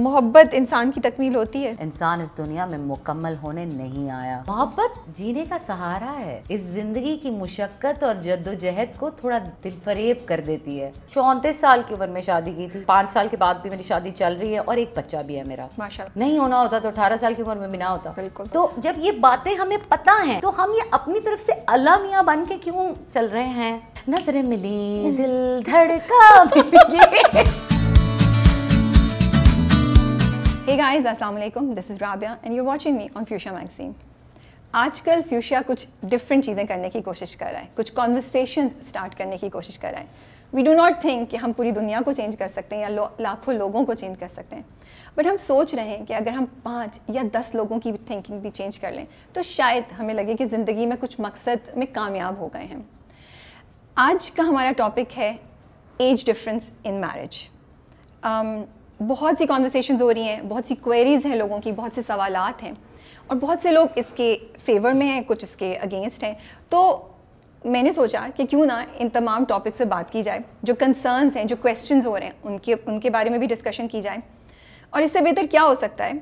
मोहब्बत इंसान की तकमील होती है इंसान इस दुनिया में मुकम्मल होने नहीं आया मोहब्बत जीने का सहारा है इस जिंदगी की मुशक्कत और जद्दोजहद को थोड़ा दिल फरेब कर देती है चौंतीस साल की उम्र में शादी की थी पाँच साल के बाद भी मेरी शादी चल रही है और एक बच्चा भी है मेरा माशा नहीं होना होता तो अठारह साल की उम्र में बिना होता बिल्कुल तो जब ये बातें हमें पता है तो हम ये अपनी तरफ से अलामिया बन के क्यों चल रहे हैं नजरें मिली दिल धड़का Hey guys, Assalamualaikum. This is Rabia and you're watching me on Fuchsia Magazine. आजकल फ्यूशिया कुछ डिफरेंट चीज़ें करने की कोशिश कर रहा है कुछ कॉन्वर्सेशन स्टार्ट करने की कोशिश कर रहा है वी डू नॉट थिंक कि हम पूरी दुनिया को चेंज कर सकते हैं या लो, लाखों लोगों को चेंज कर सकते हैं बट हम सोच रहे हैं कि अगर हम पाँच या दस लोगों की थिंकिंग भी चेंज कर लें तो शायद हमें लगे कि ज़िंदगी में कुछ मकसद में कामयाब हो गए हैं आज का हमारा टॉपिक है एज डिफरेंस इन मैरिज बहुत सी कॉन्वर्सेशन हो रही हैं बहुत सी क्वेरीज हैं लोगों की बहुत से सवाल हैं और बहुत से लोग इसके फेवर में हैं कुछ इसके अगेंस्ट हैं तो मैंने सोचा कि क्यों ना इन तमाम टॉपिक्स से बात की जाए जो कंसर्न्स हैं जो क्वेश्चंस हो रहे हैं उनके उनके बारे में भी डिस्कशन की जाए और इससे बेहतर क्या हो सकता है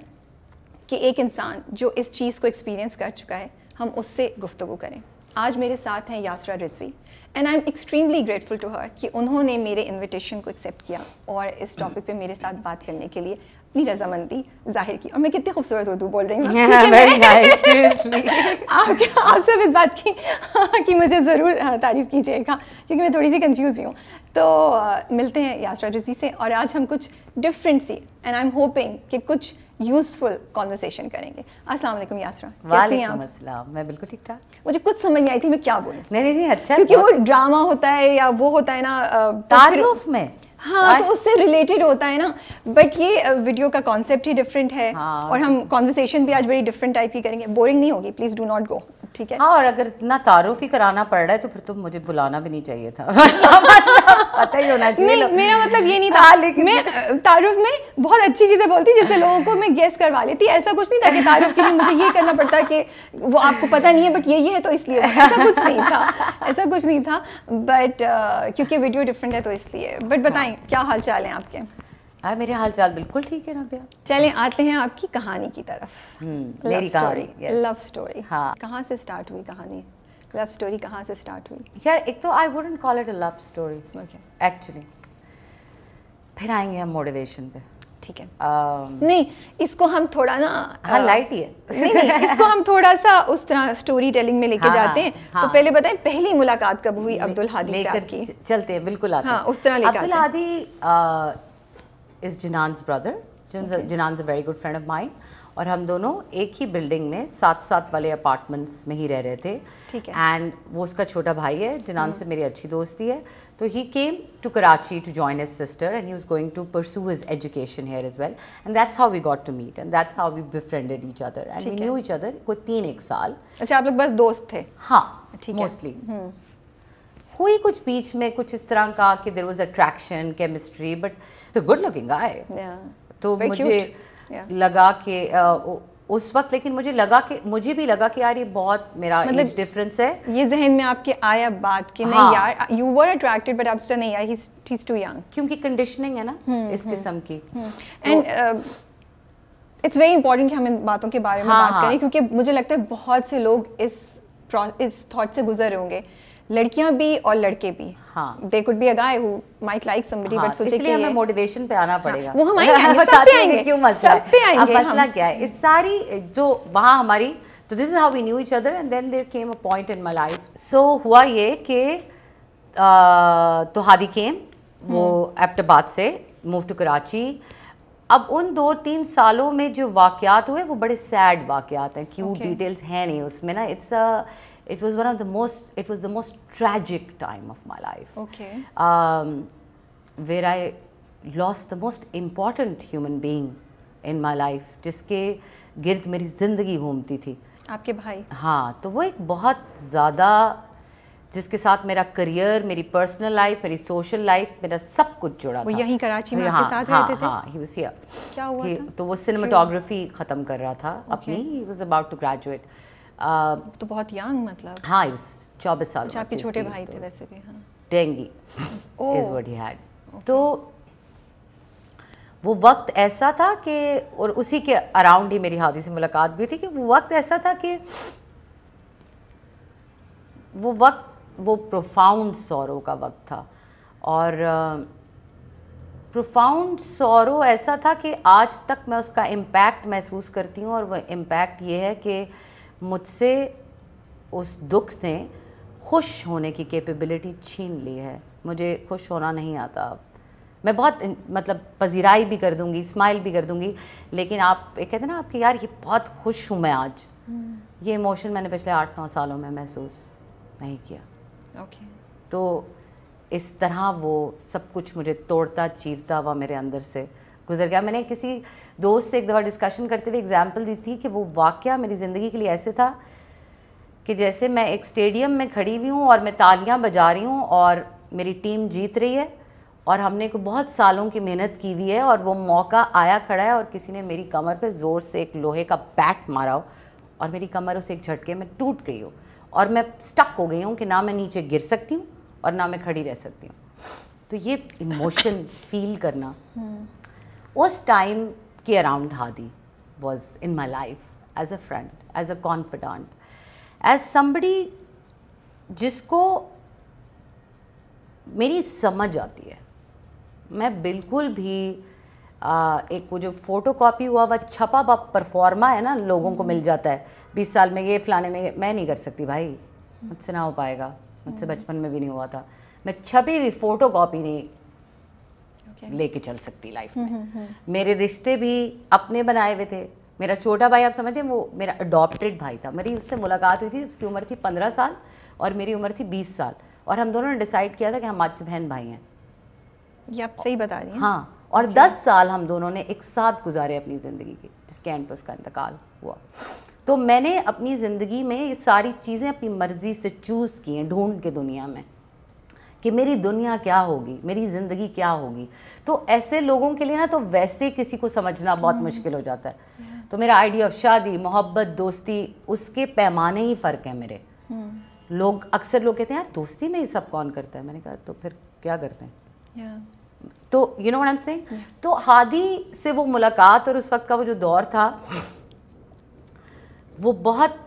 कि एक इंसान जो इस चीज़ को एक्सपीरियंस कर चुका है हम उससे गुफ्तु करें आज मेरे साथ हैं Yasra Rizvi and I am extremely grateful to her कि उन्होंने मेरे इनविटेशन को एक्सेप्ट किया और इस टॉपिक पे मेरे साथ बात करने के लिए अपनी रजामंदी जाहिर की और मैं कितनी खूबसूरत उर्दू बोल रही हूँ आप सब इस बात की कि मुझे ज़रूर हाँ, तारीफ़ कीजिएगा क्योंकि मैं थोड़ी सी कन्फ्यूज़ भी हूँ तो मिलते हैं यासरा रिजवी से और आज हम कुछ डिफरेंट सी एंड आई एम होपिंग कि कुछ यूजफुल कॉन्वर्सेशन करेंगे अस्सलाम वालेकुम यासरा कैसी हैं आप अस्सलाम मैं बिल्कुल ठीक ठाक मुझे कुछ समझ नहीं आई थी मैं क्या बोलूं नहीं नहीं, अच्छा क्योंकि वो ड्रामा होता है या वो होता है ना तारुफ में हाँ तो उससे रिलेटेड होता है ना बट ये वीडियो uh, का कॉन्सेप्ट ही डिफरेंट है हाँ, और हम कॉन्वर्सेशन भी आज बड़ी डिफरेंट टाइप की करेंगे बोरिंग नहीं होगी प्लीज डू नॉट गो ठीक है हाँ और अगर इतना तारुफ ही कराना पड़ रहा है तो फिर तो मुझे बुलाना भी नहीं चाहिए था मतलब पता ही होना चाहिए नहीं मेरा मतलब ये नहीं था हाँ, लेकिन मैं uh, तारुफ में बहुत अच्छी चीज़ें बोलती जिससे लोगों को मैं गेस करवा लेती ऐसा कुछ नहीं था कि तारुफ के लिए मुझे ये करना पड़ता कि वो आपको पता नहीं है बट ये ये है तो इसलिए ऐसा कुछ नहीं था ऐसा कुछ नहीं था बट uh, क्योंकि वीडियो डिफरेंट है तो इसलिए बट बताए बताएं क्या हाल चाल है आपके यार मेरे हाल चाल बिल्कुल ठीक है रबिया चलें आते हैं आपकी कहानी की तरफ हम्म, मेरी कहानी लव स्टोरी हाँ कहाँ से स्टार्ट हुई कहानी लव स्टोरी कहाँ से स्टार्ट हुई यार एक तो I wouldn't call it a love story okay actually फिर आएंगे हम मोटिवेशन पे ठीक है um, नहीं इसको हम थोड़ा ना हाँ लाइट हाँ। ही है नहीं नहीं इसको हम थोड़ा सा उस तरह स्टोरी टेलिंग में लेके हाँ, हाँ जाते हैं तो हाँ, तो पहले बताएं पहली मुलाकात कब हुई अब्दुल हादी से आपकी चलते हैं बिल्कुल आते हाँ, उस तरह Abdul Hadi is Jinan's brother Jinan a very good friend of mine और हम दोनों एक ही बिल्डिंग में साथ साथ वाले अपार्टमेंट्स में ही रह रहे थे ठीक है एंड वो उसका छोटा भाई है जिनान से हम्म। मेरी अच्छी दोस्ती है तो he came to Karachi to join his sister and he was going to pursue his education here as well and that's how we got to meet and that's how we befriended each other and we knew each other कोई तीन एक साल अच्छा आप लोग बस दोस्त थे हाँ ठीक मोस्टली हम्म। कोई कुछ बीच में कुछ इस तरह का कि there was attraction chemistry but the good looking guy तो Very मुझे yeah. लगा कि उस वक्त लेकिन मुझे लगा कि मुझे भी लगा कि यार ये बहुत मेरा मतलब डिफरेंस है ये जहन में आपके आया बात कि हाँ, नहीं यार यू वर अट्रैक्टेड बट आप नहीं यार ही टू यंग क्योंकि कंडीशनिंग है ना हम्म, इस हम्म, किस्म की एंड इट्स वेरी इंपॉर्टेंट कि हम इन बातों के बारे में हाँ, बात करें हाँ। क्योंकि मुझे लगता है बहुत से लोग इस इस थॉट से गुजर रहे होंगे लड़कियां भी और लड़के भी हाँ they could be a guy who might like somebody but सोचे इसलिए हमें मोटिवेशन पे आना हाँ, पड़ेगा वो हम आएंगे सब पे आएंगे क्यों मसला सब पे आएंगे अब मसला क्या है इस सारी जो वहां हमारी तो this is how we knew each other and then there came a point in my life so हुआ ये कि तो हादी केम वो एबटाबाद हम्म। से मूव टू कराची अब उन दो तीन सालों में जो वाकयात हुए वो बड़े सैड वाकयात हैं क्यूट डिटेल्स हैं नहीं उसमें ना it's a it was one of the most it was the most tragic time of my life okay um, where i lost the most important human being in my life jiske gird meri zindagi घूमती thi aapke bhai ha to wo ek bahut zyada जिसके साथ मेरा career मेरी personal life मेरी social life मेरा सब कुछ जुड़ा वो था यहीं कराची में हाँ, आपके साथ हाँ, रहते थे हाँ, he was क्या हुआ था? तो वो सिनेमाटोग्राफी ख़त्म कर रहा था okay. अपनी he was about to graduate तो बहुत यंग मतलब हाँ चौबीस साल अच्छा, आपके छोटे भाई तो। थे वैसे भी हाँ dengue is what he had तो वो वक्त ऐसा था कि और उसी के अराउंड ही मेरी हादी से मुलाकात भी थी कि वो वक्त ऐसा था कि वो वक्त वो प्रोफाउंड सौरों का वक्त था और प्रोफाउंड सौरों ऐसा था कि आज तक मैं उसका इम्पैक्ट महसूस करती हूँ और वो इम्पैक्ट ये है कि मुझसे उस दुख ने खुश होने की कैपेबिलिटी छीन ली है मुझे खुश होना नहीं आता अब मैं बहुत मतलब पजीराई भी कर दूंगी स्माइल भी कर दूंगी लेकिन आप एक कहते हैं ना आपके यार ये बहुत खुश हूँ मैं आज हम्म। ये इमोशन मैंने पिछले आठ नौ सालों में महसूस नहीं किया ओके okay. तो इस तरह वो सब कुछ मुझे तोड़ता चीरता हुआ मेरे अंदर से गुजर गया मैंने किसी दोस्त से एक दफ़ा डिस्कशन करते हुए एग्जाम्पल दी थी कि वो वाक़ मेरी ज़िंदगी के लिए ऐसे था कि जैसे मैं एक स्टेडियम में खड़ी हुई हूँ और मैं तालियाँ बजा रही हूँ और मेरी टीम जीत रही है और हमने को बहुत सालों की मेहनत की हुई है और वो मौका आया खड़ा है और किसी ने मेरी कमर पे ज़ोर से एक लोहे का बैट मारा हो और मेरी कमर उसे एक झटके में टूट गई हो और मैं स्टक हो गई हूँ कि ना मैं नीचे गिर सकती हूँ और ना मैं खड़ी रह सकती हूँ तो ये इमोशन फील करना हम्म। उस टाइम के around Hadi was in my life as a friend as a confidant as somebody जिसको मेरी समझ आती है मैं बिल्कुल भी आ, एक वो जो फ़ोटो कॉपी हुआ हुआ छपा हुआ परफॉर्मा है ना लोगों को मिल जाता है बीस साल में ये फलाने में मैं नहीं कर सकती भाई मुझसे ना हो पाएगा मुझसे हम्म। बचपन में भी नहीं हुआ था मैं छपी हुई फ़ोटो कॉपी नहीं okay. लेके चल सकती लाइफ में हम्म, हम्म, हम्म। मेरे रिश्ते भी अपने बनाए हुए थे मेरा छोटा भाई आप समझते हैं वो मेरा अडॉप्टेड भाई था मेरी उससे मुलाकात हुई थी उसकी उम्र थी पंद्रह साल और मेरी उम्र थी बीस साल और हम दोनों ने डिसाइड किया था कि हम आज से बहन भाई हैं ये आप सही बता रही हैं हाँ और दस साल हम दोनों ने एक साथ गुजारे अपनी ज़िंदगी के जिसके एंड पर उसका इंतकाल हुआ तो मैंने अपनी ज़िंदगी में ये सारी चीज़ें अपनी मर्ज़ी से चूज़ की हैं ढूंढ के दुनिया में कि मेरी दुनिया क्या होगी मेरी ज़िंदगी क्या होगी तो ऐसे लोगों के लिए ना तो वैसे किसी को समझना बहुत हम्म। मुश्किल हो जाता है तो मेरा आइडिया ऑफ शादी मोहब्बत दोस्ती उसके पैमाने ही फ़र्क है मेरे हम्म। लोग अक्सर लोग कहते हैं यार दोस्ती में ही सब कौन करता है मैंने कहा तो फिर क्या करते हैं तो यू नो वैम से तो हादी से वो मुलाकात और उस वक्त का वो जो दौर था वो बहुत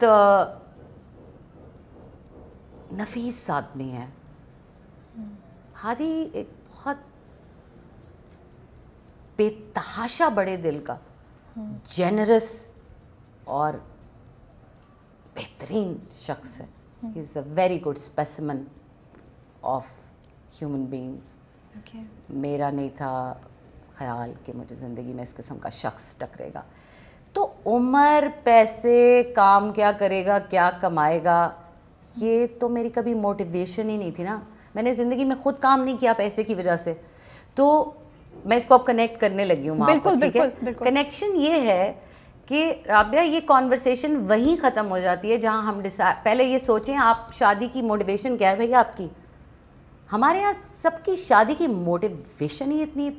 नफीस आदमी है हादी एक बहुत बेतहाशा बड़े दिल का जेनरस हम्म। और बेहतरीन शख्स है he is a very good specimen of human beings मेरा नहीं था ख्याल कि मुझे ज़िंदगी में इस किस्म का शख्स टकरेगा तो उम्र पैसे काम क्या करेगा क्या कमाएगा ये तो मेरी कभी मोटिवेशन ही नहीं थी ना मैंने ज़िंदगी में खुद काम नहीं किया पैसे की वजह से तो मैं इसको अब कनेक्ट करने लगी हूँ बिल्कुल, कनेक्शन ये है कि राबिया ये कॉन्वर्सेशन वहीं ख़त्म हो जाती है जहाँ हम डिसाइड पहले ये सोचें आप शादी की मोटिवेशन क्या है भैया आपकी हमारे यहाँ सबकी शादी की मोटिवेशन ही इतनी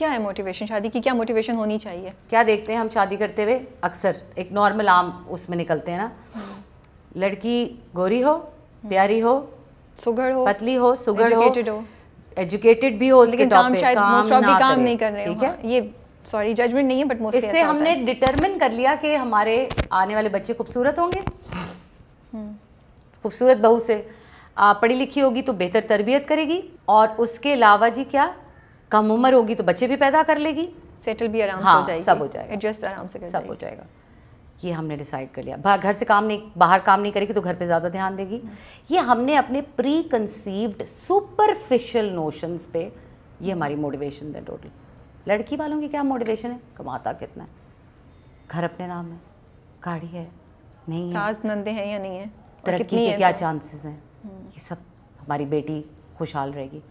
क्या है मोटिवेशन शादी की क्या मोटिवेशन होनी चाहिए क्या देखते हैं हम शादी करते हुए अक्सर एक नॉर्मल आम उसमें निकलते हैं ना हम्म। लड़की गोरी हो प्यारी हो सुगढ़ हो पतली हो सुगढ़ हो एजुकेटेड भी हो लेकिन काम शायद काम, मोस्ट ऑफ काम नहीं कर रहे ठीक है हाँ, ये सॉरी जजमेंट नहीं है बट मोस्टली इससे हमने डिटरमिन कर लिया कि हमारे आने वाले बच्चे खूबसूरत होंगे हम्म। खूबसूरत बहू से पढ़ी लिखी होगी तो बेहतर तरबियत करेगी और उसके अलावा जी क्या कम उम्र होगी तो बच्चे भी पैदा कर लेगी सेटल भी आराम हाँ, हो जाएगी सब हो जाएगा एडजस्ट आराम से कर सब हो जाएगा ये हमने डिसाइड कर लिया घर से काम नहीं बाहर काम नहीं करेगी तो घर पे ज़्यादा ध्यान देगी ये हमने अपने प्री कंसीव्ड सुपरफिशियल नोशंस पे ये हमारी मोटिवेशन है टोटल लड़की वालों की क्या मोटिवेशन है कमाता कितना है घर अपने नाम है गाड़ी है नहीं है नंदे हैं या नहीं है तरक्की के क्या चांसेस हैं हम्म। ये सब हमारी बेटी खुशहाल रहेगी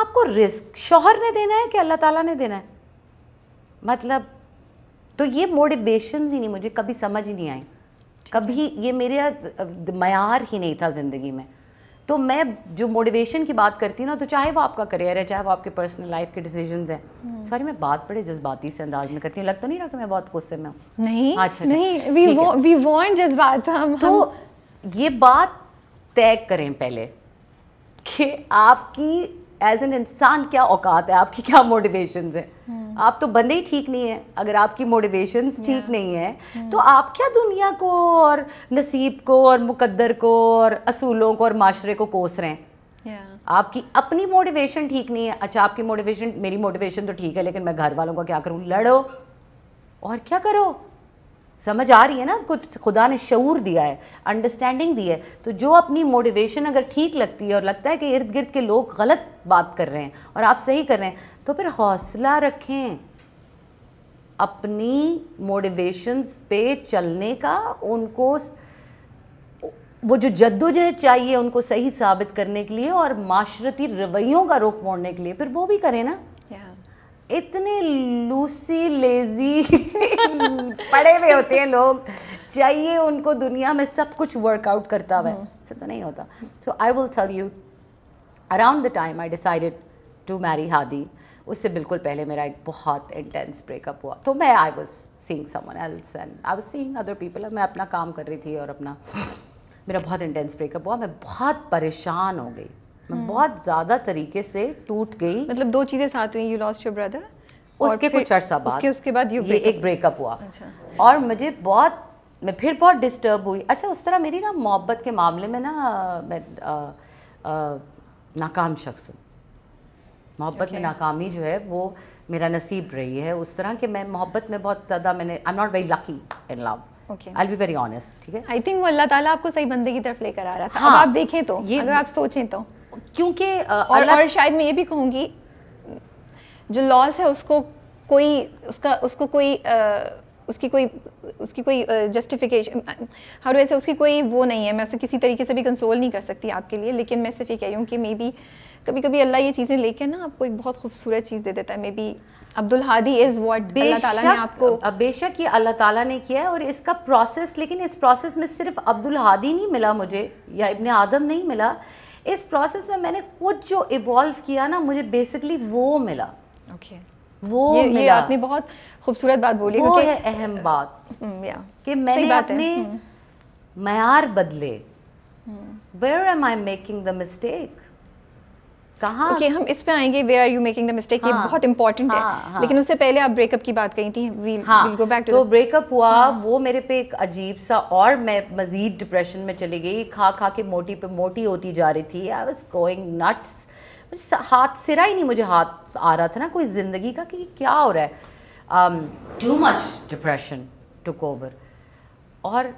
आपको रिस्क शोहर ने देना है कि अल्लाह ताला ने देना है मतलब तो ये मोटिवेशन ही नहीं मुझे कभी समझ नहीं आई कभी ये मेरा मैार ही नहीं था ज़िंदगी में तो मैं जो मोटिवेशन की बात करती हूँ ना तो चाहे वो आपका करियर है चाहे वो आपके पर्सनल लाइफ के डिसीजन है सॉरी मैं बात बड़े जज्बाती से अंदाज में करती हूँ लगता तो नहीं रहा कि मैं बहुत गुस्से में हूँ नहीं हाँ, अच्छा, अच्छा नहीं वी वी वांट जज्बात हम तो ये बात तय करें पहले कि आपकी एज एन इंसान क्या औकात है आपकी क्या मोटिवेशन है हम्म। आप तो बंदे ही ठीक नहीं है अगर आपकी मोटिवेशन ठीक नहीं है हम्म। तो आप क्या दुनिया को और नसीब को और मुकद्दर को और असूलों को और माशरे को कोस रहे हैं आपकी अपनी मोटिवेशन ठीक नहीं है अच्छा आपकी मोटिवेशन मेरी मोटिवेशन तो ठीक है लेकिन मैं घर वालों का क्या करूँ लड़ो और क्या करो समझ आ रही है ना कुछ खुदा ने शूर दिया है अंडरस्टैंडिंग दी है तो जो अपनी मोटिवेशन अगर ठीक लगती है और लगता है कि इर्द गिर्द के लोग गलत बात कर रहे हैं और आप सही कर रहे हैं तो फिर हौसला रखें अपनी मोटिवेशंस पे चलने का उनको वो जो जद्दोजहद चाहिए उनको सही साबित करने के लिए और माशरती रवैयों का रुख मोड़ने के लिए फिर वो भी करें ना इतने लूसी लेजी पड़े हुए होते हैं लोग चाहिए उनको दुनिया में सब कुछ वर्कआउट करता हुआ इससे हम्म। तो नहीं होता so I will tell you around the time I decided to marry Hadi उससे बिल्कुल पहले मेरा एक बहुत इंटेंस ब्रेकअप हुआ तो मैं I was seeing someone else and I was seeing other people मैं अपना काम कर रही थी और अपना मेरा बहुत इंटेंस ब्रेकअप हुआ मैं बहुत परेशान हो गई मैं हम्म। बहुत ज़्यादा तरीके से टूट गई मतलब दो चीज़ें साथ हुई यू लॉस्ट योर ब्रदर उसके कुछ अर्सा बाद उसके उसके बाद यू ये एक ब्रेकअप हुआ अच्छा। और मुझे बहुत मैं फिर बहुत डिस्टर्ब हुई अच्छा उस तरह मेरी ना मोहब्बत के मामले में ना मैं नाकाम शख्स हूँ मोहब्बत okay. में नाकामी जो है वो मेरा नसीब रही है उस तरह कि मैं मोहब्बत में बहुत ज़्यादा मैंने I am not very lucky in love I be very honest ठीक है आई थिंक वो अल्लाह ताला आपको सही बंदे की तरफ लेकर आ रहा था हाँ, अब आप देखें तो ये अगर आप सोचें तो क्योंकि और, और शायद मैं ये भी कहूँगी जो लॉस है उसको कोई उसका उसको कोई आ, उसकी कोई उसकी कोई जस्टिफिकेशन हर वैसे उसकी कोई वो नहीं है मैं उसे किसी तरीके से भी कंसोल नहीं कर सकती आपके लिए लेकिन मैं सिर्फ ये कह रही हूँ कि मे बी कभी कभी अल्लाह ये चीज़ें लेके ना आपको एक बहुत खूबसूरत चीज़ दे देता है maybe Abdul Hadi is what अल्लाह ने आपको बेशक ये अल्लाह ताला ने किया है और इसका प्रोसेस लेकिन इस प्रोसेस में सिर्फ अब्दुल हादी नहीं मिला मुझे या इबन आदम नहीं मिला इस प्रोसेस में मैंने खुद जो इवॉल्व किया ना मुझे बेसिकली वो मिला ओके okay. वो ये, मिला। ये आपने बहुत खूबसूरत बात बोली वो है अहम बात हम्म, कि मैंने अपने हम्म। मैार बदले where am I making the mistake कहाँ okay, हम इस पे आएंगे where are you making the mistake ये हाँ, बहुत इंपॉर्टेंट हाँ, है हाँ, लेकिन उससे पहले आप ब्रेकअप की बात कही थी we'll we'll go back to तो ब्रेकअप हुआ हाँ. वो मेरे पे एक अजीब सा और मैं मजीद डिप्रेशन में चली गई खा खा के मोटी पे मोटी होती जा रही थी आई वाज गोइंग नट्स हाथ सिरा ही नहीं मुझे हाथ आ रहा था ना कोई जिंदगी का कि क्या हो रहा है too much depression to cover और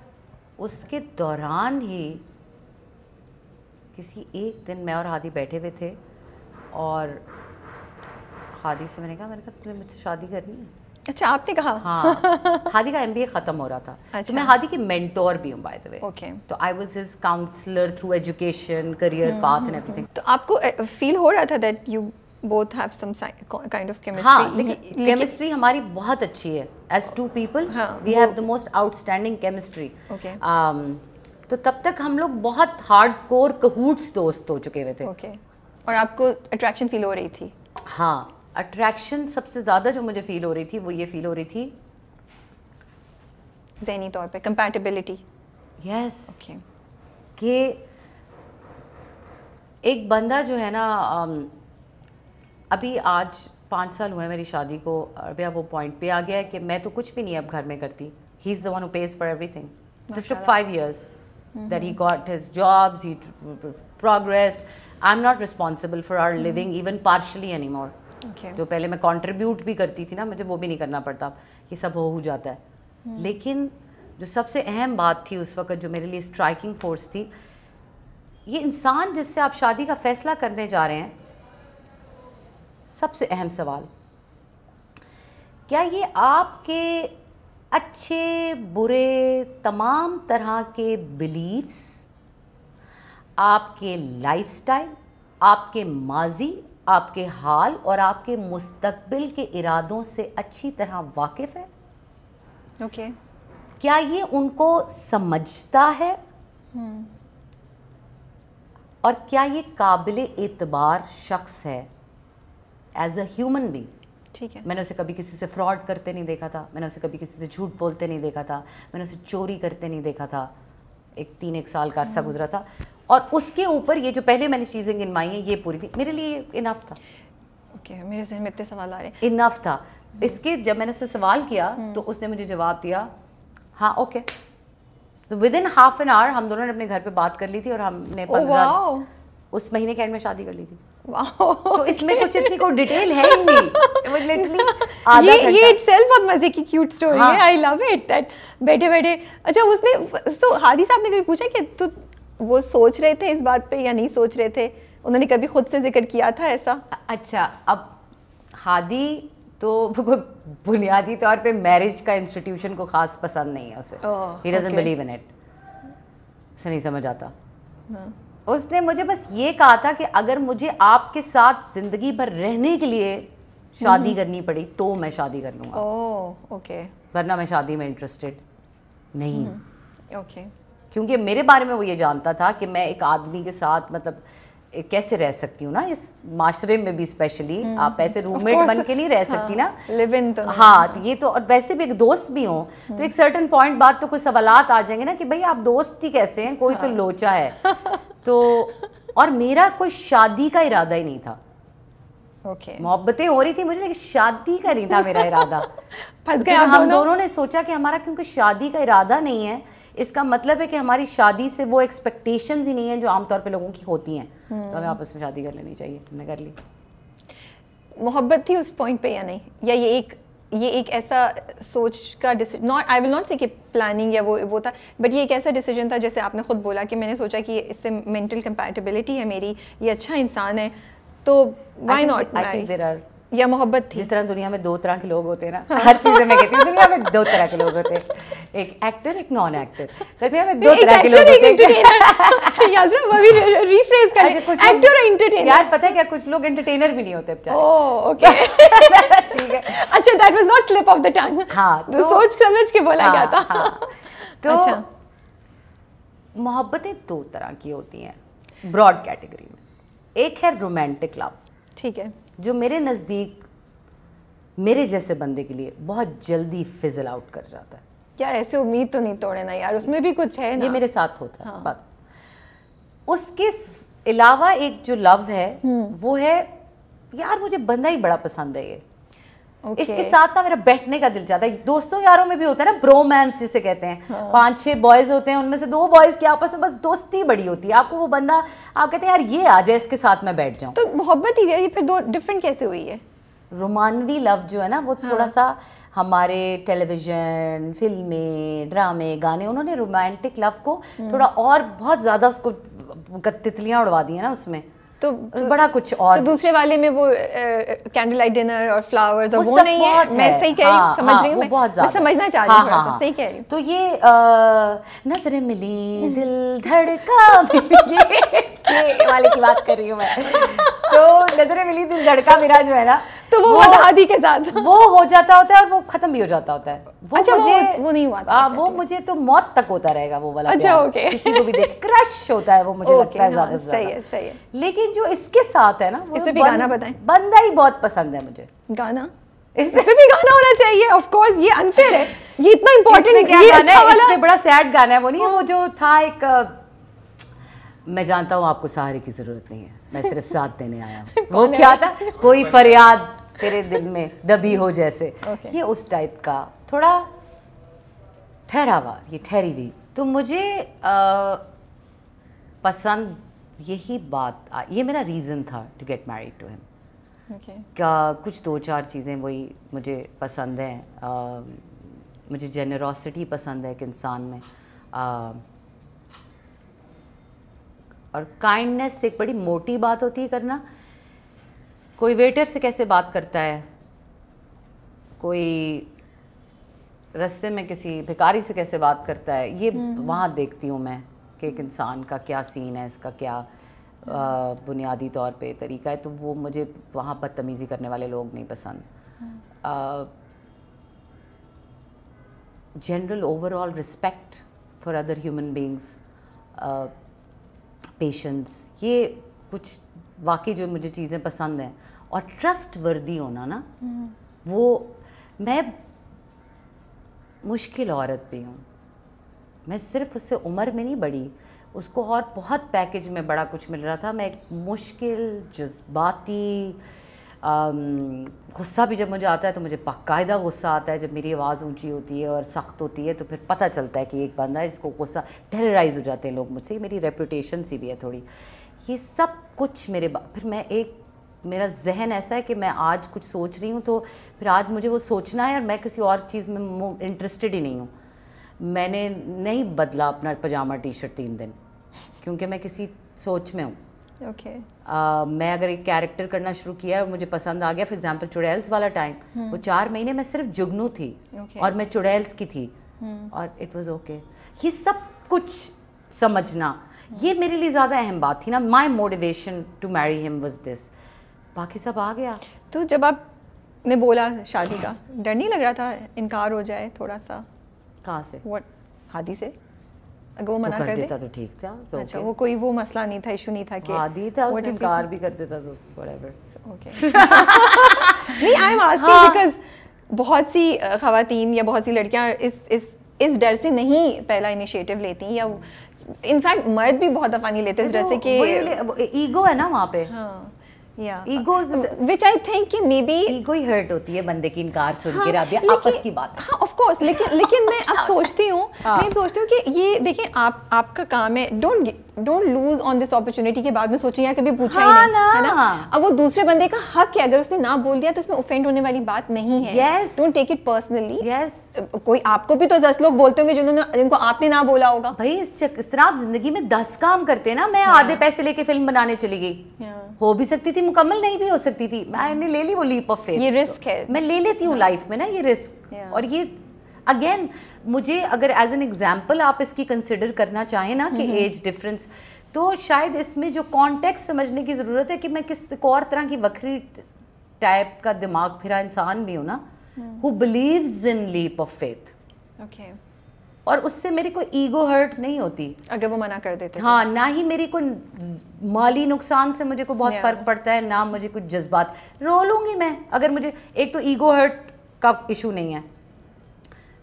उसके दौरान ही किसी एक दिन मैं और हादी बैठे हुए थे और हादी से मैंने कहा मैंने कहा तुमने मुझसे शादी करनी है अच्छा आपने कहा हाँ हादी का एमबीए खत्म हो रहा था तो अच्छा। तो मैं हादी की मेंटोर भी हूँ बाय द वे ओके तो I was his counsellor through education career path and everything तो आपको फील हो रहा था that you both have some kind of chemistry chemistry हमारी बहुत अच्छी है as two people we have the most outstanding chemistry okay तो तब तक हम लोग बहुत हार्ड कोर कहूट्स दोस्त हो चुके हुए थे ओके okay. और आपको अट्रैक्शन फील हो रही थी हाँ अट्रैक्शन सबसे ज़्यादा जो मुझे फील हो रही थी वो ये फील हो रही थी जहनी तौर पे कंपैटिबिलिटी यस ओके कि एक बंदा जो है ना अभी आज पाँच साल हुए मेरी शादी को अब वो पॉइंट पे आ गया है कि मैं तो कुछ भी नहीं अब घर में करती he is the one who pays for thing just two five years -hmm. that he got his jobs, he progressed. I'm not responsible for our living hmm. even partially anymore. Okay. जो पहले मैं contribute भी करती थी ना मुझे वो भी नहीं करना पड़ता ये सब हो जाता है hmm. लेकिन जो सबसे अहम बात थी उस वक्त जो मेरे लिए स्ट्राइकिंग फोर्स थी ये इंसान जिससे आप शादी का फैसला करने जा रहे हैं सबसे अहम सवाल क्या ये आपके अच्छे बुरे तमाम तरह के बिलीव्स आपके लाइफस्टाइल, आपके माजी आपके हाल और आपके मुस्तबिल के इरादों से अच्छी तरह वाकिफ़ है ओके okay. क्या ये उनको समझता है hmm. और क्या ये काबिल एतबार शख्स है एज अ ह्यूमन बींग ठीक है मैंने उसे कभी किसी से फ्रॉड करते नहीं देखा था मैंने उसे कभी किसी से झूठ बोलते नहीं देखा था मैंने उसे चोरी करते नहीं देखा था एक तीन एक साल का अरसा हम्म। गुजरा था और उसके ऊपर ये जो पहले मैंने चीज़ें गिनवाई हैं ये पूरी थी मेरे लिए इनफ था ओके okay, मेरे जहन में इतने सवाल आ रहे हैं इनफ था हम्म। इसके जब मैंने उससे सवाल किया हम्म। तो उसने मुझे जवाब दिया हाँ ओके तो within half an hour हम दोनों ने अपने घर पे बात कर ली थी और हमने oh, wow. उस महीने के एंड में शादी कर ली थी तो इसमें कुछ इतनी कोई डिटेल है ही नहीं ये ये इटसेल्फ बहुत मजे की क्यूट स्टोरी है आई लव इट दैट बैठे बैठे अच्छा उसने सो हादी साहब ने कभी पूछा कि तू वो सोच रहे थे इस बात पे या नहीं सोच रहे थे उन्होंने कभी खुद से जिक्र किया था ऐसा अच्छा अब हादी तो बुनियादी तौर पे मैरिज का इंस्टीट्यूशन को खास पसंद नहीं है उसे he doesn't believe in it उसे नहीं समझ आता हाँ। उसने मुझे बस ये कहा था कि अगर मुझे आपके साथ जिंदगी भर रहने के लिए शादी हम्म। करनी पड़ी तो मैं शादी कर लूंगा ओके वरना मैं शादी में इंटरेस्टेड नहीं हम्म, ओके क्योंकि मेरे बारे में वो ये जानता था कि मैं एक आदमी के साथ मतलब कैसे रह सकती हूँ ना इस माशरे में भी स्पेशली हम्म, आप ऐसे रूममेट बन के नहीं रह सकती हाँ, ना लिव इन तो हाँ तो ये तो और वैसे भी एक दोस्त भी हो तो एक सर्टन पॉइंट बाद तो कुछ सवाल आ जाएंगे ना कि भाई आप दोस्त ही कैसे हैं कोई तो हाँ, तो लोचा है तो और मेरा कोई शादी का इरादा ही नहीं था ओके okay. मोहब्बतें हो रही थी मुझे लेकिन शादी का नहीं था मेरा इरादा फंस गया हम दोनों? दोनों ने सोचा कि हमारा क्योंकि शादी का इरादा नहीं है इसका मतलब है कि हमारी शादी से वो एक्सपेक्टेशन ही नहीं है जो आमतौर पर लोगों की होती हैं hmm. तो हमें हम्म। आपस में शादी कर लेनी चाहिए हमने कर ली मोहब्बत थी उस पॉइंट पे या नहीं या ये एक ये एक ऐसा सोच का decision not I will not say कि प्लानिंग या वो वो था बट ये एक ऐसा डिसीजन था जैसे आपने ख़ुद बोला कि मैंने सोचा कि इससे मेंटल कंपैटिबिलिटी है मेरी ये अच्छा इंसान है तो why not I think there are या मोहब्बत थी जिस तरह दुनिया में दो तरह के लोग होते हैं ना हाँ। हर चीज़ में कहती हूँ दुनिया में दो तरह के लोग होते हैं एक एक्टर एक नॉन एक्टर दुनिया में दो तरह के लोग होते हैं कर कुछ एक्टर एंटरटेनर यार पता है क्या कुछ लोग एंटरटेनर भी नहीं होते ओके oh, ठीक है अच्छा that was not slip of the tongue हां तो सोच समझ के बोला हाँ, गया था हाँ। तो अच्छा मोहब्बतें दो तरह की होती हैं ब्रॉड कैटेगरी में एक है रोमांटिक लव ठीक है जो मेरे नज़दीक मेरे जैसे बंदे के लिए बहुत जल्दी फिजल आउट कर जाता है क्या ऐसे उम्मीद तो नहीं तोड़े ना यार उसमें भी कुछ है ना ये मेरे साथ होता है हाँ। बात उसके अलावा एक जो लव है हम्म। वो है यार मुझे बंदा ही बड़ा पसंद है ये okay. इसके साथ ना मेरा बैठने का दिल जाता है दोस्तों यारों में भी होता है ना ब्रोमैंस जिसे कहते हैं हाँ। पांच छह बॉयज होते हैं उनमें से दो बॉयज के आपस में बस दोस्ती बड़ी होती है आपको वो बंदा आप कहते हैं यार ये आ जाए इसके साथ मैं बैठ जाऊँ तो मोहब्बत ही ये फिर दो डिफरेंट कैसे हुई है रोमानवी लव जो है ना वो हाँ। थोड़ा सा हमारे टेलीविज़न फिल्में ड्रामे गाने उन्होंने रोमांटिक लव को हम्म। थोड़ा और बहुत ज़्यादा उसको तितलियाँ उड़वा दी है ना उसमें तो, तो बड़ा कुछ और तो दूसरे वाले में वो कैंडल लाइट डिनर और फ्लावर्स और वो नहीं है है मैं सही कह रही हूँ हाँ, समझ हाँ, रही हूँ बहुत मैं समझना चाह रही हाँ, हूँ सही कह रही हूँ तो ये नजरें मिली दिल धड़का ये वाले की बात कर रही हूँ मैं तो नजरें मिली दिल धड़का मेरा जो है ना तो वो, वो दादी के साथ वो हो जाता होता है और वो खत्म भी हो जाता होता है वो अच्छा मुझे, वो, वो नहीं हुआ आ, हाँ, वो मुझे तो मौत तक होता रहेगा वो वाला अच्छा ओके किसी को भी देख क्रश होता है वो मुझे लगता है हाँ, ज्यादा सही है सही है लेकिन जो इसके साथ है ना इसमें भी गाना बताए बंदा ही बहुत पसंद है मुझे गाना इसमें भी गाना होना चाहिए ऑफ कोर्स ये अनफेयर है ये इतना इंपॉर्टेंट है ये अच्छा वाला बड़ा सैड गाना है वो नहीं वो हाँ। जो था एक मैं जानता हूँ आपको सहारे की जरूरत नहीं है मैं सिर्फ साथ देने आया हूँ वो क्या था कोई फरियाद तेरे दिल में दबी हो जैसे okay. ये उस टाइप का थोड़ा ठहरावा ये ठहरी हुई तो मुझे आ, पसंद यही बात ये मेरा रीज़न था to get married to him क्या कुछ दो चार चीज़ें वही मुझे पसंद हैं मुझे जेनरोसिटी पसंद है एक इंसान में आ, और काइंडनेस एक बड़ी मोटी बात होती है करना कोई वेटर से कैसे बात करता है कोई रस्ते में किसी भिकारी से कैसे बात करता है ये हम्म। वहाँ देखती हूँ मैं कि एक इंसान का क्या सीन है इसका क्या बुनियादी तौर पे तरीका है तो वो मुझे वहाँ बदतमीज़ी करने वाले लोग नहीं पसंद general overall respect for other human beings patience ये कुछ वाकई जो मुझे चीज़ें पसंद हैं और ट्रस्ट वर्दी होना ना हम्म। वो मैं मुश्किल औरत भी हूँ मैं सिर्फ उससे उम्र में नहीं बड़ी उसको और बहुत पैकेज में बड़ा कुछ मिल रहा था मैं एक मुश्किल जज्बाती गुस्सा भी जब मुझे आता है तो मुझे बाकायदा गुस्सा आता है जब मेरी आवाज़ ऊंची होती है और सख्त होती है तो फिर पता चलता है कि एक बंदा है जिसको गुस्सा टेरराइज हो जाते हैं लोग मुझसे मेरी रेपूटेशन सी भी है थोड़ी ये सब कुछ मेरे फिर मैं एक मेरा जहन ऐसा है कि मैं आज कुछ सोच रही हूँ तो फिर आज मुझे वो सोचना है और मैं किसी और चीज़ में इंटरेस्टेड ही नहीं हूँ मैंने नहीं बदला अपना पजामा टी शर्ट तीन दिन क्योंकि मैं किसी सोच में हूँ ओके okay. uh, मैं अगर एक कैरेक्टर करना शुरू किया और मुझे पसंद आ गया फॉर एग्जांपल चुड़ैल्स वाला टाइम हम्म। hmm. वो चार महीने मैं सिर्फ जुगनू थी okay. और मैं चुड़ैल्स की थी hmm. और इट वाज ओके ये सब कुछ समझना ये मेरे लिए ज़्यादा अहम बात थी ना my motivation to marry him was this बाकी सब आ गया तो जब आप ने बोला शादी का डर नहीं लग रहा था इनकार हो जाए थोड़ा सा कहाँ से वट हादी से अगर वो तो मना तो कर, कर देता दे? तो ठीक था तो अच्छा okay. वो कोई वो मसला नहीं था इशू नहीं था कि हादी था उसने इनकार भी कर देता तो व्हाटएवर ओके नहीं आई एम आस्किंग बिकॉज़ बहुत सी uh, खातन या बहुत सी लड़कियां इस इस इस डर से नहीं पहला इनिशिएटिव लेती या इनफैक्ट मर्द भी बहुत दफा नहीं लेते तो जैसे कि ईगो है ना वहाँ पे हाँ ईगो विच आई थिंक मे ही हर्ट होती है बंदे की इनकार हाँ, हाँ, लेकिन लेकिन मैं अब सोचती हूँ हाँ। सोचती हूँ आपका काम है don't don't lose on this opportunity के बाद में सोचे सोचिए कभी पूछा हाँ ही नहीं है ना अब वो दूसरे बंदे का हक है अगर उसने ना बोल दिया तो उसमें ऑफेंड होने वाली बात नहीं है don't take it personally yes कोई आपको भी तो दस लोग बोलते होंगे जिन्होंने जिनको आपने ना बोला होगा भाई इस, इस तरह आप जिंदगी में दस काम करते ना मैं आधे पैसे लेके फिल्म बनाने चली गई हो भी सकती थी मुकम्मल नहीं भी हो सकती थी मैंने ले ली वो लीप ऑफ फेथ ये रिस्क है मैं ले लेती हूँ लाइफ में ना ये रिस्क और ये अगेन मुझे अगर एज एन एग्जाम्पल आप इसकी कंसिडर करना चाहें ना कि एज डिफरेंस तो शायद इसमें जो कॉन्टेक्स समझने की ज़रूरत है कि मैं किस और तरह की वक्री टाइप का दिमाग फिरा इंसान भी हूँ ना who believe in leap of faith okay और उससे मेरी कोई ईगो हर्ट नहीं होती अगर वो मना कर देते तो। हाँ ना ही मेरी कोई माली नुकसान से मुझे कोई बहुत yeah. फ़र्क पड़ता है ना मुझे कुछ जज्बात रो लूंगी मैं अगर मुझे एक तो ईगो हर्ट का इशू नहीं है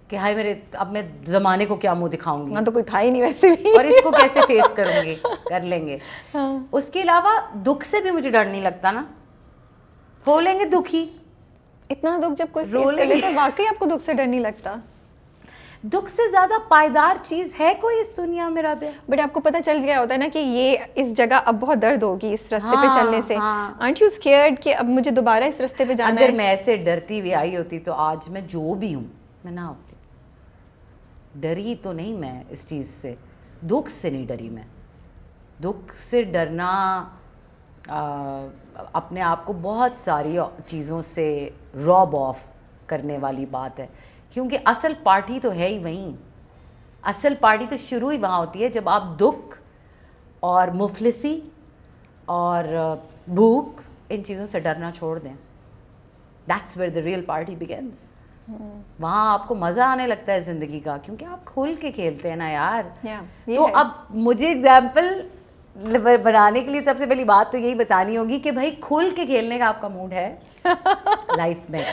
कि हाय मेरे अब मैं जमाने को क्या मुंह दिखाऊंगी हाँ, तो कोई था ही नहीं वैसे भी और इसको कैसे फेस करूंगी कर लेंगे हाँ। उसके अलावा दुख से भी मुझे डर नहीं लगता ना हो लेंगे दुखी इतना दुख जब कोई फेस ले तो वाकई आपको दुख से डर नहीं लगता दुख से ज़्यादा पायदार चीज़ है कोई इस दुनिया में राबिया बट आपको पता चल गया होता है ना कि ये इस जगह अब बहुत दर्द होगी इस रास्ते हाँ, पे चलने से आंट यू स्केयर्ड कि अब मुझे दोबारा इस रास्ते पे जाना अगर है? मैं ऐसे डरती हुई आई होती तो आज मैं जो भी हूँ मैं ना होती डरी तो नहीं मैं इस चीज़ से दुख से नहीं डरी मैं दुख से डरना आ, अपने आप को बहुत सारी चीज़ों से रॉब ऑफ करने वाली बात है क्योंकि असल पार्टी तो है ही वहीं असल पार्टी तो शुरू ही वहाँ होती है जब आप दुख और मुफलिसी और भूख इन चीज़ों से डरना छोड़ दें that's where the real party begins वहाँ आपको मज़ा आने लगता है ज़िंदगी का क्योंकि आप खुल के खेलते हैं ना यार yeah, तो अब मुझे एग्जाम्पल बनाने के लिए सबसे पहली बात तो यही बतानी होगी कि भाई खुल के खेलने का आपका मूड है लाइफ में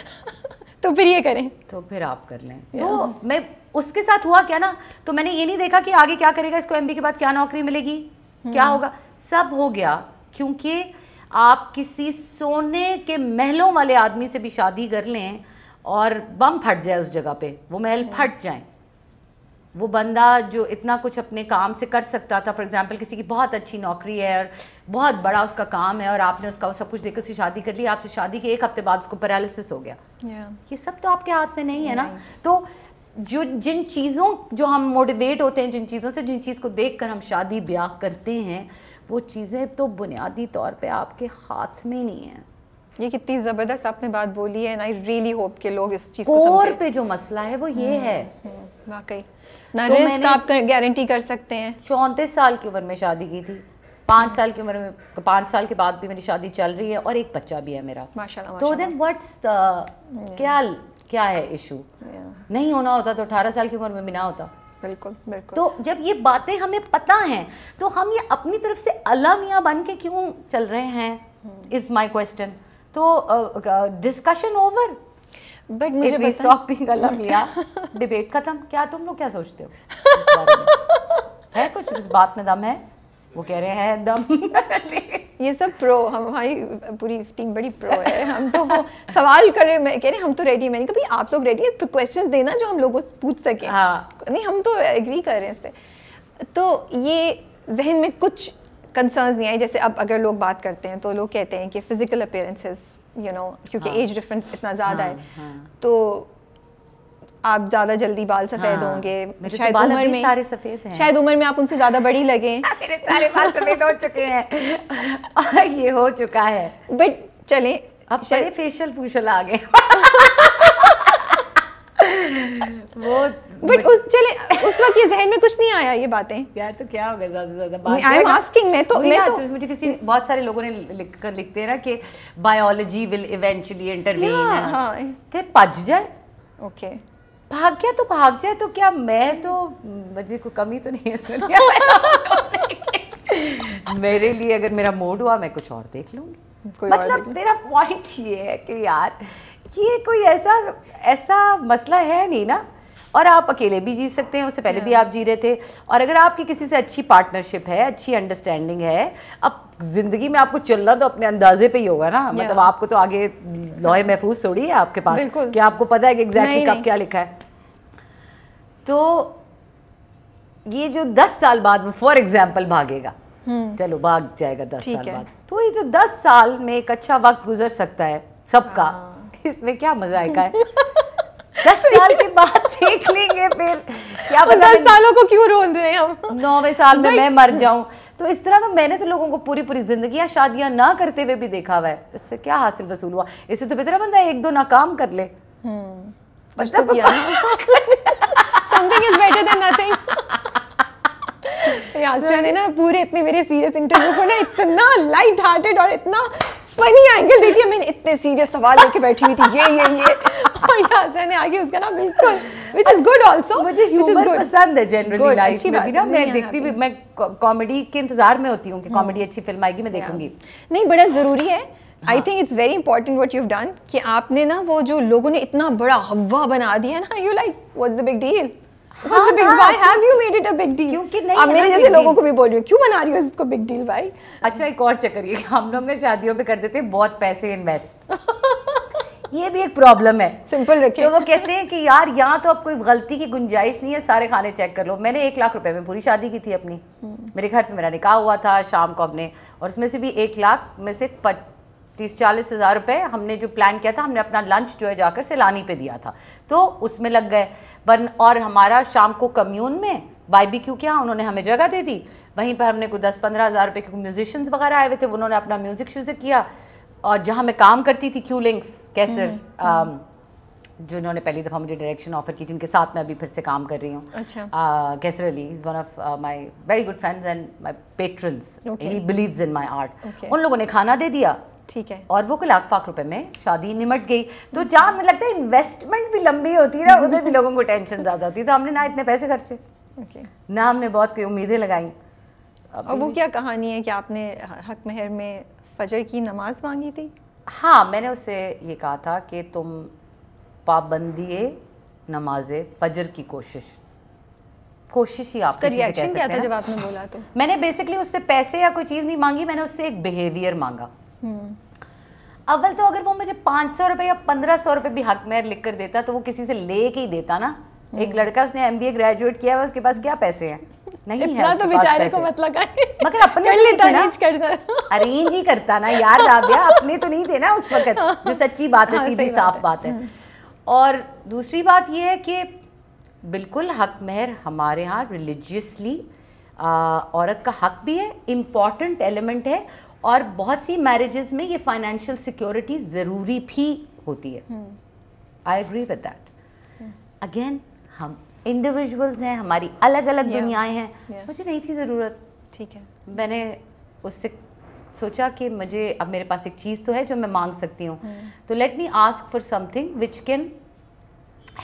तो फिर ये करें तो फिर आप कर लें तो yeah. तो मैं उसके साथ हुआ क्या ना तो मैंने ये नहीं देखा कि आगे क्या करेगा इसको एमबी के बाद क्या नौकरी मिलेगी hmm. क्या होगा सब हो गया क्योंकि आप किसी सोने के महलों वाले आदमी से भी शादी कर लें और बम फट जाए उस जगह पे वो महल हाँ। फट जाए वो बंदा जो इतना कुछ अपने काम से कर सकता था फॉर एग्जांपल किसी की बहुत अच्छी नौकरी है और बहुत बड़ा उसका काम है और आपने उसका वो सब कुछ देखकर उसकी शादी कर ली आपसे शादी के एक हफ्ते बाद उसको पैरालिसिस हो गया yeah. ये सब तो आपके हाथ में नहीं है ना नहीं। तो जो जिन चीज़ों जो हम मोटिवेट होते हैं जिन चीज़ों से जिन चीज़ को देख कर हम शादी ब्याह करते हैं वो चीज़ें तो बुनियादी तौर पर आपके हाथ में नहीं हैं ये कितनी जबरदस्त आपने बात बोली है एंड आई रियली होप कि लोग इस चीज को समझें पे जो मसला है वो ये हम्म, है हम्म, वाकई तो ना तो रिस्क आप गारंटी कर सकते हैं चौंतीस साल की उम्र में शादी की थी पाँच साल की उम्र में पाँच साल के बाद भी मेरी शादी चल रही है और एक बच्चा भी है मेरा माशाल्लाह तो देन व्हाट्स द क्या क्या है इशू नहीं होना होता तो अठारह साल की उम्र में भी ना होता बिल्कुल बिल्कुल तो जब ये बातें हमें पता हैं तो हम ये अपनी तरफ से अलामिया बन के क्यों चल रहे हैं इज़ माई क्वेश्चन तो डिस्कशन ओवर बट मुझे वी स्टॉप बीइंग अल्लाह डिबेट खत्म क्या तुम लोग क्या सोचते हो है कुछ इस बात में दम है वो कह रहे हैं दम ये सब प्रो हम हमारी पूरी टीम बड़ी प्रो है हम तो सवाल कर रहे मैं कह रहे हम तो रेडी है मैंने कभी आप लोग रेडी है क्वेश्चन देना जो हम लोगों से पूछ सके हाँ। नहीं हम तो एग्री कर रहे हैं इससे तो ये जहन में कुछ कंसर्न्स नहीं आए जैसे अब अगर लोग बात करते हैं तो लोग कहते हैं कि फ़िज़िकल अपेयरेंसेस यू नो क्योंकि एज हाँ। डिफरेंस इतना ज़्यादा हाँ, है हाँ। तो आप ज़्यादा जल्दी बाल सफ़ेद हाँ, होंगे तो शायद तो उम्र में सारे सफ़ेद हैं शायद उम्र में आप उनसे ज़्यादा बड़ी लगे मेरे सारे बाल सफ़ेद हो चुके हैं और ये हो चुका है बट चलें अब शायद फेशियल फूशल आ गए वो बट उस चले उस वक्त ये जहन में कुछ नहीं आया ये बातें यार तो क्या हो गया ज्यादा ज्यादा बात आई एम आस्किंग मैं तो मैं तो-, तो मुझे किसी बहुत सारे लोगों ने लिख कर लिखते रहा कि बायोलॉजी विल इवेंचुअली इंटरवीन हां क्या पज जाए ओके भाग गया तो भाग जाए तो क्या मैं तो मुझे कोई कमी तो नहीं है सुन मेरे लिए अगर मेरा मूड हुआ मैं कुछ और देख लूंगी कोई मतलब मेरा पॉइंट ये है कि यार ये कोई ऐसा ऐसा मसला है नहीं ना और आप अकेले भी जी सकते हैं उससे पहले भी आप जी रहे थे और अगर आपकी किसी से अच्छी पार्टनरशिप है अच्छी अंडरस्टैंडिंग है अब जिंदगी में आपको चलना तो अपने अंदाजे पे ही होगा ना मतलब आपको तो आगे लोहे महफूज थोड़ी है आपके पास कि आपको पता है कि एग्जैक्टली कब क्या लिखा है तो ये जो दस साल बाद फॉर एग्जाम्पल भागेगा हम्म। चलो भाग जाएगा दस साल बाद तो ये जो दस साल में एक अच्छा वक्त गुजर सकता है सबका हाँ। इसमें क्या मजा आएगा है दस साल के बाद देख लेंगे फिर क्या बता दस सालों को क्यों रोल रहे हम नौवे साल में मैं मर जाऊं तो इस तरह तो मैंने तो लोगों को पूरी पूरी जिंदगी शादियां ना करते हुए भी देखा हुआ है इससे क्या हासिल वसूल हुआ इससे तो बेहतर बंदा एक दो नाकाम कर ले something is better than nothing ने ना पूरे इतने मेरे सीरियस इंटरव्यू को ना इतना लाइट हार्टेड और इतना फनी एंगल देती है मैंने इतने सीरियस सवाल लेके बैठी हुई थी ये ये ये और ने आगे उसका ना बिल्कुल इज गुड मुझे पसंद है जनरली लाइफ में भी ना मैं देखती भी मैं कॉमेडी के इंतजार में होती हूँ कि कॉमेडी हाँ। अच्छी फिल्म आएगी मैं देखूंगी नहीं बड़ा ज़रूरी है I think it's very important what you done कि आपने ना वो जो लोगों ने इतना बड़ा हवा बना दिया ना you like what the big deal अच्छा एक और चक्कर ये हम लोग ना शादियों पे कर देते हैं बहुत पैसे ये भी एक प्रॉब्लम है सिंपल तो वो कहते हैं कि यार यहाँ तो अब कोई गलती की गुंजाइश नहीं है सारे खाने चेक कर लो मैंने एक लाख रुपए में पूरी शादी की थी अपनी हम्म। मेरे घर पे मेरा निकाह हुआ था शाम को अपने और उसमें से भी एक लाख में से तीस चालीस हज़ार रुपये हमने जो प्लान किया था हमने अपना लंच जो है जाकर सैलानी पे दिया था तो उसमें लग गए वन और हमारा शाम को कम्यून में बाईबी क्यों क्या उन्होंने हमें जगह दे दी वहीं पर हमने कुछ दस पंद्रह हज़ार रुपये के म्यूजिशियंस वगैरह आए हुए थे उन्होंने अपना म्यूज़िक शूज़िक किया और जहाँ मैं काम करती थी क्यू लिंक्स कैसे जो जिन्होंने पहली दफ़ा मुझे डायरेक्शन ऑफर की जिनके साथ मैं अभी फिर से काम कर रही हूँ Qaiser Ali is one of my very good friends and my patrons he believes in my art उन लोगों ने खाना दे दिया ठीक है और वो कोई लाख फाख रुपए में शादी निमट गई तो जहाँ हमें लगता है इन्वेस्टमेंट भी लंबी होती है ना उधर भी लोगों को टेंशन ज़्यादा होती है तो हमने ना इतने पैसे खर्चे ना हमने बहुत कोई उम्मीदें लगाई और वो क्या कहानी है कि आपने हक महर में फजर की नमाज मांगी थी हाँ मैंने उससे ये कहा था कि तुम पाबंदी नमाज फजर की कोशिश कोशिश ही आपका रिएक्शन क्या था जब आपने बोला तो मैंने बेसिकली उससे पैसे या कोई चीज़ नहीं मांगी मैंने उससे एक बिहेवियर मांगा हम्म। अव्वल तो अगर वो मुझे पाँच सौ रुपये या पंद्रह सौ रुपये भी हक में लिख कर देता तो वो किसी से ले के ही देता ना हम्म। एक लड़का उसने एम ग्रेजुएट किया है उसके पास क्या पैसे हैं नहीं इतना है तो बेचारे को मतलब मगर अपने तो लेता करता अरेंज ही करता ना यार राबिया अपने तो नहीं देना उस वक्त हाँ। जो सच्ची बात है हाँ, सीधी साफ बात है हम्म। और दूसरी बात यह है कि बिल्कुल हक मेहर हमारे यहाँ रिलीजियसली औरत का हक भी है इम्पॉर्टेंट एलिमेंट है और बहुत सी मैरिजेज में ये फाइनेंशियल सिक्योरिटी ज़रूरी भी होती है I agree with that again हम इंडिविजुअल्स हैं हमारी अलग अलग yeah. दुनियाएं हैं yeah. मुझे नहीं थी ज़रूरत ठीक है मैंने उससे सोचा कि मुझे अब मेरे पास एक चीज़ तो है जो मैं मांग सकती हूँ hmm. तो let me ask for something which can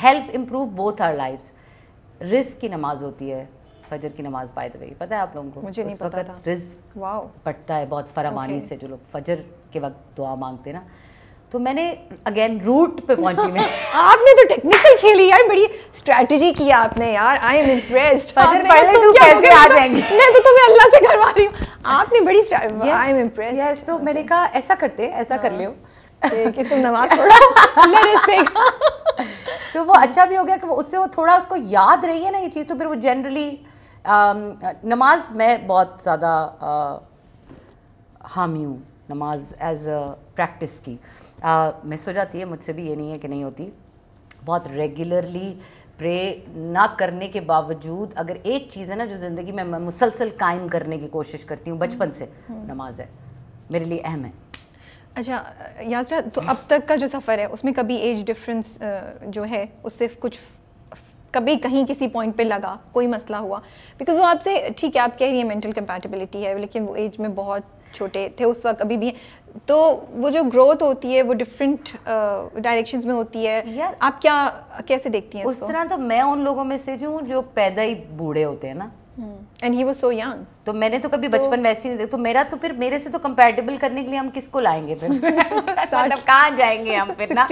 help improve both our life risk की नमाज होती है फजर की नमाज बाय द वे पता है आप लोगों को मुझे नहीं पता था रिस्क पड़ता है बहुत फरामानी okay. से जो लोग फजर के वक्त दुआ मांगते ना तो मैंने अगेन रूट पे पहुंची मैं आपने तो टेक्निकल खेली यार बड़ी स्ट्रेटजी की आपने यार आई एम इम्प्रेस्ड पहले तो तू कैसे आ जाएंगे मतलब मैं तो तुम्हें अल्लाह से करवा रही हूं आपने बड़ी आई एम इम्प्रेस्ड यस तो मैंने कहा ऐसा करते ऐसा कर हाँ। लियो कि तुम नमाज पढ़ो अल्लाह रिस्क तो वो अच्छा भी हो गया कि वो उससे वो थोड़ा उसको याद रही है ना ये चीज़ तो फिर वो जनरली Um, नमाज मैं बहुत ज़्यादा हामी हूँ नमाज एज अ प्रैक्टिस की मिस हो जाती है मुझसे भी ये नहीं है कि नहीं होती बहुत रेगुलरली प्रे ना करने के बावजूद अगर एक चीज़ है ना जो ज़िंदगी में मैं मुसलसल कायम करने की कोशिश करती हूँ बचपन से हम्म। नमाज है मेरे लिए अहम है अच्छा यासरा तो अब तक का जो सफ़र है उसमें कभी एज डिफरेंस जो है उससे कुछ कभी कहीं किसी पॉइंट पे लगा कोई मसला हुआ बिकॉज वो आपसे ठीक है आप कह रही है मेंटल कंपेटेबिलिटी है लेकिन वो एज में बहुत छोटे थे उस वक्त अभी भी तो वो जो ग्रोथ होती है वो डिफरेंट डायरेक्शंस uh, में होती है आप क्या कैसे देखती हैं उस तरह तो मैं उन लोगों में से जो जो पैदा ही बूढ़े होते हैं ना एंड ही वो सो यंग तो मैंने तो कभी बचपन वैसे तो- ही नहीं देखा तो मेरा तो फिर मेरे से तो कंपेटेबल करने के लिए हम किसको लाएंगे फिर मतलब कहाँ जाएंगे हम फिर ना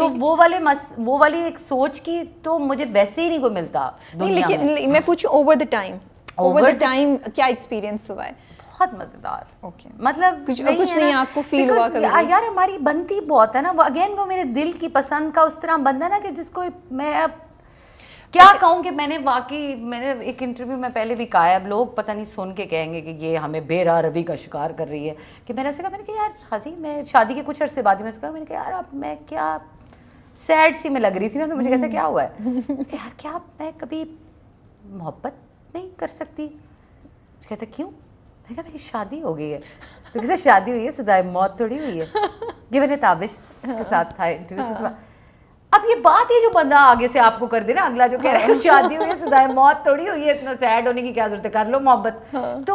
तो वो वाले मस वो वाली एक सोच की तो मुझे वैसे ही नहीं को मिलता नहीं लेकिन मैं पूछूं over the time over the time क्या एक्सपीरियंस हुआ है बहुत मज़ेदार ओके okay. मतलब कुछ नहीं कुछ नहीं आपको फील हुआ कभी यार हमारी बनती बहुत है ना वो अगेन वो मेरे दिल की पसंद का उस तरह बनता है ना कि जिसको मैं अब क्या कहूँ कि मैंने वाकई मैंने एक इंटरव्यू में पहले भी कहा है अब लोग पता नहीं सुन के कहेंगे कि ये हमें बेरा रवि का शिकार कर रही है कि मैंने ऐसे कहा मैंने कहा यार हाथी मैं शादी के कुछ अरसे बाद ही मैंने कहा मैंने कहा यार अब मैं क्या सैड सी में लग रही थी ना तो मुझे कहता क्या हुआ है हम्म। यार क्या मैं कभी मोहब्बत नहीं कर सकती कहता क्यों मैंने कहा मेरी शादी हो गई है तो कहते शादी हुई है सदाए मौत थोड़ी हुई है ये मैंने ताबिश के साथ था इंटरव्यू अब ये बात ये जो बंदा आगे से आपको कर दे ना अगला जो कह रहा है शादी हुई है हाँ। सदाए मौत थोड़ी हुई है इतना सैड होने की क्या जरूरत है कर लो मोहब्बत हाँ। तो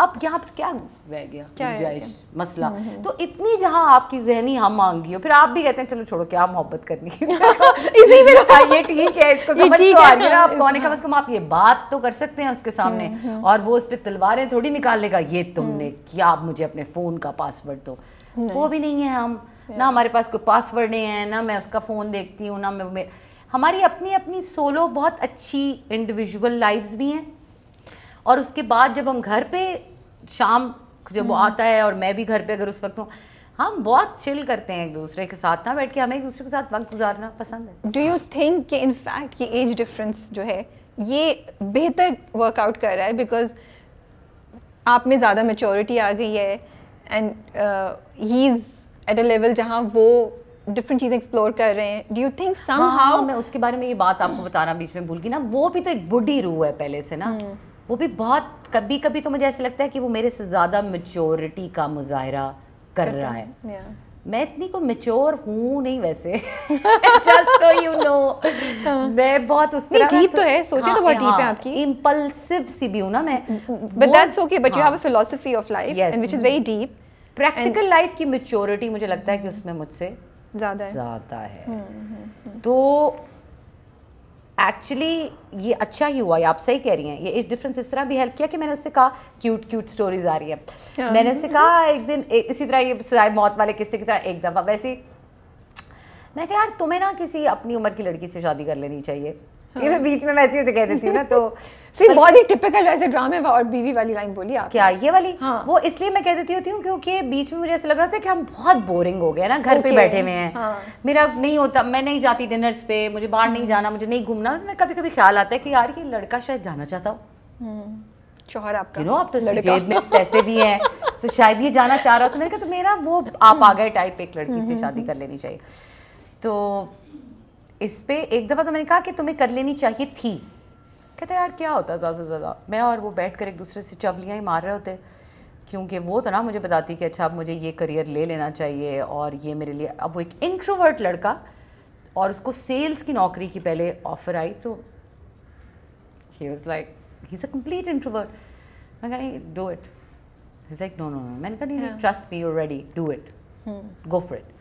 अब यहाँ पर क्या रह गया क्या मसला हम्म, हम्म। तो इतनी जहाँ आपकी जहनी हम मांगी हो फिर आप भी कहते हैं चलो छोड़ो क्या मोहब्बत करनी इसी में हाँ, ये ठीक है इसको समझ तो आ रही है आप कौन कम अज कम आप ये बात तो कर सकते हैं उसके सामने हम्म, और वो उस पर तलवारें थोड़ी निकाल लेगा ये तुमने क्या आप मुझे अपने फोन का पासवर्ड दो वो भी नहीं है हम ना हमारे पास कोई पासवर्ड नहीं है ना मैं उसका फ़ोन देखती हूँ ना मैं हमारी अपनी अपनी सोलो बहुत अच्छी इंडिविजुअल लाइफ्स भी हैं और उसके बाद जब हम घर पे शाम जब वो हम्म। आता है और मैं भी घर पे अगर उस वक्त हूँ हम बहुत चिल करते हैं एक दूसरे के साथ ना बैठ के हमें एक दूसरे के साथ वक्त गुजारना पसंद है डू यू थिंक कि इनफैक्ट ये एज डिफरेंस जो है ये बेहतर वर्कआउट कर रहा है बिकॉज आप में ज़्यादा मेचोरिटी आ गई है and he is at a level जहाँ वो डिफरेंट चीज़ें एक्सप्लोर कर रहे हैं do you think somehow मैं उसके बारे में ये बात आपको बताना बीच में भूल गई ना वो भी तो एक बुढ़ी रूह है पहले से ना हम्म। वो भी बहुत कभी कभी तो मुझे ऐसे लगता है कि वो मेरे से ज़्यादा मेचोरिटी का मुजाहरा कर रहा है मैं इतनी को मेच्योर हूँ नहीं वैसे जस्ट सो यू नो मैं बहुत उस तरह डीप तो, तो है सोचे हाँ, तो बहुत डीप हाँ, है हाँ, आपकी इंपल्सिव सी भी हूँ ना मैं but that's okay but you have a philosophy of life and which is very deep practical life की मेच्योरिटी मुझे लगता है कि उसमें मुझसे ज़्यादा ज़्यादा है, है। हुँ, हम्म, हुँ, हम्म, हम्म। तो एक्चुअली ये अच्छा ही हुआ ये आप सही कह रही हैं ये इस डिफरेंस इस तरह भी हेल्प किया कि मैंने उससे कहा क्यूट क्यूट स्टोरीज आ रही है हाँ। मैंने उससे कहा एक दिन ए, इसी तरह ये सिवाय मौत वाले किस्से की तरह एक दफ़ा वैसे मैंने कहा यार तुम्हें ना किसी अपनी उम्र की लड़की से शादी कर लेनी चाहिए ये मैं बीच में वैसे कह देती ना तो सी बहुत ही टिपिकल वैसे ड्रामे और बीवी वाली लाइन बोली आप क्या ये वाली हाँ. वो इसलिए मैं कह देती होती हूँ क्योंकि बीच में मुझे ऐसा लग रहा था कि हम बहुत बोरिंग हो गए ना घर okay. पे बैठे हुए हैं हाँ. मेरा नहीं होता मैं नहीं जाती डिनर्स पे मुझे बाहर नहीं हम्म। जाना मुझे नहीं घूमना मैं कभी कभी ख्याल आता है कि यार ये लड़का शायद जाना चाहता हूँ हम्म, आपका you know, आप तो जेब में पैसे भी हैं तो शायद ये जाना चाह रहा हो तो मैंने कहा तो मेरा वो आप आ गए टाइप एक लड़की से हम्म, शादी कर लेनी चाहिए तो इस पर एक दफ़ा तो मैंने कहा कि तुम्हें कर लेनी चाहिए थी कहते यार क्या होता ज़्यादा से ज़्यादा मैं और वो बैठ कर एक दूसरे से चवलियाँ ही मार रहे होते क्योंकि वो तो ना मुझे बताती कि अच्छा अब मुझे ये करियर ले लेना चाहिए और ये मेरे लिए अब वो एक इंट्रोवर्ट लड़का और उसको सेल्स की नौकरी की पहले ऑफ़र आई तो he was like he is a complete introvert मैं कहा do it is like no no no मैंने कहा नहीं trust me you ready do it go for it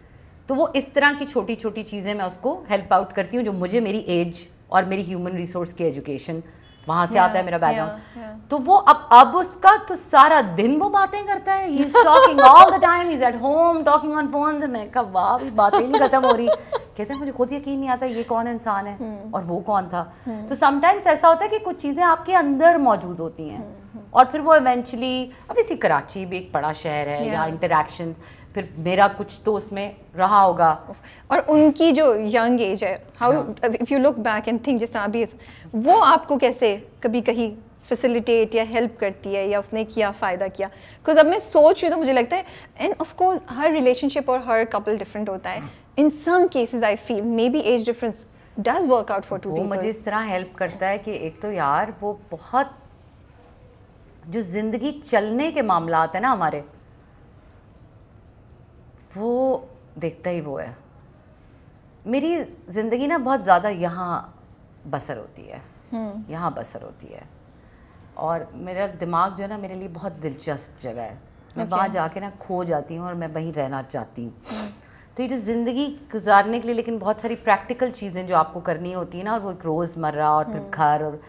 तो वो इस तरह की छोटी छोटी चीज़ें मैं उसको हेल्प आउट करती हूँ जो मुझे मेरी एज और मेरी ह्यूमन रिसोर्स की एजुकेशन वहाँ से yeah, आता है मेरा बैकग्राउंड yeah, yeah. तो वो अब अब उसका तो सारा दिन वो बातें करता है he talking all the time is at home talking on phone मैं कब वाह भी बातें नहीं खत्म हो रही कहते हैं मुझे खुद यकीन नहीं आता ये कौन इंसान है hmm. और वो कौन था hmm. तो समटाइम्स ऐसा होता है कि कुछ चीज़ें आपके अंदर मौजूद होती हैं hmm. hmm. और फिर वो इवेंचुअली अब इसी कराची भी एक बड़ा शहर है yeah. या इंटरेक्शन फिर मेरा कुछ तो उसमें रहा होगा और उनकी जो यंग एज है how if you look back and think जिस तरह अभी वो आपको कैसे कभी कहीं फैसिलिटेट या हेल्प करती है या उसने किया फ़ायदा किया बिकॉज अब मैं सोच रही तो मुझे लगता है एंड ऑफ कोर्स हर रिलेशनशिप और हर कपल डिफरेंट होता है in some cases I feel maybe age difference does work out for two वो मुझे इस तरह हेल्प करता है कि एक तो यार वो बहुत जो ज़िंदगी चलने के मामला है हैं ना हमारे वो देखता ही वो है मेरी ज़िंदगी ना बहुत ज़्यादा यहाँ बसर होती है हम्म। यहाँ बसर होती है और मेरा दिमाग जो है ना मेरे लिए बहुत दिलचस्प जगह है मैं okay. वहाँ जाके ना खो जाती हूँ और मैं वहीं रहना चाहती हूँ हम्म। तो ये जो ज़िंदगी गुजारने के लिए लेकिन बहुत सारी प्रैक्टिकल चीज़ें जो आपको करनी होती है ना और वो एक रोज़मर्रा और फिर हम्म। घर और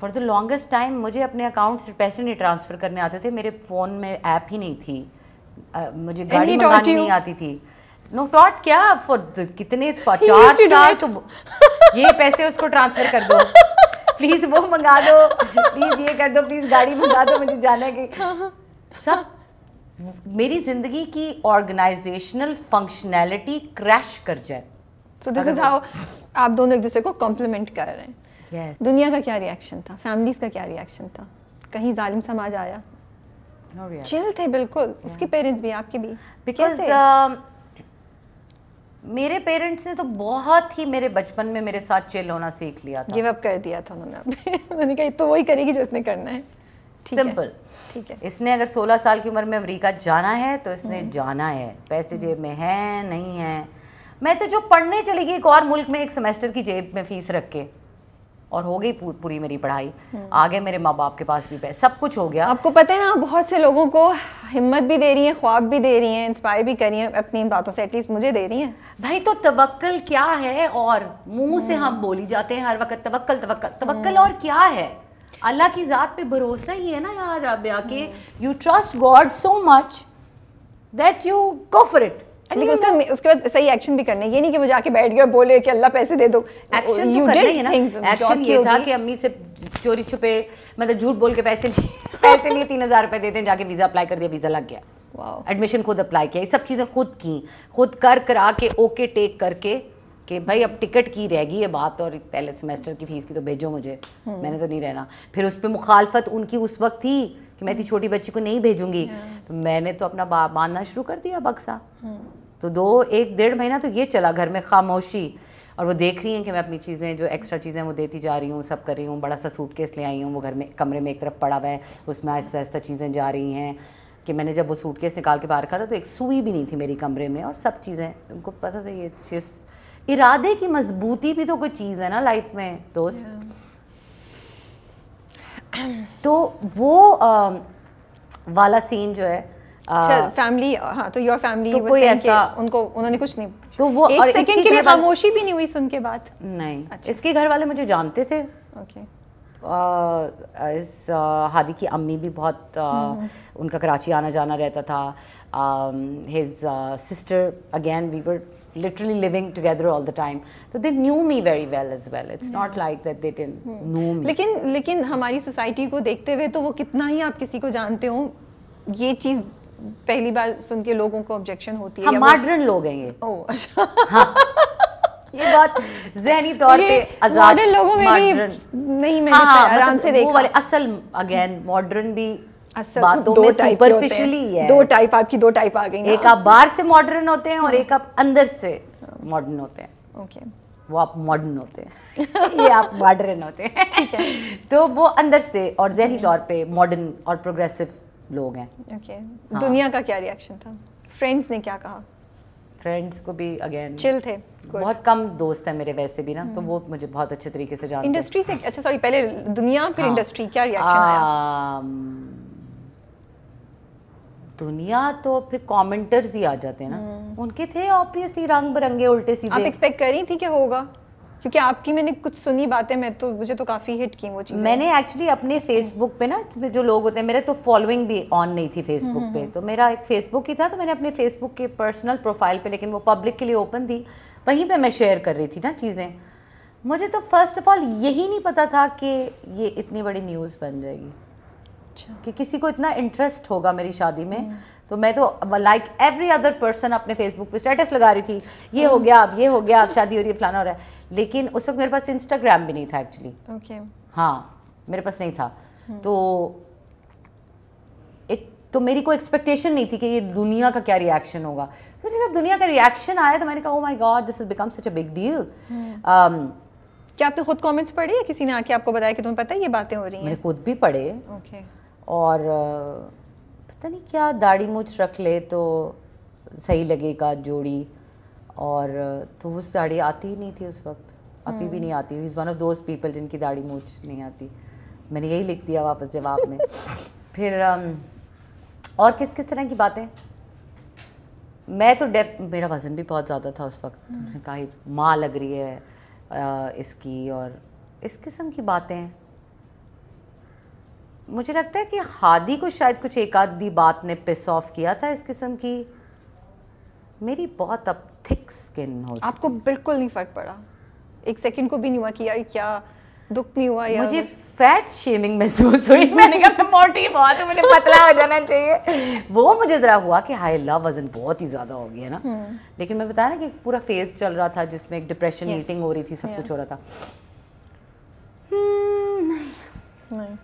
फॉर द लॉन्गेस्ट टाइम मुझे अपने अकाउंट से पैसे नहीं ट्रांसफ़र करने आते थे मेरे फ़ोन में ऐप ही नहीं थी मुझे गाड़ी मंगानी नहीं आती थी नो टॉट क्या फॉर कितने चार साल तो ये पैसे उसको ट्रांसफर कर दो प्लीज वो मंगा दो प्लीज ये कर दो प्लीज गाड़ी मंगा दो मुझे जाना है कि सब मेरी जिंदगी की ऑर्गेनाइजेशनल फंक्शनैलिटी क्रैश कर जाए सो दिस इज हाउ आप दोनों एक दूसरे को कॉम्प्लीमेंट कर रहे हैं yes. दुनिया का क्या रिएक्शन था फैमिलीज का क्या रिएक्शन था कहीं जालिम समाज आया चिल थे बिल्कुल yeah. उसके पेरेंट्स भी आपके भी बिकॉज um, मेरे पेरेंट्स ने तो बहुत ही मेरे बचपन में मेरे साथ चिल होना सीख लिया था गिव अप कर दिया था उन्होंने उन्होंने कहा तो वही करेगी जो उसने करना है सिंपल ठीक है इसने अगर 16 साल की उम्र में अमेरिका जाना है तो इसने हम्म। जाना है पैसे जेब हम्म। में है नहीं है मैं तो जो पढ़ने चली गई एक और मुल्क में एक सेमेस्टर की जेब में फीस रख के और हो गई पूर, पूरी मेरी पढ़ाई हम्म। आगे मेरे माँ बाप के पास भी पैसे सब कुछ हो गया आपको पता है ना बहुत से लोगों को हिम्मत भी दे रही हैं ख्वाब भी दे रही हैं इंस्पायर भी कर रही हैं अपनी बातों से एटलीस्ट मुझे दे रही हैं भाई तो तवक्ल क्या है और मुंह से हम हम्म। बोली जाते हैं हर वक्त तवक्ल तवक्ल तवक्ल हम्म। और क्या है अल्लाह की ज़ात पे भरोसा ही है ना यार रबिया के you trust God so much that you go for it लेकिन उसका उसके बाद सही एक्शन भी करना है ये नहीं कि वो जाके बैठ गया बोले कि अल्लाह पैसे दे दो एक्शन तो एक्शन ये था कि अम्मी से चोरी छुपे मतलब झूठ बोल के पैसे पैसे लिए तीन हज़ार रुपए देते हैं जाके वीज़ा अप्लाई कर दिया वीज़ा लग गया एडमिशन खुद अप्लाई किया ये सब चीज़ें खुद की खुद कर करा के ओके टेक करके कि भाई अब टिकट की रहेगी ये बात और पहले सेमेस्टर की फ़ीस की तो भेजो मुझे hmm. मैंने तो नहीं रहना फिर उस पर मुखालफत उनकी उस वक्त थी कि मैं इतनी छोटी बच्ची को नहीं भेजूंगी हाँ। तो मैंने तो अपना मानना शुरू कर दिया बक्सा हाँ। तो दो एक डेढ़ महीना तो ये चला घर में खामोशी और वो देख रही हैं कि मैं अपनी चीज़ें जो एक्स्ट्रा चीज़ें वो देती जा रही हूँ सब कर रही हूँ बड़ा सा सूट केस ले आई हूँ वो घर में कमरे में एक तरफ पड़ा हुआ है उसमें आहिस्ता आहिस्ता चीज़ें जा रही हैं कि मैंने जब वो सूट केस निकाल के बाहर रखा था तो एक सुई भी नहीं थी मेरी कमरे में और सब चीज़ें उनको पता था ये चीज़ इरादे की मजबूती भी तो कोई चीज़ है ना लाइफ में दोस्त हाँ। तो वो आ, वाला सीन जो है फैमिली अच्छा, हाँ तो योर फैमिली तो कोई ऐसा उनको उन्होंने कुछ नहीं तो वो एक सेकंड के लिए खामोशी भी नहीं हुई सुन के बाद नहीं अच्छा। इसके घर वाले मुझे जानते थे ओके आ, इस आ, हादी की अम्मी भी बहुत आ, हम्म। उनका कराची आना जाना रहता था his sister again we were literally living together all the time so तो they knew me very well as well it's yeah. not hmm. like that they didn't hmm. know me लेकिन लेकिन हमारी सोसाइटी को देखते हुए तो वो कितना ही आप किसी को जानते हो ये चीज पहली बार सुन के लोगों को ऑब्जेक्शन होती है हम मॉडर्न लोग हैं ये ओह अच्छा हाँ ये बात जहनी तौर पे आजाद लोगों में भी नहीं मैंने हाँ, हाँ, आराम मतलब से देखा वो वाले असल अगेन मॉडर्न भी अच्छा, बातों तो में सुपरफिशियली दो टाइप आपकी दो टाइप आ गई एक हाँ। आप बाहर से मॉडर्न होते हैं और एक आप अंदर से मॉडर्न होते हैं ओके वो आप मॉडर्न होते हैं ये आप मॉडर्न होते हैं ठीक है तो वो अंदर से और जहरी तौर पे मॉडर्न और प्रोग्रेसिव लोग हैं ओके okay. हाँ. दुनिया का क्या रिएक्शन था फ्रेंड्स ने क्या कहा फ्रेंड्स को भी अगेन चिल थे Good. बहुत कम दोस्त है मेरे वैसे भी ना तो हम्म। वो मुझे बहुत अच्छे तरीके से जानते इंडस्ट्री से अच्छा सॉरी पहले दुनिया फिर हाँ. इंडस्ट्री क्या रिएक्शन आया दुनिया तो फिर कमेंटर्स ही आ जाते हैं ना हम्म। उनके थे ऑब्वियसली रंग बिरंगे उल्टे सीधे आप एक्सपेक्ट कर रही थी कि होगा क्योंकि आपकी मैंने कुछ सुनी बातें मैं तो मुझे तो काफ़ी हिट की वो चीज़ मैंने एक्चुअली अपने फेसबुक पे ना जो लोग होते हैं मेरे तो फॉलोइंग भी ऑन नहीं थी फेसबुक पे हम्म, हम्म। तो मेरा एक फेसबुक ही था तो मैंने अपने फेसबुक के पर्सनल प्रोफाइल पे लेकिन वो पब्लिक के लिए ओपन थी वहीं पे मैं शेयर कर रही थी ना चीज़ें मुझे तो फर्स्ट ऑफ ऑल यही नहीं पता था कि ये इतनी बड़ी न्यूज़ बन जाएगी अच्छा कि किसी को इतना इंटरेस्ट होगा मेरी शादी में तो मैं तो लाइक एवरी अदर पर्सन अपने फेसबुक पे स्टेटस लगा रही थी ये हो हम्म। गया अब ये हो गया अब शादी हो रही है फलाना हो रहा है लेकिन उस वक्त मेरे पास इंस्टाग्राम भी नहीं था एक्चुअली ओके okay. हाँ मेरे पास नहीं था हम्म। तो एक तो मेरी कोई एक्सपेक्टेशन नहीं थी कि ये दुनिया का क्या रिएक्शन होगा तो जब दुनिया का रिएक्शन आया तो मैंने कहा oh my God this is become such a big deal क्या आपने खुद कमेंट्स पढ़े या किसी ने आके आपको बताया कि तुम्हें पता है ये बातें हो रही हैं मैंने खुद भी पढ़े ओके okay. और पता नहीं क्या दाढ़ी मूछ रख ले तो सही लगेगा जोड़ी और तो उस दाढ़ी आती ही नहीं थी उस वक्त अभी भी हम्म। नहीं आती is one of those people जिनकी दाढ़ी मूछ नहीं आती मैंने यही लिख दिया वापस जवाब में फिर और किस किस तरह की बातें मैं तो डेफ मेरा वज़न भी बहुत ज़्यादा था उस वक्त हम्म। कहा माँ लग रही है इसकी और इस किस्म की बातें मुझे लगता है कि हादी को शायद कुछ एक आधी बात ने पिस ऑफ किया था इस किस्म की मेरी बहुत अब थिक स्किन हो आपको बिल्कुल नहीं फ़र्क पड़ा एक सेकंड को भी नहीं हुआ कि यार क्या दुख नहीं हुआ यार मुझे फैट शेमिंग महसूस हुई मैंने कहा मैं मोटी बहुत हूँ मुझे पतला हो जाना चाहिए वो मुझे ज़रा हुआ कि हाय लव वज़न बहुत ही ज़्यादा हो गया ना हम्म। लेकिन मैं बताया ना कि पूरा फेस चल रहा था जिसमें एक डिप्रेशन मीटिंग yes. हो रही थी सब yeah. कुछ हो रहा था hmm, नहीं, नहीं।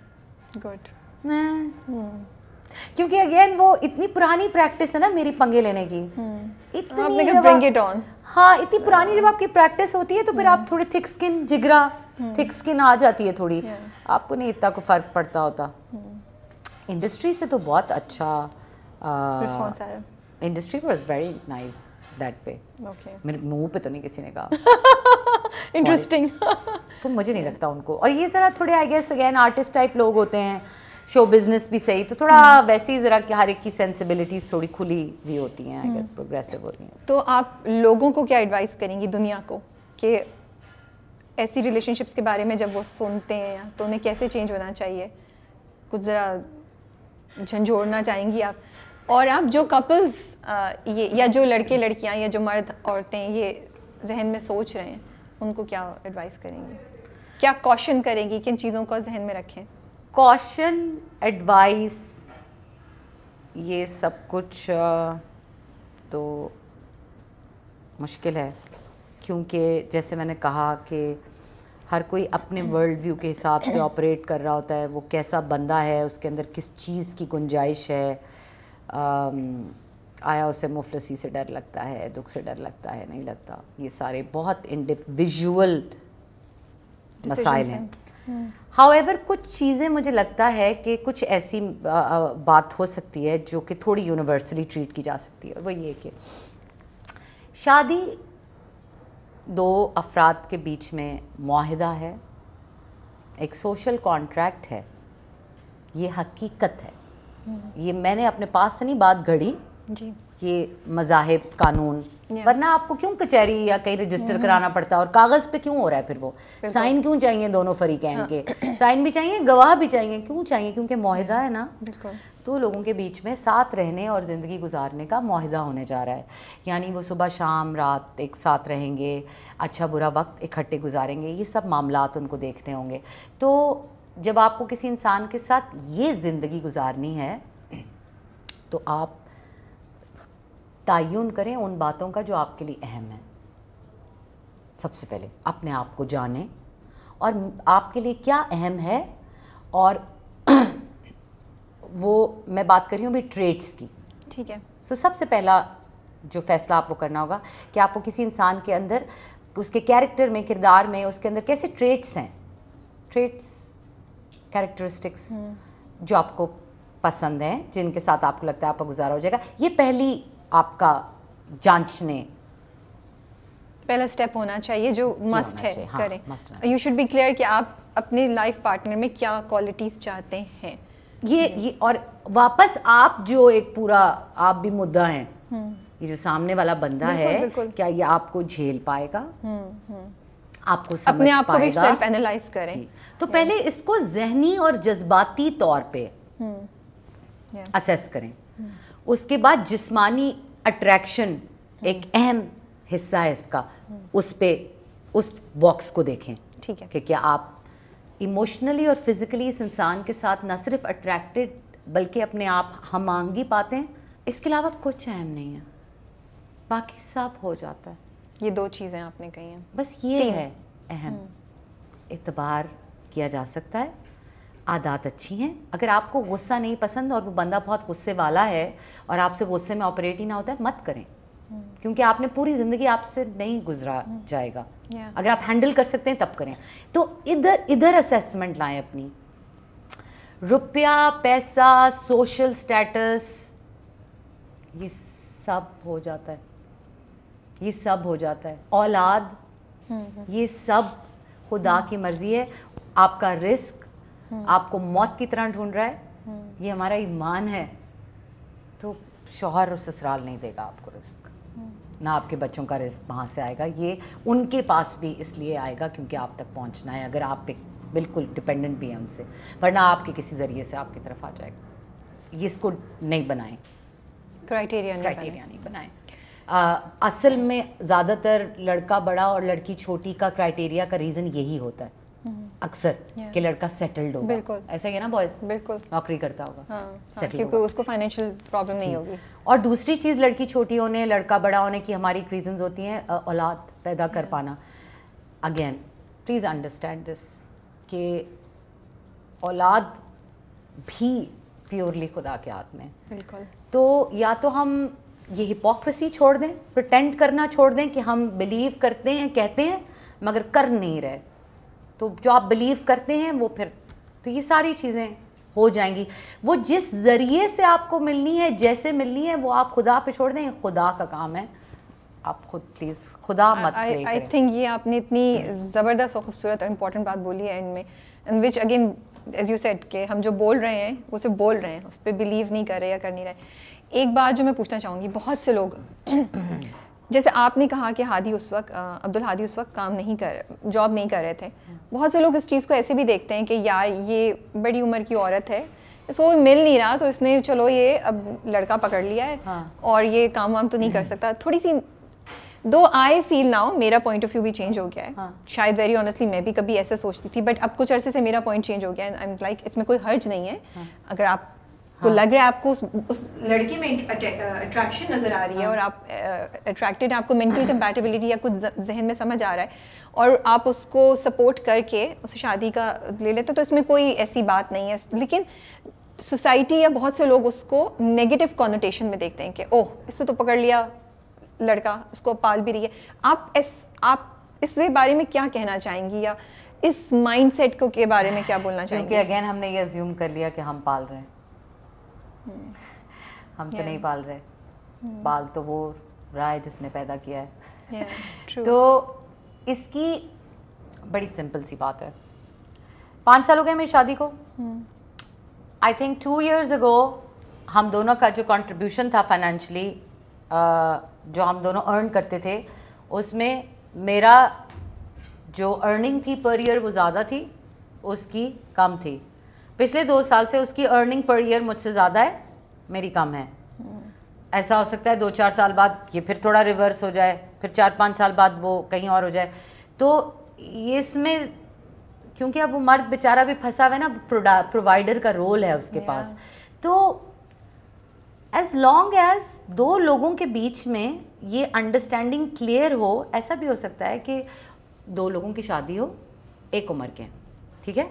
Good hmm. क्योंकि अगेन वो इतनी पुरानी प्रैक्टिस है ना मेरी पंगे लेने की hmm. इतनी ब्रिंग इट ऑन हाँ इतनी पुरानी जब आपकी प्रैक्टिस होती है तो फिर आप hmm. थोड़ी थिक स्किन जिगरा थिक स्किन आ जाती है थोड़ी आपको नहीं इतना को फर्क पड़ता होता इंडस्ट्री से तो बहुत अच्छा industry was very nice that पे मेरे मुंह पे तो नहीं किसी ने कहा इंटरेस्टिंग तो मुझे नहीं लगता उनको और ये ज़रा थोड़े I guess again artist type लोग होते हैं शो बिजनेस भी सही तो थोड़ा हम्म। वैसे ही ज़रा हर एक की सेंसिबिलिटीज थोड़ी खुली भी होती हैं आई गेस प्रोग्रेसिव होती हैं तो आप लोगों को क्या एडवाइस करेंगी दुनिया को कि ऐसी रिलेशनशिप्स के बारे में जब वो सुनते हैं तो उन्हें कैसे चेंज होना चाहिए कुछ ज़रा झंझोड़ना चाहेंगी आप और आप जो कपल्स ये या जो लड़के लड़कियाँ या जो मर्द औरतें ये जहन में सोच रहे हैं उनको क्या एडवाइस करेंगे क्या कॉशन करेंगी किन चीज़ों को जहन में रखें कॉशन एडवाइस ये सब कुछ तो मुश्किल है क्योंकि जैसे मैंने कहा कि हर कोई अपने वर्ल्ड व्यू के हिसाब से ऑपरेट कर रहा होता है वो कैसा बंदा है उसके अंदर किस चीज़ की गुंजाइश है आया उसे मुफलसी से डर लगता है दुख से डर लगता है नहीं लगता ये सारे बहुत इंडिविजुअल मसाइल हैं हाउ एवर हम्म। कुछ चीज़ें मुझे लगता है कि कुछ ऐसी बात हो सकती है जो कि थोड़ी यूनिवर्सली ट्रीट की जा सकती है वो ये कि शादी दो अफराद के बीच में माहिदा है एक सोशल कॉन्ट्रैक्ट है ये हकीकत है ये मैंने अपने पास से नहीं बात घड़ी जी ये मजाहब कानून वरना आपको क्यों कचहरी या कहीं रजिस्टर mm-hmm. कराना पड़ता है और कागज पे क्यों हो रहा है फिर वो साइन क्यों चाहिए दोनों फरीकैन हाँ। के साइन भी चाहिए गवाह भी चाहिए क्यों चाहिए क्योंकि माहिदा है ना तो लोगों के बीच में साथ रहने और ज़िंदगी गुजारने का माहिदा होने जा रहा है यानी वो सुबह शाम रात एक साथ रहेंगे अच्छा बुरा वक्त इकट्ठे गुजारेंगे ये सब मामला उनको देखने होंगे तो जब आपको किसी इंसान के साथ ये ज़िंदगी गुजारनी है तो आप तयन करें उन बातों का जो आपके लिए अहम है सबसे पहले अपने आप को जानें और आपके लिए क्या अहम है और वो मैं बात कर रही हूँ अभी ट्रेड्स की ठीक है सो so, सबसे पहला जो फैसला आपको करना होगा कि आपको किसी इंसान के अंदर उसके कैरेक्टर में किरदार में उसके अंदर कैसे ट्रेट्स हैं ट्रेट्स कैरेक्टरिस्टिक्स जो आपको पसंद हैं जिनके साथ आपको लगता है आपका गुजारा हो जाएगा ये पहली आपका जांचने पहला स्टेप होना चाहिए जो मस्ट है हाँ, करें यू शुड बी क्लियर कि आप अपने लाइफ पार्टनर में क्या क्वालिटीज चाहते हैं ये ये और वापस आप जो एक पूरा आप भी मुद्दा हैं हम्म। ये जो सामने वाला बंदा बिल्कुल, है बिल्कुल। क्या ये आपको झेल पाएगा हुँ, हम्म, हुँ. हम्म। आपको समझ अपने आप को भी सेल्फ एनालाइज करें तो पहले इसको जहनी और जज्बाती तौर पे असेस hmm. करें उसके बाद जिस्मानी अट्रैक्शन hmm. एक अहम हिस्सा है इसका hmm. उस पर उस बॉक्स को देखें ठीक है कि क्या आप इमोशनली और फिज़िकली इस इंसान के साथ ना सिर्फ अट्रैक्टेड बल्कि अपने आप हम आंगी पाते हैं इसके अलावा कुछ अहम नहीं है बाकी सब हो जाता है ये दो चीज़ें आपने कही हैं बस ये है अहम हम्म। इतबार किया जा सकता है आदात अच्छी हैं अगर आपको गुस्सा नहीं पसंद और वो बंदा बहुत गुस्से वाला है और आपसे गुस्से में ऑपरेट ही ना होता है मत करें हम्म। क्योंकि आपने पूरी ज़िंदगी आपसे नहीं गुजरा हम्म। जाएगा yeah. अगर आप हैंडल कर सकते हैं तब करें तो इधर इधर असेसमेंट लाएं अपनी रुपया पैसा सोशल स्टेटस ये सब हो जाता है ये सब हो जाता है औलाद हम्म, हम्म। ये सब खुदा हम्म। की मर्जी है आपका रिस्क आपको मौत की तरह ढूंढ रहा है ये हमारा ईमान है तो शोहर और ससुराल नहीं देगा आपको रिस्क ना आपके बच्चों का रिस्क वहाँ से आएगा ये उनके पास भी इसलिए आएगा क्योंकि आप तक पहुँचना है अगर आप पे बिल्कुल डिपेंडेंट भी हैं उनसे वरना आपके किसी ज़रिए से आपकी तरफ आ जाएगा ये इसको नहीं बनाएं क्राइटेरिया क्राइटेरिया नहीं बनाएं असल में ज़्यादातर लड़का बड़ा और लड़की छोटी का क्राइटेरिया का रीज़न यही होता है हम्म। अक्सर yeah. कि लड़का सेटल्ड होगा बिल्कुल ऐसा ही है ना बॉयज बिल्कुल नौकरी करता होगा हाँ, हाँ, क्योंकि उसको फाइनेंशियल प्रॉब्लम नहीं होगी और दूसरी चीज़ लड़की छोटी होने लड़का बड़ा होने की हमारी रीजन होती हैं औलाद पैदा कर पाना अगेन प्लीज़ अंडरस्टैंड दिस कि औलाद भी प्योरली खुदा के हाथ में बिल्कुल तो या तो हम ये हिपोक्रेसी छोड़ दें प्रटेंड करना छोड़ दें कि हम बिलीव करते हैं कहते हैं मगर कर नहीं रहे तो जो आप बिलीव करते हैं वो फिर तो ये सारी चीज़ें हो जाएंगी वो जिस ज़रिए से आपको मिलनी है जैसे मिलनी है वो आप खुदा पे छोड़ दें खुदा का काम है आप खुद प्लीज़ खुदा मत आई थिंक ये आपने इतनी ज़बरदस्त और खूबसूरत और इम्पोर्टेंट बात बोली है इनमें in which again as you set के हम जो बोल रहे हैं वो सिर्फ बोल रहे हैं उस पर बिलीव नहीं कर रहे या कर नहीं रहे एक बात जो मैं पूछना चाहूँगी बहुत से लोग जैसे आपने कहा कि हादी उस वक्त अब्दुल हादी उस वक्त काम नहीं कर जॉब नहीं कर रहे थे बहुत से लोग इस चीज़ को ऐसे भी देखते हैं कि यार ये बड़ी उम्र की औरत है सो मिल नहीं रहा तो इसने चलो ये अब लड़का पकड़ लिया है हाँ। और ये काम वाम तो नहीं कर सकता थोड़ी सी दो आई फील नाउ मेरा पॉइंट ऑफ व्यू भी चेंज हो गया है हाँ. शायद वेरी ऑनेस्टली मैं भी कभी ऐसे सोचती थी बट अब कुछ अरसे से मेरा पॉइंट चेंज हो गया है आई एम लाइक इसमें कोई हर्ज नहीं है हाँ. अगर आप हाँ. तो लग रहा है आपको उस, उस लड़की में अट्रैक्शन नज़र आ रही है हाँ. और आप अट्रैक्टेड हैं आपको मेंटल कंपैटिबिलिटी या कुछ जहन में समझ आ रहा है और आप उसको सपोर्ट करके उस शादी का ले लेते तो इसमें कोई ऐसी बात नहीं है लेकिन सोसाइटी या बहुत से लोग उसको नेगेटिव कॉन्टेशन में देखते हैं कि ओह इससे तो पकड़ लिया लड़का उसको पाल भी रही है आप इस आप इसके बारे में क्या कहना चाहेंगी या इस माइंडसेट को के बारे में क्या बोलना चाहेंगे अगेन हमने ये अज्यूम कर लिया कि हम पाल रहे हैं हम तो नहीं पाल रहे hmm. पाल तो वो राय जिसने पैदा किया है तो इसकी बड़ी सिंपल सी बात है पाँच साल हो गए मेरी शादी को I think two years ago हम दोनों का जो कंट्रीब्यूशन था फाइनेंशली जो हम दोनों अर्न करते थे उसमें मेरा जो अर्निंग थी पर ईयर वो ज़्यादा थी उसकी कम थी पिछले दो साल से उसकी अर्निंग पर ईयर मुझसे ज़्यादा है मेरी कम है ऐसा हो सकता है दो चार साल बाद ये फिर थोड़ा रिवर्स हो जाए फिर चार पाँच साल बाद वो कहीं और हो जाए तो ये इसमें क्योंकि अब वो मर्द बेचारा भी फंसा हुआ है ना प्रोवाइडर का रोल है उसके yeah. पास तो एज लॉन्ग एज दो लोगों के बीच में ये अंडरस्टैंडिंग क्लियर हो ऐसा भी हो सकता है कि दो लोगों की शादी हो एक उम्र के ठीक है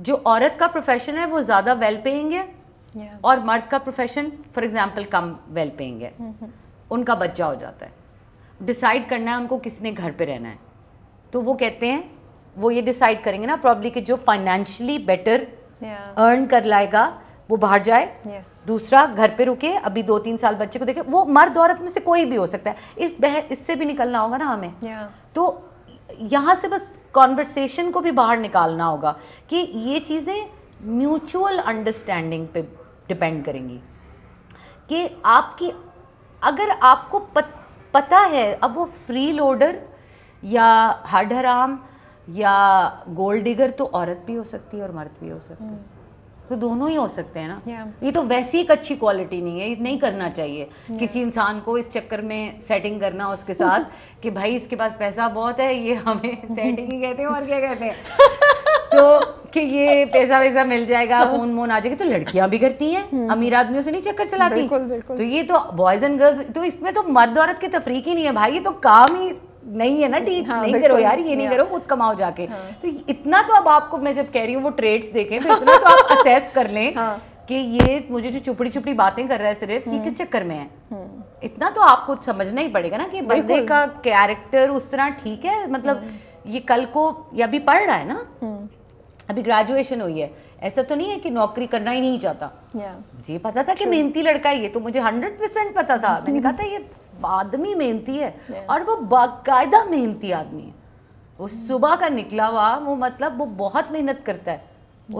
जो औरत का प्रोफेशन है वो ज़्यादा वेल पेइंग है yeah. और मर्द का प्रोफेशन फॉर एग्जांपल कम वेल पेइंग है mm -hmm. उनका बच्चा हो जाता है डिसाइड करना है उनको किसने घर पे रहना है तो वो कहते हैं वो ये डिसाइड करेंगे ना प्रॉब्ली कि जो फाइनेंशली बेटर अर्न कर लाएगा वो बाहर जाए yes. दूसरा घर पे रुके अभी दो तीन साल बच्चे को देखे वो मर्द औरत में से कोई भी हो सकता है इस बह इससे भी निकलना होगा ना हमें yeah. तो यहाँ से बस कॉन्वर्सेशन को भी बाहर निकालना होगा कि ये चीज़ें म्यूचुअल अंडरस्टैंडिंग पे डिपेंड करेंगी कि आपकी अगर आपको पत, पता है अब वो फ्री लोडर या हड हराम या गोल्ड डिगर तो औरत भी हो सकती है और मर्द भी हो सकता है हम्म। तो दोनों ही हो सकते हैं ना yeah. ये तो वैसी एक अच्छी क्वालिटी नहीं है ये नहीं करना चाहिए yeah. किसी इंसान को इस चक्कर में सेटिंग करना उसके साथ कि भाई इसके पास पैसा बहुत है ये हमें सेटिंग ही कहते हैं और क्या कहते हैं तो कि ये पैसा वैसा मिल जाएगा फोन मोन आ जाएगी तो लड़कियां भी करती हैं hmm. अमीर आदमियों से नहीं चक्कर चलाती बिल्कुल बिल्कुल तो ये तो बॉयज एंड गर्ल्स तो इसमें तो मर्द औरत की तफरीक तो ही नहीं है भाई ये तो काम ही नहीं है ना ठीक हाँ, नहीं करो यार ये नहीं करो खुद कमाओ जाके हाँ. तो इतना तो अब आपको मैं जब कह रही हूँ वो ट्रेड्स देखें तो इतना तो आप असेस कर लें हाँ. कि ये मुझे जो चुपड़ी चुपड़ी बातें कर रहा है सिर्फ ये हम्म। किस चक्कर में है हम्म। इतना तो आपको समझना ही पड़ेगा ना कि बंदे का कैरेक्टर उस तरह ठीक है मतलब हम्म। ये कल को ये अभी पढ़ रहा है ना अभी ग्रेजुएशन हुई है ऐसा तो नहीं है कि नौकरी करना ही नहीं चाहता yeah. मुझे पता था कि मेहनती लड़का है ये तो मुझे हंड्रेड परसेंट पता था मैंने कहा था ये आदमी मेहनती है yeah. और वो बाकायदा मेहनती आदमी है वो सुबह का निकला हुआ वो मतलब वो बहुत मेहनत करता है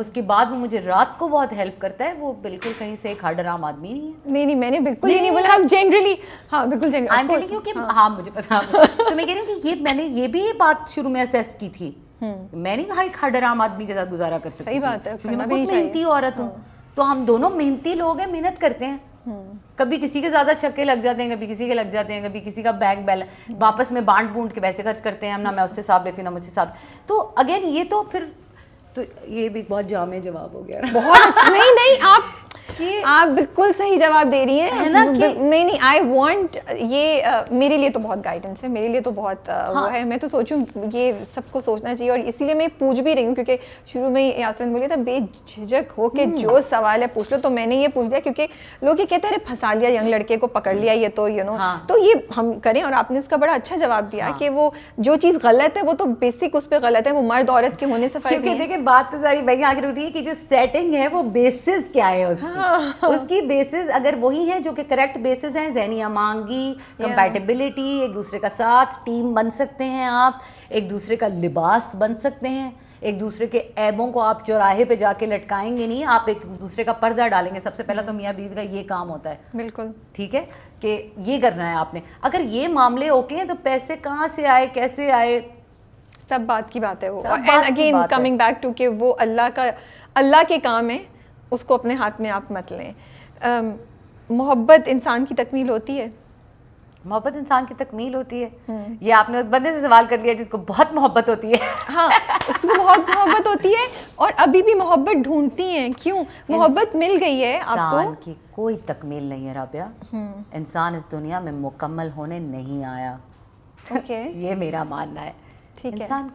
उसके बाद वो मुझे रात को बहुत हेल्प करता है वो बिल्कुल कहीं से एक आराम आदमी नहीं है नहीं नहीं मैंने बिल्कुल नहीं, नहीं, नहीं बोला हम जनरली हाँ बिल्कुल जनरली हाँ।, हाँ मुझे पता तो मैं कह रही हूँ कि ये मैंने ये भी बात शुरू में असेस की थी हम्म। मैं नहीं हर हर आम आदमी के साथ गुजारा कर सकती सही बात है मैं मेहनती औरत हूँ हाँ। तो हम दोनों मेहनती लोग हैं मेहनत करते हैं हम्म। कभी किसी के ज़्यादा छक्के लग जाते हैं कभी किसी के लग जाते हैं कभी किसी का बैंक बैलेंस हम्म। वापस में बांट बूंट के पैसे खर्च करते हैं हम ना मैं उससे साफ लेती हूँ ना मुझसे साफ तो अगेन ये तो फिर तो ये भी बहुत जामे जवाब हो गया बहुत नहीं नहीं आप आप बिल्कुल सही जवाब दे रही हैं है ना कि नहीं नहीं आई वांट ये uh, मेरे लिए तो बहुत गाइडेंस है मेरे लिए तो बहुत uh, हाँ. वो है मैं तो सोचूं ये सबको सोचना चाहिए और इसीलिए मैं पूछ भी रही हूँ क्योंकि शुरू में यासिन बोलिए था बेझिझक हो के हम्म। जो सवाल है पूछ लो तो मैंने ये पूछ दिया क्योंकि लोग ये कहते हैं फंसा लिया यंग लड़के को पकड़ लिया ये तो यू नो हाँ। तो ये हम करें और आपने उसका बड़ा अच्छा जवाब दिया हाँ। कि वो जो चीज़ गलत है वो तो बेसिक उस पर गलत है वो मर्द औरत के होने से फर्क देखिए बात तो सारी भाई आगे उठी है कि जो सेटिंग है वो बेसिस क्या है उसका की हाँ। उसकी बेसिस अगर वही हैं जो कि करेक्ट बेसिस हैं जहनिया मांगी कंपैटिबिलिटी एक दूसरे का साथ टीम बन सकते हैं आप एक दूसरे का लिबास बन सकते हैं एक दूसरे के ऐबों को आप चौराहे पे जाके लटकाएंगे नहीं आप एक दूसरे का पर्दा डालेंगे सबसे पहला तो मियाँ बीवी का ये काम होता है बिल्कुल ठीक है कि ये करना है आपने अगर ये मामले ओके हैं तो पैसे कहाँ से आए कैसे आए सब बात की बात है वो and again coming back to के वो अल्लाह का अल्लाह के काम है उसको अपने हाथ में आप मत लें मोहब्बत इंसान की तकमील होती है मोहब्बत इंसान की तकमील होती है हम्म। ये आपने उस बंदे से सवाल कर लिया जिसको बहुत मोहब्बत होती है हाँ उसको बहुत मोहब्बत होती है और अभी भी मोहब्बत ढूंढती है क्यों मोहब्बत मिल गई है आपको की कोई तकमील नहीं है राबिया हम्म। इंसान इस दुनिया में मुकम्मल होने नहीं आया ओके ये मेरा मानना है ठीक है इंसान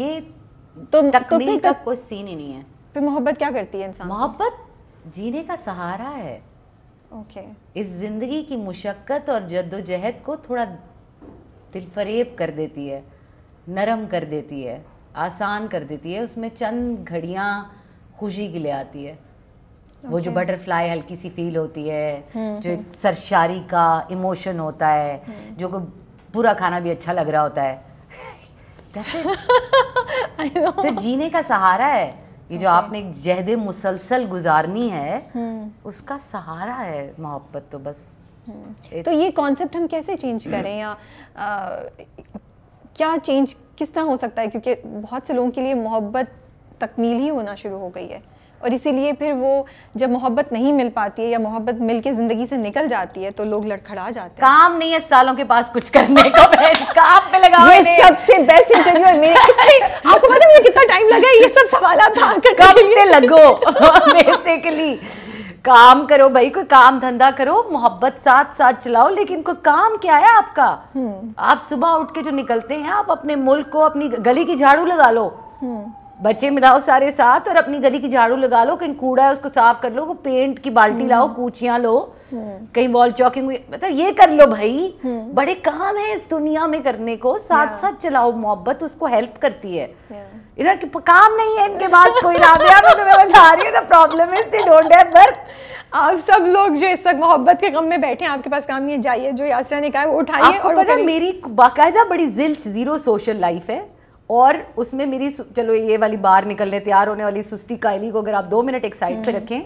ये तो, तो तकमील का कोई सीन ही नहीं है फिर मोहब्बत क्या करती है इंसान मोहब्बत जीने का सहारा है ओके okay. इस ज़िंदगी की मुशक्क़त और जद्दोजहद को थोड़ा दिलफरेब कर देती है नरम कर देती है आसान कर देती है उसमें चंद घड़ियाँ खुशी के लिए आती है okay. वो जो बटरफ्लाई हल्की सी फील होती है हुँ, हम्म, जो एक हम्म। सरशारी का इमोशन होता है हम्म। जो को बुरा खाना भी अच्छा लग रहा होता है तो जीने का सहारा है ये जो आपने एक जहद मुसलसल गुजारनी है हम्म। उसका सहारा है मोहब्बत तो बस हम्म। तो ये कॉन्सेप्ट हम कैसे चेंज करें या आ, क्या चेंज किस तरह हो सकता है क्योंकि बहुत से लोगों के लिए मोहब्बत तकमील ही होना शुरू हो गई है और इसीलिए फिर वो जब मोहब्बत नहीं मिल पाती है या मोहब्बत मिल के ज़िंदगी से निकल जाती है तो लोग लड़खड़ा जाते हैं काम नहीं है सालों के पास कुछ करने का काम पे लगा ये सबसे बेस्ट इंटरव्यू है मेरे कितने आपको पता है कितना टाइम लगा ये सब सवाल करते लगो बेसिकली काम करो भाई कोई काम धंधा करो मोहब्बत साथ साथ चलाओ लेकिन कोई काम क्या है आपका हम्म। आप सुबह उठ के जो निकलते हैं आप अपने मुल्क को अपनी गली की झाड़ू लगा लो हम्म। बच्चे मिलाओ सारे साथ और अपनी गली की झाड़ू लगा लो कहीं कूड़ा है उसको साफ कर लो पेंट की बाल्टी लाओ हम्म। कूचिया लो हम्म। कहीं वॉल चौकिंग मतलब ये कर लो भाई हम्म। बड़े काम है इस दुनिया में करने को साथ साथ चलाओ मोहब्बत उसको हेल्प करती है इधर काम नहीं है इनके पास कोई प्रॉब्लम आप सब लोग जो इस वक्त मोहब्बत के कम में बैठे हैं आपके पास काम नहीं है जाइए जो यासरा ने कहा वो उठाइए और पता मेरी बाकायदा बड़ी जिल्च जीरो सोशल लाइफ है और उसमें मेरी चलो ये वाली बाहर निकलने तैयार होने वाली सुस्ती कायली को अगर आप दो मिनट एक साइड पे हम्म। रखें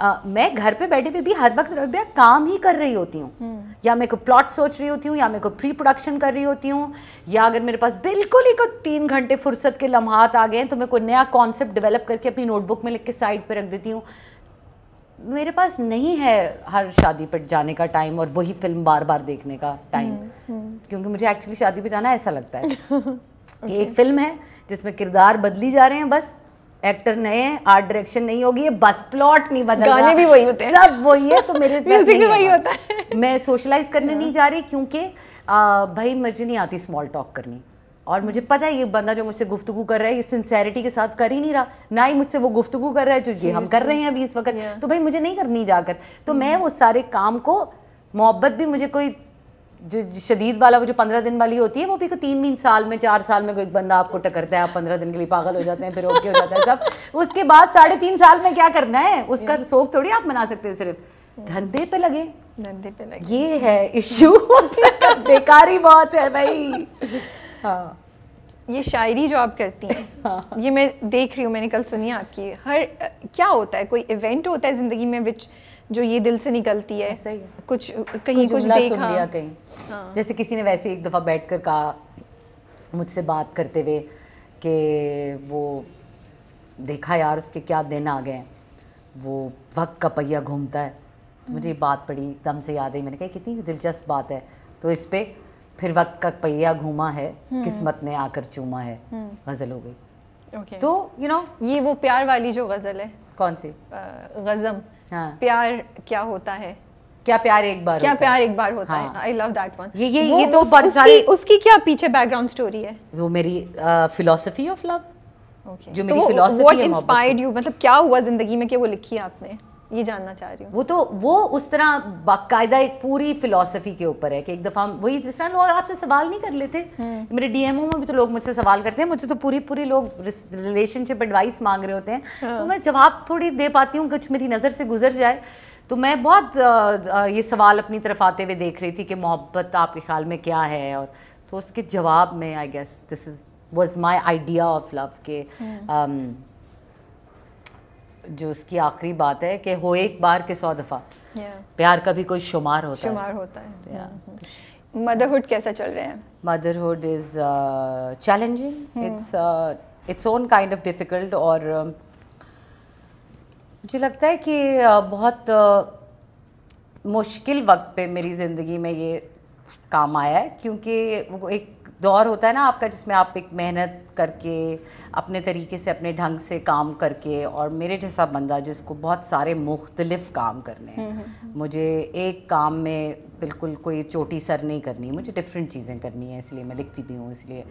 आ, मैं घर पे बैठे हुए भी हर वक्त रबिया काम ही कर रही होती हूँ हम्म। या मेरे को प्लॉट सोच रही होती हूँ या मेरे को प्री प्रोडक्शन कर रही होती हूँ या अगर मेरे पास बिल्कुल ही कोई तीन घंटे फुर्सत के लम्हात आ गए तो मैं कोई नया कॉन्सेप्ट डेवलप करके अपनी नोटबुक में लिख के साइड पर रख देती हूँ मेरे पास नहीं है हर शादी पर जाने का टाइम और वही फिल्म बार बार देखने का टाइम हम्म, क्योंकि मुझे एक्चुअली शादी पर जाना ऐसा लगता है okay. एक फिल्म है जिसमें किरदार बदली जा रहे हैं बस एक्टर नए हैं आर्ट डायरेक्शन नहीं होगी ये बस प्लॉट नहीं बदल गाने भी वही होते हैं सब वही है तो मेरे म्यूजिक भी वही होता है मैं सोशलाइज करने नहीं हाँ। जा रही क्योंकि भाई मुझे नहीं आती स्मॉल टॉक करनी और मुझे हम्म। पता है ये बंदा जो मुझसे गुफ्तगु कर रहा है ये सिंसेरिटी के साथ कर ही नहीं रहा ना ही मुझसे वो गुफ्तु कर रहा है जो ये हम कर रहे हैं अभी इस वक्त तो भाई मुझे नहीं करनी जाकर तो मैं हम्म। वो सारे काम को मोहब्बत भी मुझे कोई जो शदीद वाला वो जो पंद्रह दिन वाली होती है वो भी को तीन तीन साल में चार साल में कोई एक बंदा आपको टकरता है आप पंद्रह दिन के लिए पागल हो जाते हैं फिर ओके हो जाता है सब उसके बाद साढ़े तीन साल में क्या करना है उसका शोक थोड़ी आप मना सकते हैं सिर्फ धंधे पे लगे धंधे पे लगे ये है इशू बेकारी बहुत है भाई हाँ ये शायरी जो आप करती हैं हाँ। ये मैं देख रही हूँ मैंने कल सुनी आपकी हर क्या होता है कोई इवेंट होता है ज़िंदगी में विच जो ये दिल से निकलती है ऐसा ही कुछ कहीं कुछ, कुछ देखा लिया कहीं हाँ। जैसे किसी ने वैसे एक दफ़ा बैठ कर कहा मुझसे बात करते हुए कि वो देखा यार उसके क्या दिन आ गए वो वक्त का पहिया घूमता है तो मुझे ये हम्म। बात पड़ी दम से याद आई मैंने कहा कितनी दिलचस्प बात है तो इस पर फिर वक्त का पहिया घूमा है हम्म। किस्मत ने आकर चूमा है हम्म। गज़ल हो गई तो यू नो ये वो प्यार वाली जो गज़ल है कौन सी गज़म हाँ। प्यार क्या होता है क्या प्यार एक बार क्या प्यार एक बार होता हाँ. है आई लव दैट वन ये ये वो, ये तो उस, सारी उसकी, उसकी क्या पीछे बैकग्राउंड स्टोरी है वो मेरी फिलोसफी ऑफ लव जो तो मेरी फिलोसफी व्हाट इंस्पायर्ड यू मतलब क्या हुआ जिंदगी में कि वो लिखी आपने ये जानना चाह रही हूँ वो तो वो उस तरह बाकायदा एक पूरी फिलोसफी के ऊपर है कि एक दफ़ा वही जिस तरह लोग आपसे सवाल नहीं कर लेते हम्म। मेरे डीएमओ में भी तो लोग मुझसे सवाल करते हैं मुझसे तो पूरी पूरी लोग रिलेशनशिप एडवाइस मांग रहे होते हैं हाँ। तो मैं जवाब थोड़ी दे पाती हूँ कुछ मेरी नज़र से गुजर जाए तो मैं बहुत ये सवाल अपनी तरफ आते हुए देख रही थी कि मोहब्बत आपके ख्याल में क्या है और तो उसके जवाब में I guess this is was my idea of love के हम्म। um, जो उसकी आखिरी बात है कि हो एक बार के सौ दफ़ा yeah. प्यार का भी कोई शुमार होता शुमार है होता है मदरहुड हम्म, हम्म। कैसा चल रहे हैं motherhood is challenging it's it's own kind of difficult और um, मुझे लगता है कि uh, बहुत uh, मुश्किल वक्त पे मेरी ज़िंदगी में ये काम आया है क्योंकि वो एक दौर होता है ना आपका जिसमें आप एक मेहनत करके अपने तरीके से अपने ढंग से काम करके और मेरे जैसा बंदा जिसको बहुत सारे मुख्तलिफ काम करने हैं हम्म, हम्म, हम्म। मुझे एक काम में बिल्कुल कोई चोटी सर नहीं करनी मुझे डिफरेंट चीज़ें करनी है इसलिए मैं लिखती भी हूँ इसलिए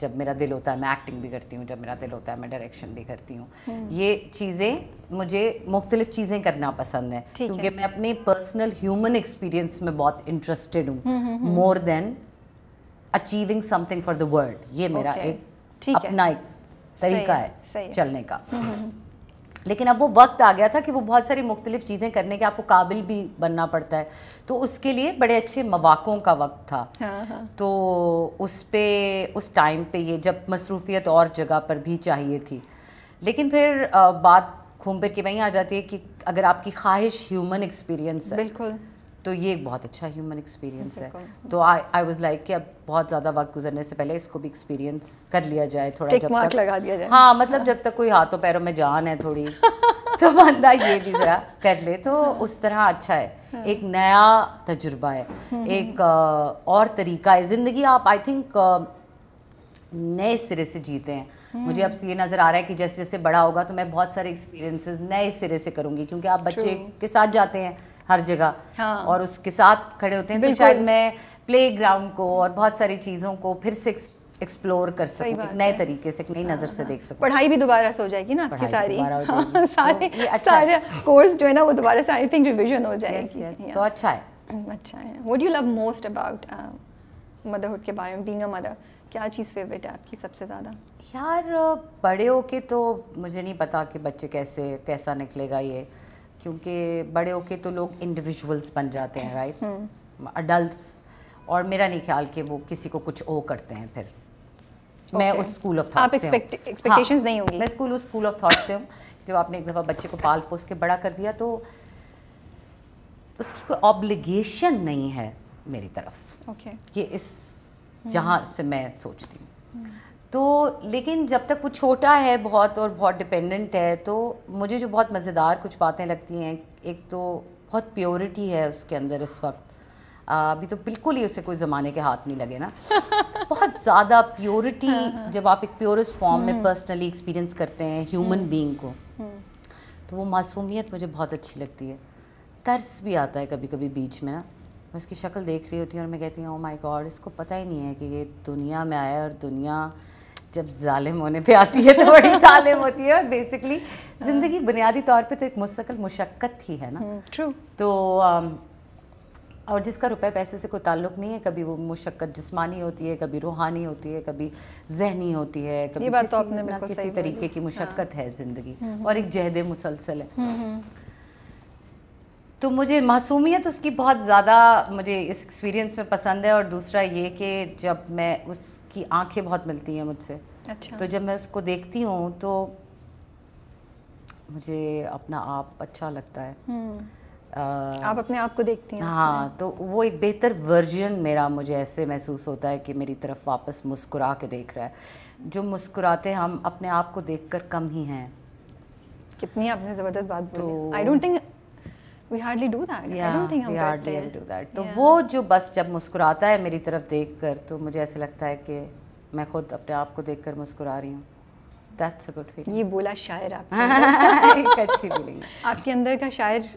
जब मेरा दिल होता है मैं एक्टिंग भी करती हूँ जब मेरा दिल होता है मैं डायरेक्शन भी करती हूँ ये चीज़ें मुझे मुख्तलिफ चीज़ें करना पसंद है क्योंकि मैं अपने पर्सनल ह्यूमन एक्सपीरियंस में बहुत इंटरेस्टेड हूँ more than achieving something for the world ये मेरा okay. एक अपना एक तरीका है, है, है चलने का हम्म, हम्म, हम्म. लेकिन अब वो वक्त आ गया था कि वो बहुत सारी मुख्तलिफ चीज़ें करने के आपको काबिल भी बनना पड़ता है तो उसके लिए बड़े अच्छे मवाक़ों का वक्त था हाँ, हाँ. तो उस पर उस टाइम पे ये जब मसरूफियत और जगह पर भी चाहिए थी लेकिन फिर बात घूम फिर के वहीं आ जाती है कि अगर आपकी ख्वाहिश ह्यूमन एक्सपीरियंस है बिल्कुल तो ये एक बहुत अच्छा ह्यूमन एक्सपीरियंस है तो आई आई वाज लाइक कि अब बहुत ज़्यादा वक्त गुजरने से पहले इसको भी एक्सपीरियंस कर लिया जाए थोड़ा जब तक लगा दिया जाए हाँ मतलब जब तक कोई हाथों पैरों में जान है थोड़ी तो बंदा ये भी ज़रा कर ले तो हाँ। उस तरह अच्छा है हाँ। एक नया तजुर्बा है हम्म, एक हम्म। और तरीका है ज़िंदगी आप आई थिंक नए सिरे से जीते हैं hmm. मुझे अब ये नज़र आ रहा है कि जैसे जैसे बड़ा होगा तो मैं बहुत सारे एक्सपीरियंसेस नए सिरे से करूँगी क्योंकि आप बच्चे True. के साथ जाते हैं हर जगह हाँ. और उसके साथ खड़े होते हैं तो शायद मैं प्ले ग्राउंड को और बहुत सारी चीज़ों को फिर से एक्सप्लोर कर सकती नए तरीके से एक नई नज़र से हाँ, देख सकूं पढ़ाई भी दोबारा से हो जाएगी ना आपकी सारी हाँ, सारे तो अच्छा सारे कोर्स जो है ना वो दोबारा से आई थिंक रिविजन हो जाएगी तो अच्छा है अच्छा है what you love most about motherhood के बारे में बींग अ मदर क्या चीज़ फेवरेट है आपकी सबसे ज़्यादा यार बड़े होके तो मुझे नहीं पता कि बच्चे कैसे कैसा निकलेगा ये क्योंकि बड़े होके तो लोग इंडिविजुअल्स बन जाते हैं राइट अडल्ट हम्म। और मेरा नहीं ख्याल कि वो किसी को कुछ ओ करते हैं फिर okay. मैं उस स्कूल ऑफ थॉट से एक्सपेक्टेशंस हाँ, नहीं होंगी मैं स्कूल उस स्कूल ऑफ थॉट से हूँ जब आपने एक दफ़ा बच्चे को पाल पोस के बड़ा कर दिया तो उसकी कोई ऑब्लिगेशन नहीं है मेरी तरफ ओके okay. कि इस जहाँ से मैं सोचती हूँ तो लेकिन जब तक वो छोटा है बहुत और बहुत डिपेंडेंट है तो मुझे जो बहुत मज़ेदार कुछ बातें लगती हैं एक तो बहुत प्योरिटी है उसके अंदर इस वक्त अभी तो बिल्कुल ही उसे कोई ज़माने के हाथ नहीं लगे ना बहुत ज़्यादा प्योरिटी हाँ, हाँ। जब आप एक प्योरेस्ट फॉर्म में पर्सनली हम्म। एक्सपीरियंस करते हैं ह्यूमन बींग को हम्म। तो वो मासूमियत मुझे बहुत अच्छी लगती है तर्स भी आता है कभी कभी बीच में ना मैं इसकी शक्ल देख रही होती हूँ और मैं कहती हूँ ओ माई गॉड इसको पता ही नहीं है कि ये दुनिया में आया और दुनिया जब ालिम होने पे आती है तो बड़ी ालिम होती है और बेसिकली हाँ। ज़िंदगी बुनियादी तौर पे तो एक मुस्तकल मुशक्क़त ही है ना ट्रू हम्म, तो um, और जिसका रुपए पैसे से कोई ताल्लुक नहीं है कभी वो मुशक्क़त जिस्मानी होती है कभी रूहानी होती है कभी जहनी होती है कभी किसी, तो किसी तरीके की हाँ। मुशक्क़त है ज़िंदगी हम्म, हम्म। और एक जहद मुसलसल है तो मुझे मासूमियत उसकी बहुत ज़्यादा मुझे इस एक्सपीरियंस में पसंद है और दूसरा ये कि जब मैं उसकी आंखें बहुत मिलती हैं मुझसे अच्छा तो जब मैं उसको देखती हूँ तो मुझे अपना आप अच्छा लगता है आ, हम्म। आप अपने आप को देखती हैं हाँ तो वो एक बेहतर वर्जन मेरा मुझे ऐसे महसूस होता है कि मेरी तरफ वापस मुस्कुरा के देख रहा है जो मुस्कुराते हम अपने आप को देखकर कम ही हैं कितनी आपने ज़बरदस्त बात बोली I don't think we hardly do that I don't think हम करते हैं डू दैट तो yeah. वो जो बस जब मुस्कुराता है मेरी तरफ देखकर तो मुझे ऐसे लगता है कि मैं खुद अपने आप को देखकर मुस्कुरा रही हूँ दैट्स अ गुड फीलिंग ये बोला शायर आपने एक अच्छी फीलिंग आपके अंदर का शायर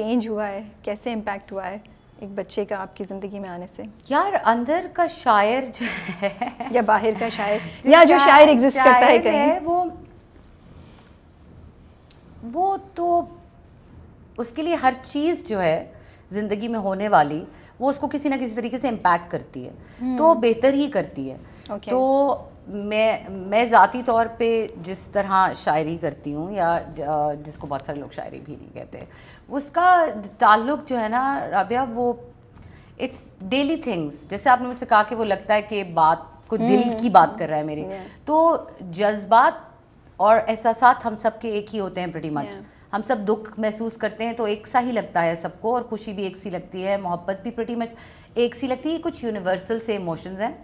चेंज हुआ है कैसे इम्पैक्ट हुआ है एक बच्चे का आपकी ज़िंदगी में आने से यार अंदर का शायर जो है या बाहर का शायर या जो शायर एग्जिस्ट करता है कहीं है, वो वो तो उसके लिए हर चीज़ जो है ज़िंदगी में होने वाली वो उसको किसी ना किसी तरीके से इम्पैक्ट करती है hmm. तो बेहतर ही करती है okay. तो मैं मैं ज़ाती तौर पे जिस तरह शायरी करती हूँ या जिसको बहुत सारे लोग शायरी भी नहीं कहते उसका ताल्लुक जो है ना रबिया वो इट्स डेली थिंग्स जैसे आपने मुझसे कहा कि वो लगता है कि बात को दिल हम्म। की बात कर रहा है मेरी तो जज्बात और एहसास हम सब के एक ही होते हैं प्रटी मच हम सब दुख महसूस करते हैं तो एक सा ही लगता है सबको और खुशी भी एक सी लगती है मोहब्बत भी प्रटी मच एक सी लगती है कुछ यूनिवर्सल से इमोशंस हैं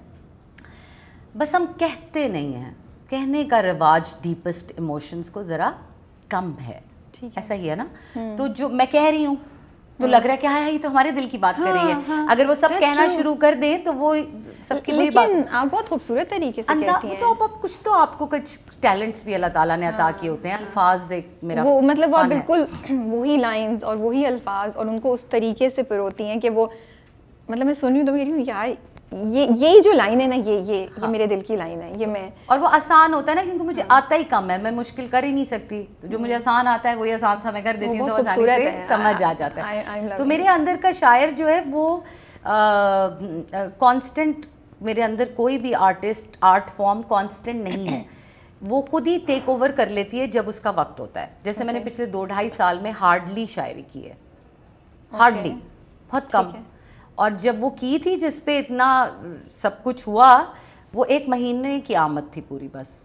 बस हम कहते नहीं हैं कहने का रिवाज डीपेस्ट इमोशंस को ज़रा कम है ठीक ऐसा ही है ना हम्म। तो जो मैं कह रही हूँ तो लग रहा है क्या है हाँ, ये तो हमारे दिल की बात हाँ, कर रही है हाँ, हाँ। अगर वो सब कहना शुरू कर दे तो वो सबके लिए बात आप हाँ, बहुत खूबसूरत तरीके से कहती हैं तो आप कुछ तो आपको कुछ टैलेंट्स भी अल्लाह ताला ने अता किए होते हैं अल्फाज एक मेरा वो मतलब वो बिल्कुल वही लाइंस और वही अल्फाज और उनको उस तरीके से पिरोती हैं कि वो मतलब मैं सुन रही हूँ तो मैं कह रही हूँ यार ये ये जो लाइन है ना ये ये हाँ। ये मेरे दिल की लाइन है ये मैं और वो आसान होता है ना क्योंकि मुझे आता ही कम है मैं मुश्किल कर ही नहीं सकती तो जो मुझे आसान आता है वही आसान समय कर देती हूँ तो आसानी है हाँ, समझ आ जाता है तो मेरे अंदर का शायर जो है वो कांस्टेंट मेरे अंदर कोई भी आर्टिस्ट आर्ट फॉर्म कांस्टेंट नहीं है वो खुद ही टेक ओवर कर लेती है जब उसका वक्त होता है जैसे okay. मैंने पिछले दो ढाई साल में हार्डली शायरी की है हार्डली okay. बहुत कम और जब वो की थी जिस पे इतना सब कुछ हुआ वो एक महीने की आमद थी पूरी बस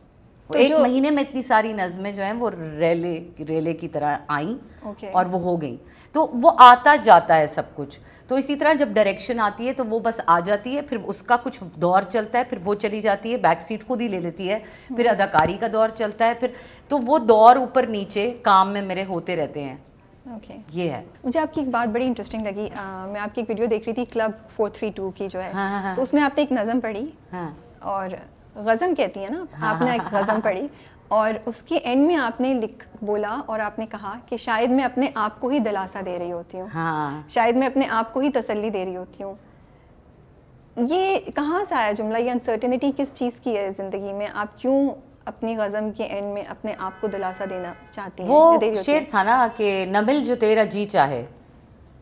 तो एक महीने में इतनी सारी नज़में जो हैं वो रेले रेले की तरह आई okay. और वो हो गई तो वो आता जाता है सब कुछ तो इसी तरह जब डायरेक्शन आती है तो वो बस आ जाती है फिर उसका कुछ दौर चलता है फिर वो चली जाती है बैक सीट खुद ही ले लेती है फिर hmm. अदाकारी का दौर चलता है फिर तो वो दौर ऊपर नीचे काम में मेरे होते रहते हैं ओके okay. ये है मुझे आपकी एक बात बड़ी इंटरेस्टिंग लगी uh, मैं आपकी एक वीडियो देख रही थी क्लब 432 की जो है हाँ, हाँ, हाँ, तो उसमें आपने एक नज़म पढ़ी हाँ, और गज़म कहती है ना हाँ, हाँ आपने एक हाँ, गज़म पढ़ी और उसके एंड में आपने लिख बोला और आपने कहा कि शायद मैं अपने आप को ही दिलासा दे रही होती हूँ हाँ। शायद मैं अपने आप को ही तसल्ली दे रही होती हूँ ये कहाँ से आया जुमला ये अनसर्टेनिटी किस चीज़ की है ज़िंदगी में आप क्यों अपनी गज़म के एंड में अपने आप को दिलासा देना चाहती हैं वो शेर था ना कि न मिल जो तेरा जी चाहे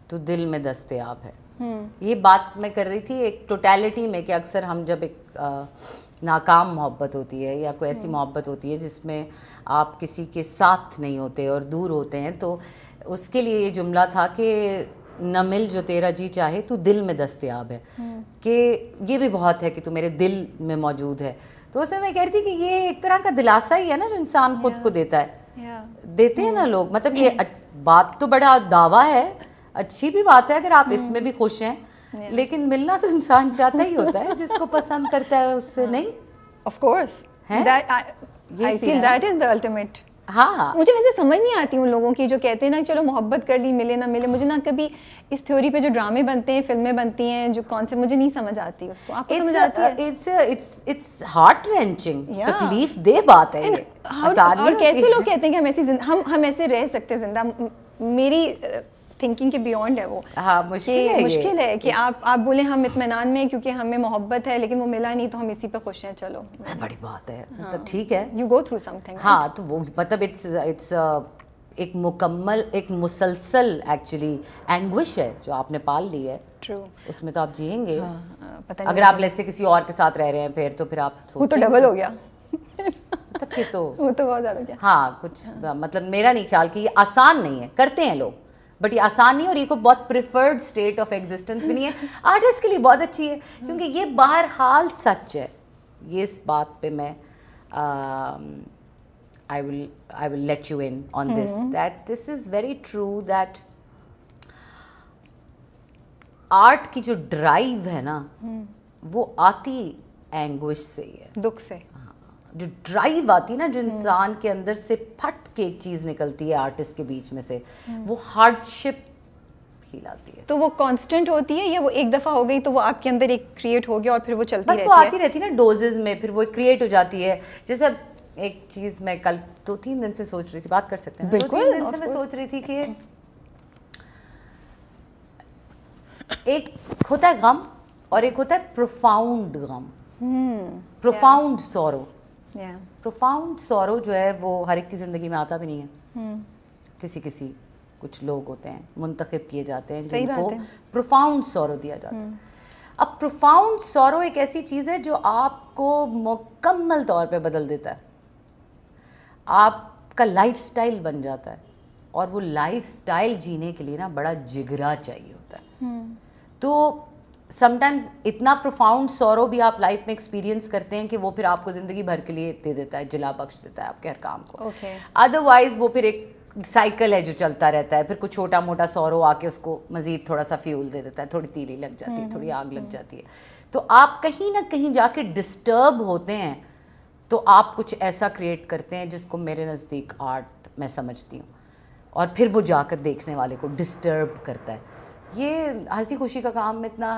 तो दिल में दस्तयाब है हम्म। ये बात मैं कर रही थी एक टोटैलिटी में कि अक्सर हम जब एक आ, नाकाम मोहब्बत होती है या कोई ऐसी हम्म। मोहब्बत होती है जिसमें आप किसी के साथ नहीं होते और दूर होते हैं तो उसके लिए ये जुमला था कि न मिल जो तेरा जी चाहे तू दिल में दस्तयाब है हम्म। कि ये भी बहुत है कि तू मेरे दिल में मौजूद है तो उसमें मैं कह रही थी कि ये एक तरह का दिलासा ही है ना जो इंसान खुद को देता है देते हैं ना hmm. लोग मतलब ये बात तो बड़ा दावा है अच्छी भी बात है अगर आप इसमें hmm. भी खुश हैं लेकिन मिलना तो इंसान चाहता ही होता है जिसको पसंद करता है उससे हाँ. नहीं of course I feel that is the ultimate हाँ मुझे वैसे समझ नहीं आती उन लोगों की जो कहते हैं ना चलो मोहब्बत कर ली मिले ना मिले मुझे ना कभी इस थ्योरी पे जो ड्रामे बनते हैं फिल्में बनती हैं जो कौन से मुझे नहीं समझ आती उसको आपको it's समझ a, आती है it's it's it's heart wrenching तकलीफ दे बात है ये और कैसे लोग कहते हैं कि हम ऐसी हम हम ऐसे रह सकते हैं जिंदा मेरी uh, थिंकिंग के बियॉन्ड है वो हाँ मुश्किल है मुश्किल है कि आप आप बोले हम इतमान में क्योंकि हमें मोहब्बत है लेकिन वो मिला नहीं तो हम इसी पे खुश हैं चलो बड़ी बात है हाँ। मतलब ठीक है यू गो थ्रू समथिंग हाँ तो वो मतलब इट्स इट्स uh, एक मुकम्मल एक मुसलसल एक्चुअली एंग्विश है जो आपने पाल ली है True. उसमें तो आप जियेंगे हाँ, हाँ, पता नहीं अगर आप लेट से किसी और के साथ रह रहे हैं फिर तो फिर आप वो तो डबल हो गया तो वो तो बहुत ज़्यादा हाँ कुछ हाँ. मतलब मेरा नहीं ख्याल कि ये आसान नहीं है करते हैं लोग बट ये आसानी और ये को बहुत प्रिफर्ड स्टेट ऑफ एग्जिस्टेंस भी नहीं है आर्टिस्ट के लिए बहुत अच्छी है क्योंकि ये हाल सच है ये इस बात पे मैं I will I will let you in on this that this is very true that art की जो ड्राइव है ना हम्म। वो आती एंग्विश से ही है दुख से जो ड्राइव आती है ना जो हम्म। इंसान के अंदर से फट के एक चीज़ निकलती है आर्टिस्ट के बीच में से हम्म। वो हार्डशिप ही लाती है तो वो कांस्टेंट होती है या वो एक दफ़ा हो गई तो वो आपके अंदर एक क्रिएट हो गया और फिर वो चलती बस रहती वो आती है? रहती है ना डोजेज में फिर वो क्रिएट हो जाती है जैसे एक चीज़ मैं कल दो तीन दिन से सोच रही थी बात कर सकते हैं बिल्कुल दिन से मैं सोच रही थी कि एक होता है गम और एक होता है प्रोफाउंड गम प्रोफाउंड हम्म, सौरव प्रोफाउंड सौरव जो है वो हर एक की ज़िंदगी में आता भी नहीं है hmm. किसी किसी कुछ लोग होते हैं मुंतखब किए जाते हैं जिनको प्रोफाउंड सौरव दिया जाता है hmm. अब प्रोफाउंड सौरव एक ऐसी चीज़ है जो आपको मुकम्मल तौर पे बदल देता है आपका लाइफस्टाइल बन जाता है और वो लाइफस्टाइल जीने के लिए ना बड़ा जिगरा चाहिए होता है hmm. तो समटाइम्स इतना प्रोफाउंड सौरव भी आप लाइफ में एक्सपीरियंस करते हैं कि वो फिर आपको ज़िंदगी भर के लिए दे देता है जिला बख्श देता है आपके हर काम को अदरवाइज okay. वो फिर एक साइकिल है जो चलता रहता है फिर कुछ छोटा मोटा सौरव आके उसको मज़ीद थोड़ा सा फ्यूल दे देता है थोड़ी तीली लग जाती है थोड़ी हम्म, आग लग हम्म। जाती है तो आप कहीं ना कहीं जाके डिस्टर्ब होते हैं तो आप कुछ ऐसा क्रिएट करते हैं जिसको मेरे नज़दीक आर्ट मैं समझती हूँ और फिर वो जाकर देखने वाले को डिस्टर्ब करता है ये हंसी खुशी का काम इतना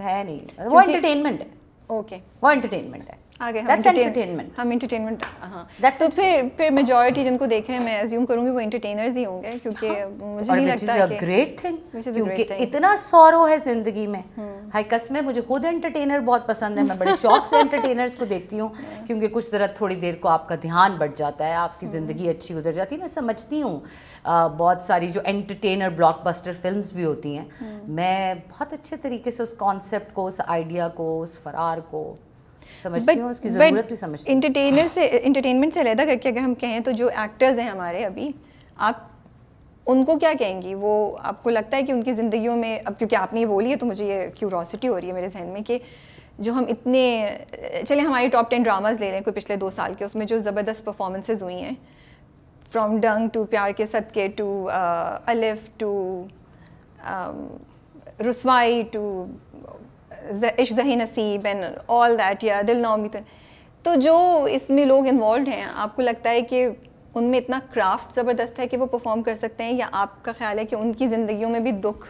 है नहीं वो एंटरटेनमेंट है ओके वो एंटरटेनमेंट है एंटरटेनमेंट हम हाँ तो फिर फिर जिनको मैं अज्यूम करूंगी वो ही होंगे क्योंकि हाँ। मुझे नहीं लगता कि ग्रेट थिंग क्योंकि इतना सौरो है जिंदगी में हम्म। मुझे खुद एंटरटेनर बहुत पसंद है मैं बड़े शौक से एंटरटेनर्स को देखती हूँ क्योंकि कुछ ज़रा थोड़ी देर को आपका ध्यान बढ़ जाता है आपकी हम्म। ज़िंदगी अच्छी गुजर जाती है मैं समझती हूँ बहुत सारी जो एंटरटेनर ब्लॉकबस्टर फिल्म्स भी होती हैं हम्म। मैं बहुत अच्छे तरीके से उस कॉन्सेप्ट को उस आइडिया को उस फरार को इंटरटेनर से इंटरटेनमेंट से अलहदा करके अगर हम कहें तो जो एक्टर्स हैं हमारे अभी आप उनको क्या कहेंगी वो आपको लगता है कि उनकी ज़िंदगियों में अब क्योंकि आपने ये बोली है तो मुझे ये क्यूरोसिटी हो रही है मेरे जहन में कि जो हम इतने चले हमारे टॉप टेन ड्रामाज ले लें कोई पिछले दो साल के उसमें जो ज़बरदस्त परफॉर्मेंसेज हुई हैं फ्रॉम डंग टू प्यार के सद के टू अलिफ टू रसवाई टू इश्क जही नसीब एंड ऑल दैट या दिल ना तो जो इसमें लोग इन्वॉल्व हैं आपको लगता है कि उनमें इतना क्राफ्ट ज़बरदस्त है कि वो परफॉर्म कर सकते हैं या आपका ख्याल है कि उनकी ज़िंदगियों में भी दुख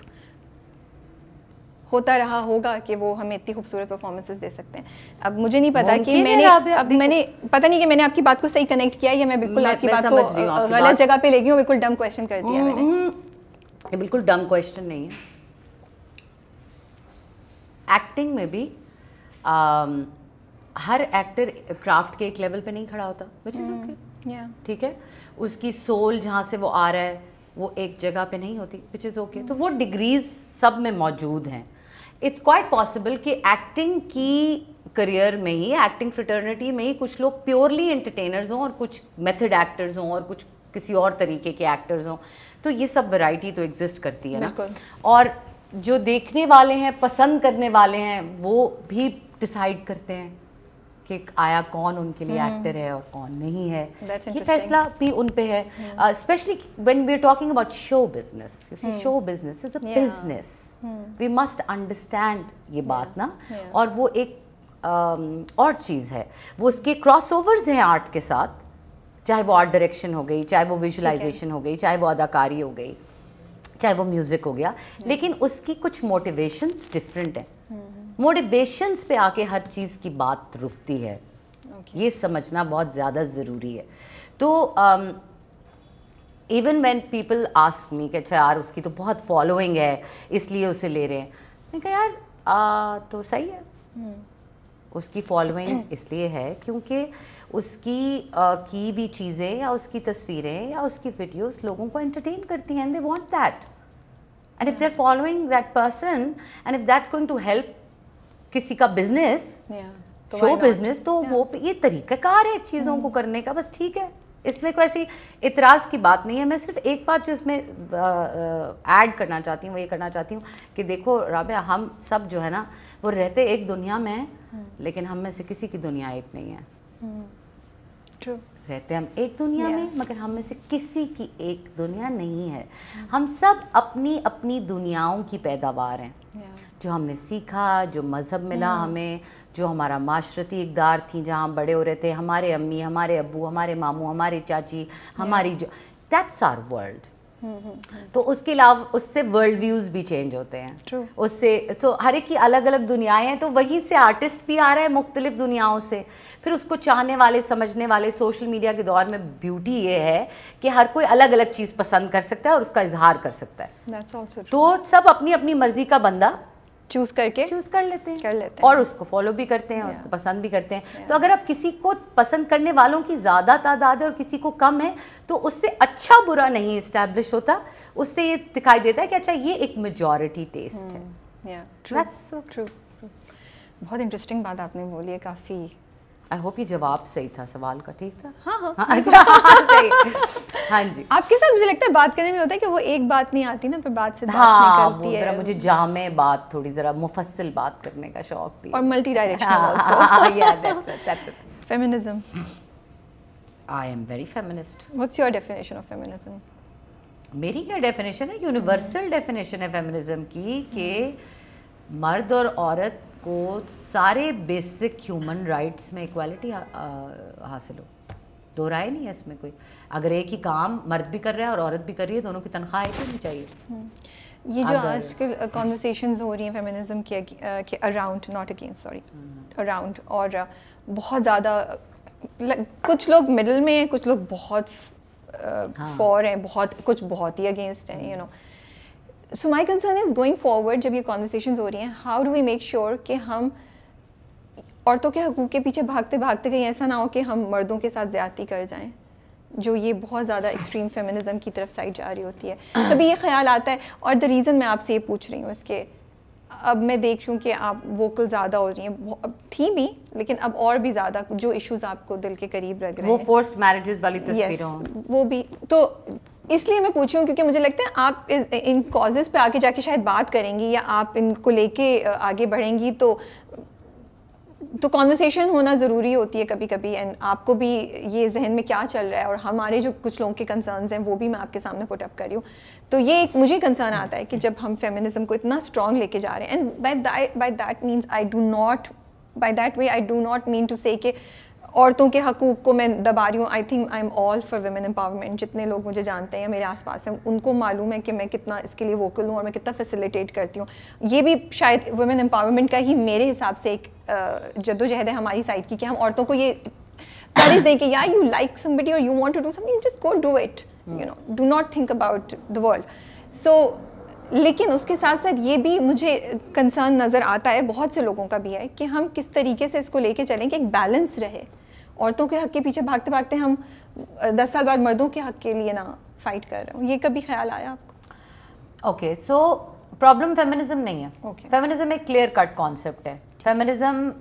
होता रहा होगा कि वो हमें इतनी खूबसूरत परफॉर्मेंसेस दे सकते हैं अब मुझे नहीं पता कि मैंने अब मैंने पता नहीं कि मैंने आपकी बात को सही कनेक्ट किया या मैं बिल्कुल मैं, आपकी मैं बात को गलत जगह पे ले गई हूँ बिल्कुल डम क्वेश्चन कर दिया हम्म, मैंने हम्म। बिल्कुल डम क्वेश्चन नहीं है एक्टिंग में भी um, हर एक्टर क्राफ्ट के एक लेवल पे नहीं खड़ा होता विच इज़ ओके ठीक है उसकी सोल जहाँ से वो आ रहा है वो एक जगह पे नहीं होती विच इज़ ओके तो वो डिग्रीज सब में मौजूद हैं इट्स क्वाइट पॉसिबल कि एक्टिंग की करियर में ही एक्टिंग फ्रिटर्निटी में ही कुछ लोग प्योरली एंटरटेनर्स हों और कुछ मेथड एक्टर्स हों और कुछ किसी और तरीके के एक्टर्स हों तो ये सब वैरायटी तो एग्जिस्ट करती है ना और जो देखने वाले हैं पसंद करने वाले हैं वो भी डिसाइड करते हैं कि आया कौन उनके लिए एक्टर हम्म। है और कौन नहीं है ये फैसला भी उन पे है specially when we are talking about show business show business is a business we must understand ये बात ना yeah. और वो एक और चीज़ है वो उसके क्रॉस हैं आर्ट के साथ चाहे वो आर्ट डायरेक्शन हो गई चाहे वो विजुलाइजेशन हो गई चाहे वो अदाकारी हो गई चाहे वो म्यूज़िक हो गया लेकिन उसकी कुछ मोटिवेशंस डिफरेंट हैं मोटिवेशंस पे आके हर चीज़ की बात रुकती है ये समझना बहुत ज़्यादा ज़रूरी है तो even when people ask me कि अच्छा यार उसकी तो बहुत फॉलोइंग है इसलिए उसे ले रहे हैं मैंने कहा यार आ, तो सही है hmm. उसकी फॉलोइंग इसलिए है क्योंकि उसकी आ, की भी चीज़ें या उसकी तस्वीरें या उसकी वीडियोस लोगों को एंटरटेन करती हैं and they want that and if they are following that person and if that's going to help किसी का बिजनेस शो बिजनेस तो yeah. वो ये तरीकाकार है चीज़ों mm. को hmm. करने का बस ठीक है इसमें कोई ऐसी इतराज़ की बात नहीं है मैं सिर्फ एक बात जो इसमें ऐड करना चाहती हूँ वो ये करना चाहती हूँ कि देखो राबे हम सब जो है ना वो रहते एक दुनिया में हम्म। लेकिन हम में से किसी की दुनिया एक नहीं है ट्रू हम्म। रहते हम एक दुनिया yeah. में मगर हम में से किसी की एक दुनिया नहीं है हम्म। हम सब अपनी अपनी दुनियाओं की पैदावार हैं yeah. जो हमने सीखा जो मज़हब मिला yeah. हमें जो हमारा माशरती इकदार थी जहाँ हम बड़े हो रहे थे हमारे अम्मी हमारे अबू हमारे मामू हमारे चाची हमारी जो दैट्स आर वर्ल्ड तो उसके अलावा उससे वर्ल्ड व्यूज भी चेंज होते हैं True. उससे तो हर एक की अलग अलग दुनियाएं हैं तो वहीं से आर्टिस्ट भी आ रहा है मुख्तलिफ दुनियाओं से फिर उसको चाहने वाले समझने वाले सोशल मीडिया के दौर में ब्यूटी ये है कि हर कोई अलग अलग चीज़ पसंद कर सकता है और उसका इजहार कर सकता है तो सब अपनी अपनी मर्जी का बंदा चूज करके चूज कर लेते हैं कर लेते हैं और उसको फॉलो भी करते हैं उसको पसंद भी करते हैं तो अगर आप किसी को पसंद करने वालों की ज़्यादा तादाद है और किसी को कम है तो उससे अच्छा बुरा नहीं इस्टेब्लिश होता उससे ये दिखाई देता है कि अच्छा ये एक मेजोरिटी टेस्ट है hmm. बहुत इंटरेस्टिंग बात आपने बोली है काफ़ी आई होप ये जवाब सही था सवाल का ठीक था हाँ हाँ, हाँ अच्छा, हाँ, सही हाँ जी आपके साथ मुझे लगता है बात करने में होता है कि वो एक बात नहीं आती ना फिर बात से हाँ, बात नहीं हाँ, करती है मुझे जामे बात थोड़ी ज़रा मुफस्सिल बात करने का शौक भी और multi directional I am very feminist what's your definition of feminism मेरी क्या डेफिनेशन है यूनिवर्सल डेफिनेशन है फेमिनिज्म की कि हम्म। मर्द और औरत को सारे बेसिक ह्यूमन राइट्स में इक्वालिटी हासिल हो दो राय नहीं है इसमें कोई अगर एक ही काम मर्द भी कर रहा है और औरत भी कर रही है दोनों की तनख्वाह एक होनी चाहिए हम्म। ये जो आजकल कॉन्वर्सेशन हो रही हैं फेमिनिज्म के, के around not against sorry around और बहुत ज़्यादा कुछ लोग मिडल में हैं कुछ लोग बहुत फॉर हाँ। हैं बहुत कुछ बहुत ही अगेंस्ट हैं you know so my concern is going forward जब ये कॉन्वर्सेशन हो रही हैं how do we make sure कि हम औरतों के हकूक़ के पीछे भागते भागते कहीं ऐसा ना हो कि हम मर्दों के साथ ज़्यादती कर जाएं जो ये बहुत ज़्यादा एक्सट्रीम फेमिनिज्म की तरफ साइड जा रही होती है तभी ये ख्याल आता है और द रीज़न मैं आपसे ये पूछ रही हूँ इसके अब मैं देख रही हूँ कि आप वोकल ज़्यादा हो रही हैं थी भी लेकिन अब और भी ज़्यादा जो इश्यूज आपको दिल के करीब रख रहे हैं वो फोर्स्ड मैरिजेस वाली तस्वीरों yes, वो भी तो इसलिए मैं पूछूँ क्योंकि मुझे लगता है आप इस, इन कॉजेज़ पे आगे जाके शायद बात करेंगी या आप इनको लेके आगे बढ़ेंगी तो तो कॉन्वर्सेशन होना ज़रूरी होती है कभी कभी एंड आपको भी ये जहन में क्या चल रहा है और हमारे जो कुछ लोगों के कंसर्नस हैं वो भी मैं आपके सामने पुट अप करी हूँ तो ये एक मुझे कंसर्न आता है कि जब हम फेमिनिज्म को इतना स्ट्रॉन्ग लेके जा रहे हैं and by by that means I do not by that way I do not mean to say औरतों के हकूक़ को मैं दबा रही हूँ I think I am all for women empowerment जितने लोग मुझे जानते हैं मेरे आसपास हैं उनको मालूम है कि मैं कितना इसके लिए वोकल हूँ और मैं कितना फैसिलिटेट करती हूँ ये भी शायद वुमेन एम्पावरमेंट का ही मेरे हिसाब से एक जदोजहद है हमारी साइड की कि हम औरतों को ये तरीज दें कि या यू लाइक समबडी और यू वॉन्ट टू डू समी just go do it you know do not think about the world so लेकिन उसके साथ साथ ये भी मुझे कंसर्न नज़र आता है बहुत से लोगों का भी है कि हम किस तरीके से इसको लेके चलें कि एक बैलेंस रहे औरतों के हक के पीछे भागते भागते हम दस साल बाद मर्दों के हक के लिए ना फाइट कर रहे हो ये कभी ख्याल आया आपको ओके सो प्रॉब्लम फेमिनिज्म नहीं है okay. फेमिनिज्म एक क्लियर कट कॉन्सेप्ट है feminism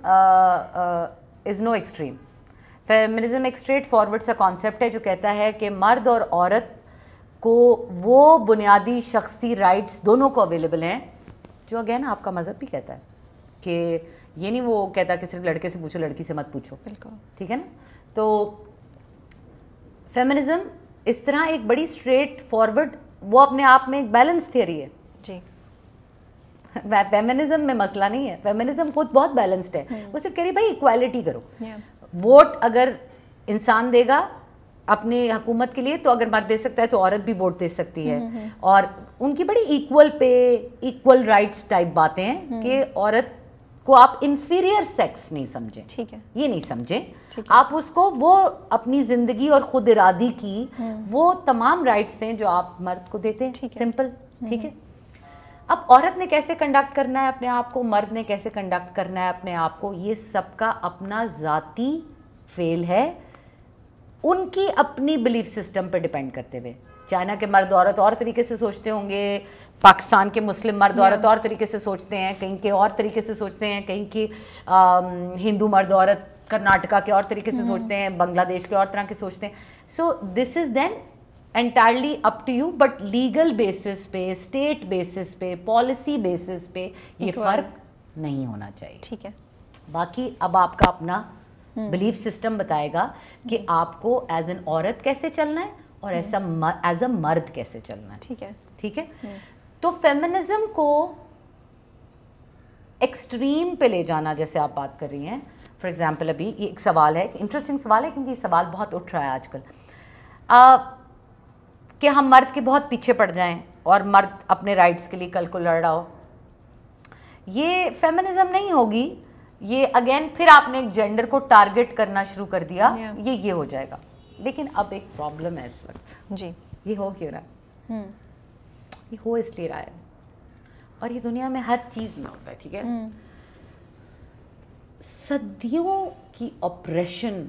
is no extreme feminism एक स्ट्रेट फॉरवर्ड सा कॉन्सेप्ट है जो कहता है कि मर्द और औरत को वो बुनियादी शख्सी राइट्स दोनों को अवेलेबल हैं जो अगेन आपका मज़हब भी कहता है कि ये नहीं वो कहता कि सिर्फ लड़के से पूछो लड़की से मत पूछो बिल्कुल ठीक है ना तो फेमिनिज्म इस तरह एक बड़ी स्ट्रेट फॉरवर्ड वो अपने आप में एक बैलेंस थियरी है जी फेमिनिज्म में मसला नहीं है फेमिनिज्म खुद बहुत बैलेंस्ड है हम्म। वो सिर्फ कह रही भाई इक्वालिटी करो वोट अगर इंसान देगा अपने हकूमत के लिए तो अगर मर्द दे सकता है तो औरत भी वोट दे सकती है हम्म, हम्म, और उनकी बड़ी equal pay equal rights type बातें हैं कि औरत को आप इंफीरियर सेक्स नहीं समझें ठीक है ये नहीं समझें आप उसको वो अपनी जिंदगी और खुद इरादी की हम्म। वो तमाम राइट्स हैं जो आप मर्द को देते हैं ठीक है। सिंपल हम्म। ठीक है अब औरत ने कैसे कंडक्ट करना है अपने आप को मर्द ने कैसे कंडक्ट करना है अपने आप को ये सबका अपना जाति फेल है उनकी अपनी बिलीफ सिस्टम पर डिपेंड करते हुए चाइना के मर्द औरत और तरीके से सोचते होंगे पाकिस्तान के मुस्लिम मर्द औरत और तरीके से सोचते हैं कहीं के और तरीके से सोचते हैं कहीं की हिंदू मर्द औरत कर्नाटका के और तरीके से hmm. सोचते हैं बांग्लादेश के और तरह के सोचते हैं so this is then entirely up to you but legal basis पे स्टेट बेसिस पे पॉलिसी बेसिस पे ये फ़र्क नहीं होना चाहिए ठीक है बाकी अब आपका अपना बिलीफ hmm. सिस्टम बताएगा कि hmm. आपको एज एन औरत कैसे चलना है और ऐसा एज अ मर्द कैसे चलना है ठीक है ठीक है तो फेमिनिज्म को एक्सट्रीम पे ले जाना जैसे आप बात कर रही हैं फॉर एग्ज़ाम्पल अभी ये एक सवाल है इंटरेस्टिंग सवाल है क्योंकि ये सवाल बहुत उठ रहा है आजकल कि हम मर्द के बहुत पीछे पड़ जाएं और मर्द अपने राइट्स के लिए कल को लड़ रहा हो ये फेमिनिज्म नहीं होगी ये अगेन फिर आपने एक जेंडर को टारगेट करना शुरू कर दिया yeah. ये ये हो जाएगा लेकिन अब एक प्रॉब्लम है इस वक्त जी ये हो क्यों रहा ये हो इसलिए रहा है और ये दुनिया में हर चीज़ में होता है ठीक है हम्म। सदियों की ऑपरेशन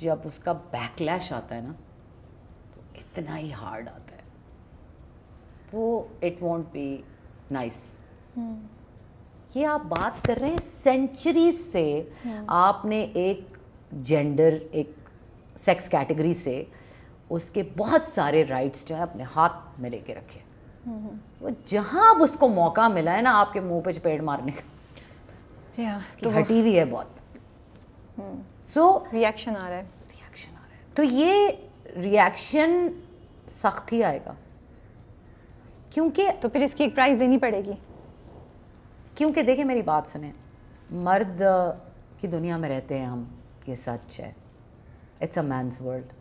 जब उसका बैकलैश आता है ना तो इतना ही हार्ड आता है वो इट वॉन्ट बी नाइस ये आप बात कर रहे हैं सेंचुरीज से हम्म। आपने एक जेंडर एक सेक्स कैटेगरी से उसके बहुत सारे राइट्स जो है अपने हाथ में लेके रखे वो जहाँ अब उसको मौका मिला है ना आपके मुंह पे पेड़ मारने का yeah, तो हटी हुई है बहुत सो hmm. रिएक्शन so, आ रहा है रिएक्शन आ रहा है तो ये रिएक्शन सख्त ही आएगा क्योंकि तो फिर इसकी एक प्राइस देनी पड़ेगी क्योंकि देखिए मेरी बात सुने मर्द की दुनिया में रहते हैं हम ये सच है इट्स अ मैंस वर्ल्ड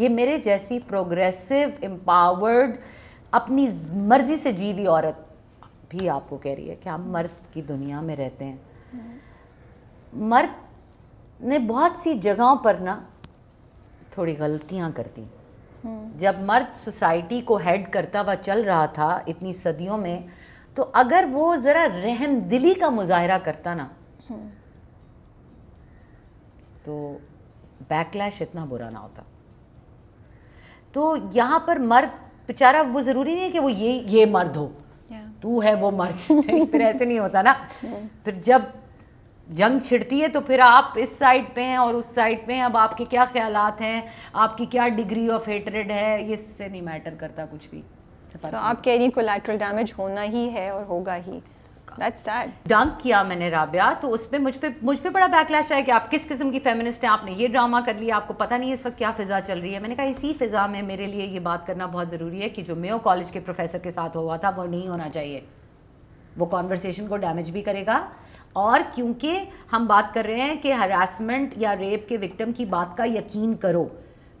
ये मेरे जैसी प्रोग्रेसिव एम्पावर्ड अपनी मर्जी से जी ली औरत भी आपको कह रही है कि हम मर्द की दुनिया में रहते हैं मर्द ने बहुत सी जगहों पर ना थोड़ी गलतियां कर दी जब मर्द सोसाइटी को हेड करता हुआ चल रहा था इतनी सदियों में तो अगर वो ज़रा रहम दिली का मुजाहरा करता ना तो बैकलैश इतना बुरा ना होता तो यहाँ पर मर्द बेचारा वो ज़रूरी नहीं है कि वो ये ये मर्द हो yeah. तू है वो मर्द फिर ऐसे नहीं होता ना yeah. फिर जब जंग छिड़ती है तो फिर आप इस साइड पे हैं और उस साइड पे हैं अब आपके क्या ख्याल हैं आपकी क्या डिग्री ऑफ हेटरेड है ये इससे नहीं मैटर करता कुछ भी so, आप कह रही कोलेट्रल डैमेज होना ही है और होगा ही That's sad. डंक किया मैंने राबिया तो उसमें मुझ पर मुझ पर बड़ा बैकलैश आया कि आप किस किस्म की फेमिनिस्ट हैं आपने ये ड्रामा कर लिया आपको पता नहीं है इस वक्त क्या फ़िज़ा चल रही है मैंने कहा इसी फ़िज़ा में मेरे लिए ये बात करना बहुत ज़रूरी है कि जो मेयो कॉलेज के प्रोफेसर के साथ हुआ था वो नहीं होना चाहिए वो कॉन्वर्सेशन को डैमेज भी करेगा और क्योंकि हम बात कर रहे हैं कि हरासमेंट या रेप के विक्टिम की बात का यकीन करो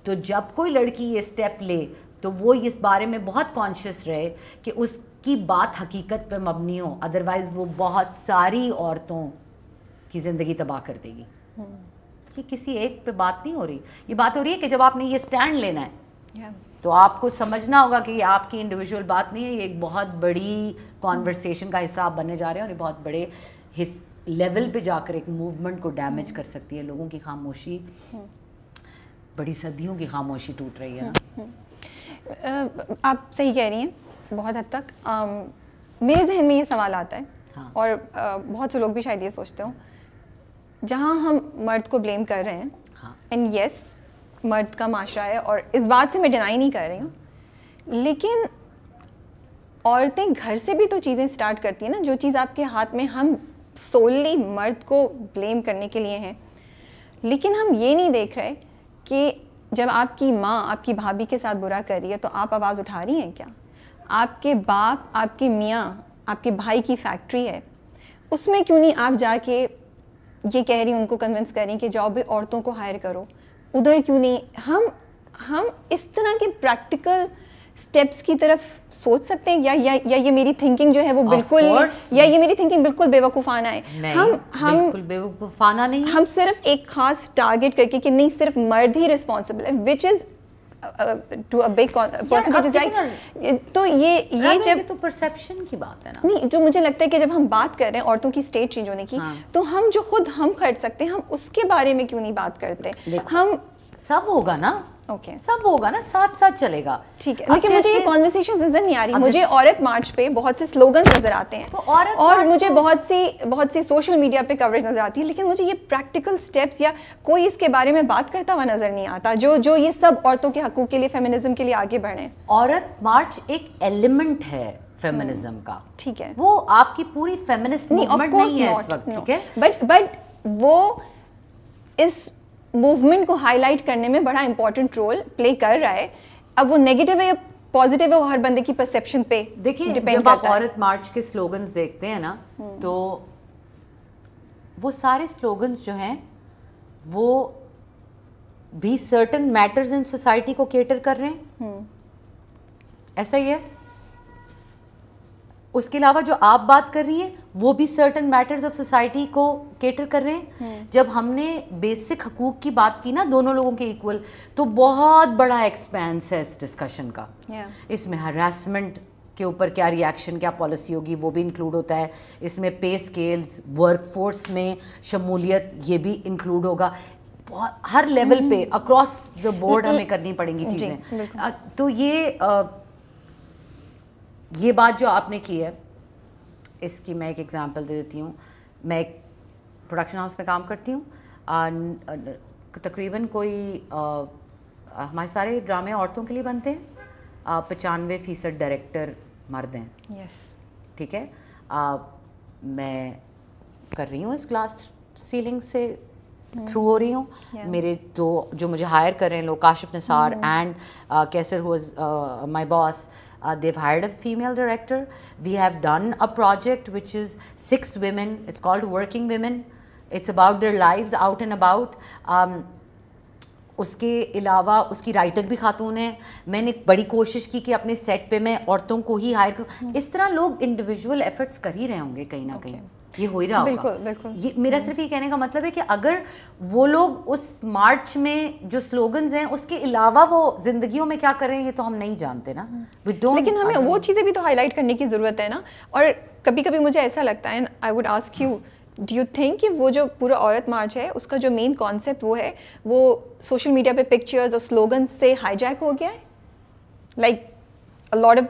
तो जब कोई लड़की ये स्टेप ले तो वो इस बारे में बहुत कॉन्शियस रहे कि उस की बात हकीकत पे मबनी हो अदरवाइज़ वो बहुत सारी औरतों की ज़िंदगी तबाह कर देगी हम्म। ये किसी एक पे बात नहीं हो रही ये बात हो रही है कि जब आपने ये स्टैंड लेना है तो आपको समझना होगा कि ये आपकी इंडिविजुअल बात नहीं है ये एक बहुत बड़ी कॉन्वर्सेशन का हिस्सा आप बनने जा रहे हैं और ये बहुत बड़े हिस लेवल पे जाकर एक मूवमेंट को डैमेज हम्म। कर सकती है लोगों की खामोशी हम्म। बड़ी सदियों की खामोशी टूट रही है ना आप सही कह रही हैं बहुत हद तक um, मेरे जहन में ये सवाल आता है हाँ। और uh, बहुत से लोग भी शायद ये सोचते हो जहाँ हम मर्द को ब्लेम कर रहे हैं एंड हाँ। यस मर्द का माशरा है और इस बात से मैं डिनाई नहीं कर रही हूँ लेकिन औरतें घर से भी तो चीज़ें स्टार्ट करती हैं ना जो चीज़ आपके हाथ में हम सोलली मर्द को ब्लेम करने के लिए हैं लेकिन हम ये नहीं देख रहे कि जब आपकी माँ आपकी भाभी के साथ बुरा कर रही है तो आप आवाज़ उठा रही हैं क्या आपके बाप आपके मियाँ आपके भाई की फैक्ट्री है उसमें क्यों नहीं आप जाके ये कह रही उनको कन्विंस करें कि जाओ भी औरतों को हायर करो उधर क्यों नहीं हम हम इस तरह के प्रैक्टिकल स्टेप्स की तरफ सोच सकते हैं या या या ये मेरी थिंकिंग जो है वो बिल्कुल या ये मेरी थिंकिंग बिल्कुल बेवकूफ़ाना है हम हम बिल्कुल बेवकूफ़ाना नहीं हम सिर्फ एक खास टारगेट करके कि नहीं सिर्फ मर्द ही रिस्पॉन्सिबल है विच इज़ टू अग बिग पर्सन इज राइट तो ये ये जब तो परसेप्शन की बात है ना नहीं जो मुझे लगता है कि जब हम बात कर रहे हैं औरतों की स्टेट चेंज होने की हाँ. तो हम जो खुद हम खरीद सकते हैं हम उसके बारे में क्यों नहीं बात करते हम सब होगा ना ओके okay. सब होगा ना साथ साथ चलेगा ठीक है लेकिन मुझे ये कॉन्वर्सेशन नजर नहीं आ रही मुझे औरत मार्च पे बहुत से स्लोगन नजर आते हैं तो औरत और मुझे बहुत सी बहुत सी सोशल मीडिया पे कवरेज नजर आती है लेकिन मुझे ये प्रैक्टिकल स्टेप्स या कोई इसके बारे में बात करता हुआ नजर नहीं आता जो जो ये सब औरतों के हकूक के लिए फेमिनिज्म के लिए आगे बढ़े औरत मार्च एक एलिमेंट है फेमिनिज्म का ठीक है वो आपकी पूरी फेमिनिस्ट नहीं, है बट बट वो इस मूवमेंट को हाईलाइट करने में बड़ा इंपॉर्टेंट रोल प्ले कर रहा है अब वो नेगेटिव है या पॉजिटिव है हर बंदे की परसेप्शन पे देखिए जब आप औरत मार्च के स्लोगन्स देखते हैं ना हम्म। तो वो सारे स्लोगन्स जो हैं वो भी सर्टन मैटर्स इन सोसाइटी को केटर कर रहे हैं हम्म। ऐसा ही है उसके अलावा जो आप बात कर रही हैं वो भी सर्टन मैटर्स ऑफ सोसाइटी को केटर कर रहे हैं हम्म। जब हमने बेसिक हकूक की बात की ना दोनों लोगों के इक्वल तो बहुत बड़ा एक्सपेंस है इस डिस्कशन का इसमें हरासमेंट के ऊपर क्या रिएक्शन क्या पॉलिसी होगी वो भी इंक्लूड होता है इसमें पे स्केल्स वर्कफोर्स में शमूलियत ये भी इंक्लूड होगा हर लेवल हम्म। पे अक्रॉस द बोर्ड हमें करनी पड़ेंगी चीज़ें तो ये ये बात जो आपने की है इसकी मैं एक एग्ज़ाम्पल दे देती हूँ मैं एक प्रोडक्शन हाउस में काम करती हूँ तकरीबन कोई आ, हमारे सारे ड्रामे औरतों के लिए बनते हैं पचानवे फ़ीसद डायरेक्टर मर्द हैं यस yes. ठीक है आ, मैं कर रही हूँ इस ग्लास सीलिंग से थ्रू हम्म। हो रही हूँ मेरे दो जो मुझे हायर कर रहे हैं लोग Kashif Nisar and hmm. uh, Qaiser who my boss they've hire a female director we have done a project which is six women it's called working women it's about their live out and about उसके अलावा उसकी writer भी खातून है मैंने बड़ी कोशिश की कि अपने सेट पे मैं औरतों को ही हायर करूँ हम्म। इस तरह लोग इंडिविजुअल एफर्ट्स कर ही रहे होंगे कहीं ना okay. कहीं ये हो ही रहा बिल्कुल बिल्कुल ये मेरा हम्म। सिर्फ ये कहने का मतलब है कि अगर वो लोग उस मार्च में जो स्लोगन्स हैं उसके अलावा वो जिंदगियों में क्या करें ये तो हम नहीं जानते ना हम्म। लेकिन हमें वो चीज़ें भी तो हाईलाइट करने की ज़रूरत है ना और कभी कभी मुझे ऐसा लगता है I would ask you do you think कि वो जो पूरा औरत मार्च है उसका जो मेन कॉन्सेप्ट वो है वो सोशल मीडिया पे पिक्चर्स और स्लोगन से हाईजैक हो गया है like a lot of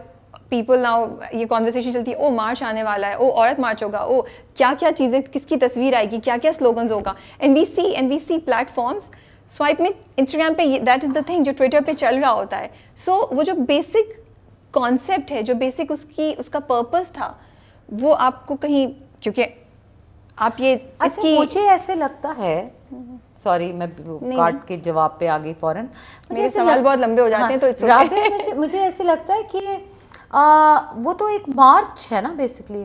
people now ये कॉन्वर्सेशन चलती है ओ मार्च आने वाला है ओ औरत मार्च होगा ओ क्या क्या चीज़ें किसकी तस्वीर आएगी क्या क्या स्लोगन्स होगा N V C N V C platforms swipe में इंस्टाग्राम पे दैट इज़ द थिंग जो ट्विटर पे चल रहा होता है सो so, वो जो बेसिक कॉन्सेप्ट है जो बेसिक उसकी उसका पर्पस था वो आपको कहीं क्योंकि आप ये अच्छा, इसकी मुझे ऐसे लगता है सॉरी मैं काट के जवाब पे आ गई फौरन मेरे सवाल लग... बहुत लंबे हो जाते हाँ, हैं तो मुझे, मुझे ऐसे लगता है कि आ, वो तो एक मार्च है ना बेसिकली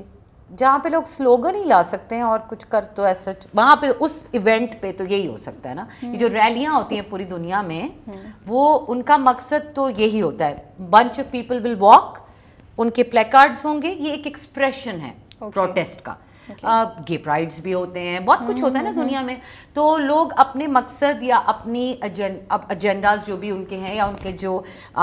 जहाँ पे लोग स्लोगन ही ला सकते हैं और कुछ कर तो ऐसा वहाँ पे उस इवेंट पे तो यही हो सकता है ना ये जो रैलियाँ हम्म। होती हैं पूरी दुनिया में हम्म। वो उनका मकसद तो यही होता है bunch of people will walk उनके प्लेकार्ड्स होंगे ये एक एक्सप्रेशन है प्रोटेस्ट okay. का okay. गे uh, प्राइड्स भी होते हैं बहुत कुछ होता है ना हम्म, दुनिया हम्म, में तो लोग अपने मकसद या अपनी एजेंडाज जो भी उनके हैं या उनके जो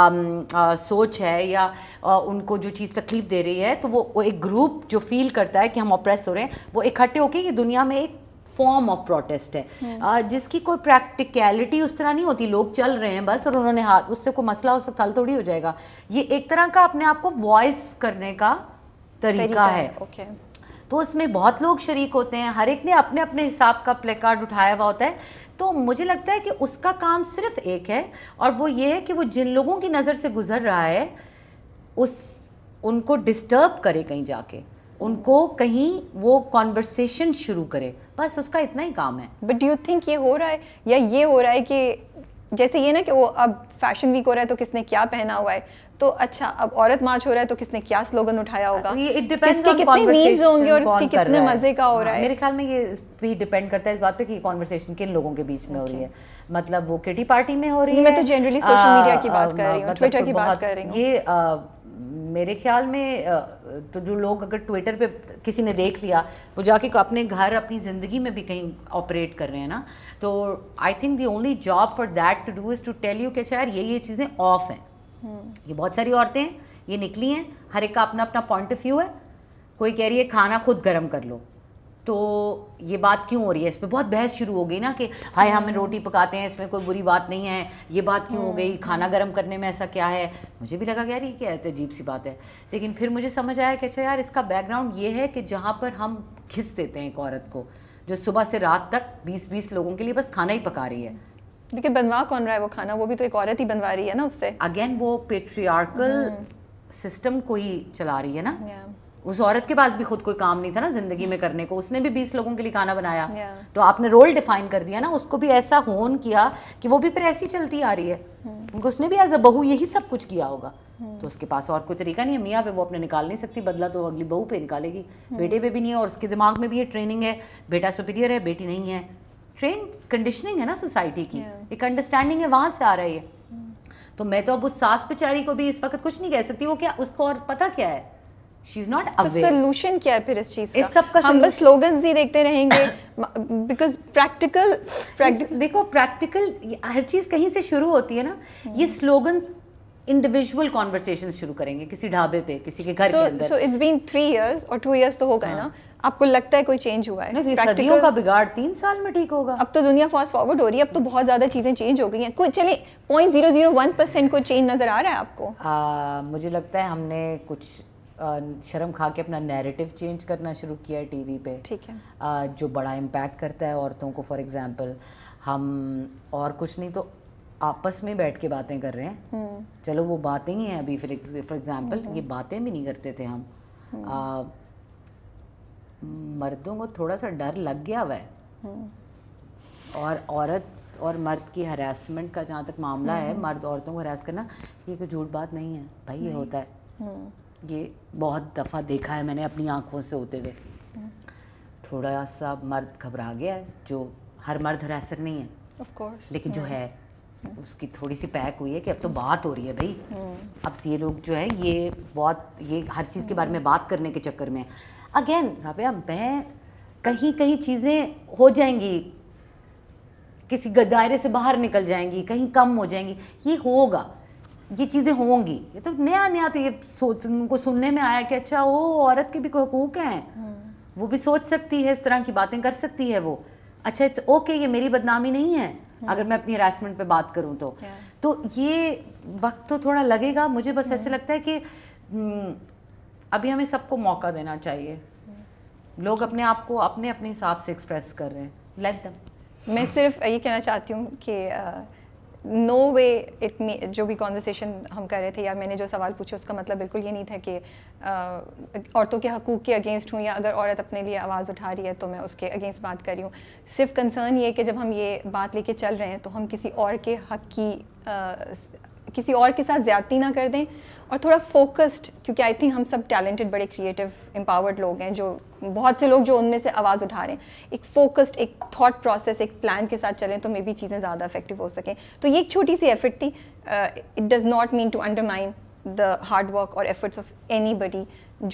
आम, um, आ, uh, सोच है या आ, uh, उनको जो चीज़ तकलीफ दे रही है तो वो, एक ग्रुप जो फील करता है कि हम ऑप्रेस हो रहे हैं वो इकट्ठे होके ये दुनिया में एक फॉर्म ऑफ प्रोटेस्ट है हम्म। जिसकी कोई प्रैक्टिकलिटी उस तरह नहीं होती लोग चल रहे हैं बस और उन्होंने हाथ उससे कोई मसला उस वक्त हल थोड़ी हो जाएगा ये एक तरह का अपने आप को वॉइस करने का तरीका, तरीका है, है। okay. तो उसमें बहुत लोग शरीक होते हैं हर एक ने अपने अपने हिसाब का प्ले कार्ड उठाया हुआ होता है तो मुझे लगता है कि उसका काम सिर्फ एक है और वो ये है कि वो जिन लोगों की नज़र से गुजर रहा है उस उनको डिस्टर्ब करे कहीं जाके उनको कहीं वो कॉन्वर्सेशन शुरू करे बस उसका इतना ही काम है बट डू यू थिंक ये हो रहा है या ये हो रहा है कि जैसे ये ना कि वो अब फैशन वीक हो रहा है तो किसने क्या पहना हुआ है तो अच्छा अब औरत मार्च हो रहा है तो किसने क्या स्लोगन उठाया होगा किसके कितने मीन्स होंगे और इसके कितने मजे का हो हाँ, रहा है मेरे ख्याल में ये भी डिपेंड करता है इस बात पे कि कॉन्वर्सेशन किन लोगों के बीच में हो रही है मतलब वो किटी पार्टी में हो रही है मैं तो जनरली सोशल मीडिया की बात कर रही हूँ ट्विटर मतलब तो की बात कर रही हूँ ये मेरे ख्याल में तो जो लोग अगर ट्विटर पे किसी ने देख लिया वो जाके अपने घर अपनी ज़िंदगी में भी कहीं ऑपरेट कर रहे हैं ना तो I think the only job for that to do is to tell you कि अच्छा यार ये ये चीज़ें ऑफ हैं हम्म। ये बहुत सारी औरतें हैं ये निकली हैं हर एक का अपना अपना पॉइंट ऑफ व्यू है कोई कह रही है खाना खुद गर्म कर लो तो ये बात क्यों हो रही है इस पर बहुत बहस शुरू हो गई ना कि हाय हम रोटी पकाते हैं इसमें कोई बुरी बात नहीं है ये बात क्यों हो गई हम्म। खाना गर्म करने में ऐसा क्या है मुझे भी लगा कि यार ये क्या है अजीब सी बात है लेकिन फिर मुझे समझ आया कि अच्छा यार इसका बैकग्राउंड ये है कि जहाँ पर हम घिस देते हैं एक औरत को जो सुबह से रात तक बीस बीस लोगों के लिए बस खाना ही पका रही है देखिए बनवा कौन रहा है वो खाना वो भी तो एक औरत ही बनवा रही है ना उससे अगेन वो पेट्रियार्कल सिस्टम हम्म। को ही चला रही है ना उस औरत के पास भी खुद कोई काम नहीं था ना जिंदगी में करने को उसने भी बीस लोगों के लिए खाना बनाया yeah. तो आपने रोल डिफाइन कर दिया ना उसको भी ऐसा होन किया कि वो भी फिर ऐसी चलती आ रही है hmm. उनको उसने भी एज अ बहू यही सब कुछ किया होगा hmm. तो उसके पास और कोई तरीका नहीं है मियाँ पे वो अपने निकाल नहीं सकती बदला तो अगली बहू पे निकालेगी hmm. बेटे पे भी नहीं है और उसके दिमाग में भी ये ट्रेनिंग है बेटा सुपीरियर है बेटी नहीं है ट्रेन कंडीशनिंग है ना सोसाइटी की एक अंडरस्टैंडिंग है वहाँ से आ रही है hmm. तो मैं तो अब उस सास बेचारी को भी इस वक्त कुछ नहीं कह सकती वो क्या उसको और पता क्या है सोल्यूशन तो क्या है फिर इस चीज इस सब का हम बस ही देखते रहेंगे बिकॉज प्रैक्टिकल देखो प्रैक्टिकल हर चीज कहीं से शुरू होती है ना हम्म। ये इंडिविजुअल कॉन्वर्सेशन शुरू करेंगे किसी ढाबे पे किसी के घर so, के अंदर so it's been three years और टू इयर्स तो होगा हाँ. ना आपको लगता है कोई चेंज हुआ है सदियों का बिगाड़ तीन साल में ठीक होगा अब तो दुनिया फास्ट फॉरवर्ड हो रही है अब तो बहुत ज्यादा चीजें चेंज हो गई हैं कुछ चले point zero zero one percent कोई चेंज नजर आ रहा है आपको आ, मुझे लगता है हमने कुछ शर्म खा के अपना नैरेटिव चेंज करना शुरू किया है टीवी पे ठीक है आ, जो बड़ा इम्पैक्ट करता है औरतों को फॉर एग्जांपल हम और कुछ नहीं तो आपस में बैठ के बातें कर रहे हैं हम्म। चलो वो बातें ही हैं अभी फॉर एग्जांपल हम्म। ये बातें भी नहीं करते थे हम आ, हम्म। मर्दों को थोड़ा सा डर लग गया हुआ है और औरत और मर्द की हरासमेंट का जहाँ तक मामला है मर्द औरतों को हरास करना ये कोई झूठ बात नहीं है भाई ये होता है ये बहुत दफ़ा देखा है मैंने अपनी आँखों से होते हुए थोड़ा सा मर्द घबरा गया है जो हर मर्द हरासर नहीं है of course, लेकिन जो है उसकी थोड़ी सी पैक हुई है कि अब तो बात हो रही है भाई hmm. अब ये लोग जो है ये बहुत ये हर चीज़ के बारे में बात करने के चक्कर में अगेन राबिया मैं कहीं कहीं चीज़ें हो जाएंगी किसी दायरे से बाहर निकल जाएंगी कहीं कम हो जाएंगी ये होगा ये चीज़ें होंगी ये तो नया नया तो ये सोच उनको सुनने में आया कि अच्छा वो औरत के भी कोई हकूक हैं हम्म। वो भी सोच सकती है इस तरह की बातें कर सकती है वो अच्छा इट्स ओके ये मेरी बदनामी नहीं है हम्म। अगर मैं अपनी हरासमेंट पे बात करूँ तो तो ये वक्त तो थोड़ा लगेगा मुझे बस ऐसे हम्म। लगता है कि अभी हमें सबको मौका देना चाहिए लोग अपने आप को अपने अपने हिसाब से एक्सप्रेस कर रहे हैं लेट दम मैं सिर्फ ये कहना चाहती हूँ कि नो वे इट मे जो भी कॉन्वर्सेशन हम कर रहे थे या मैंने जो सवाल पूछे उसका मतलब बिल्कुल ये नहीं था कि औरतों के हकूक़ के अगेंस्ट हूँ या अगर औरत अपने लिए आवाज़ उठा रही है तो मैं उसके अगेंस्ट बात कर रही हूँ सिर्फ कंसर्न ये कि जब हम ये बात लेके चल रहे हैं तो हम किसी और के हक की किसी और के साथ ज़्यादती ना कर दें और थोड़ा फोकस्ड क्योंकि आई थिंक हम सब टैलेंटेड बड़े क्रिएटिव एम्पावर्ड लोग हैं जो बहुत से लोग जो उनमें से आवाज़ उठा रहे हैं एक फोकस्ड एक थॉट प्रोसेस एक प्लान के साथ चलें तो मे बी चीज़ें ज़्यादा इफेक्टिव हो सकें तो ये एक छोटी सी एफर्ट थी it does not mean to undermine the hard work और एफर्ट्स ऑफ एनी बडी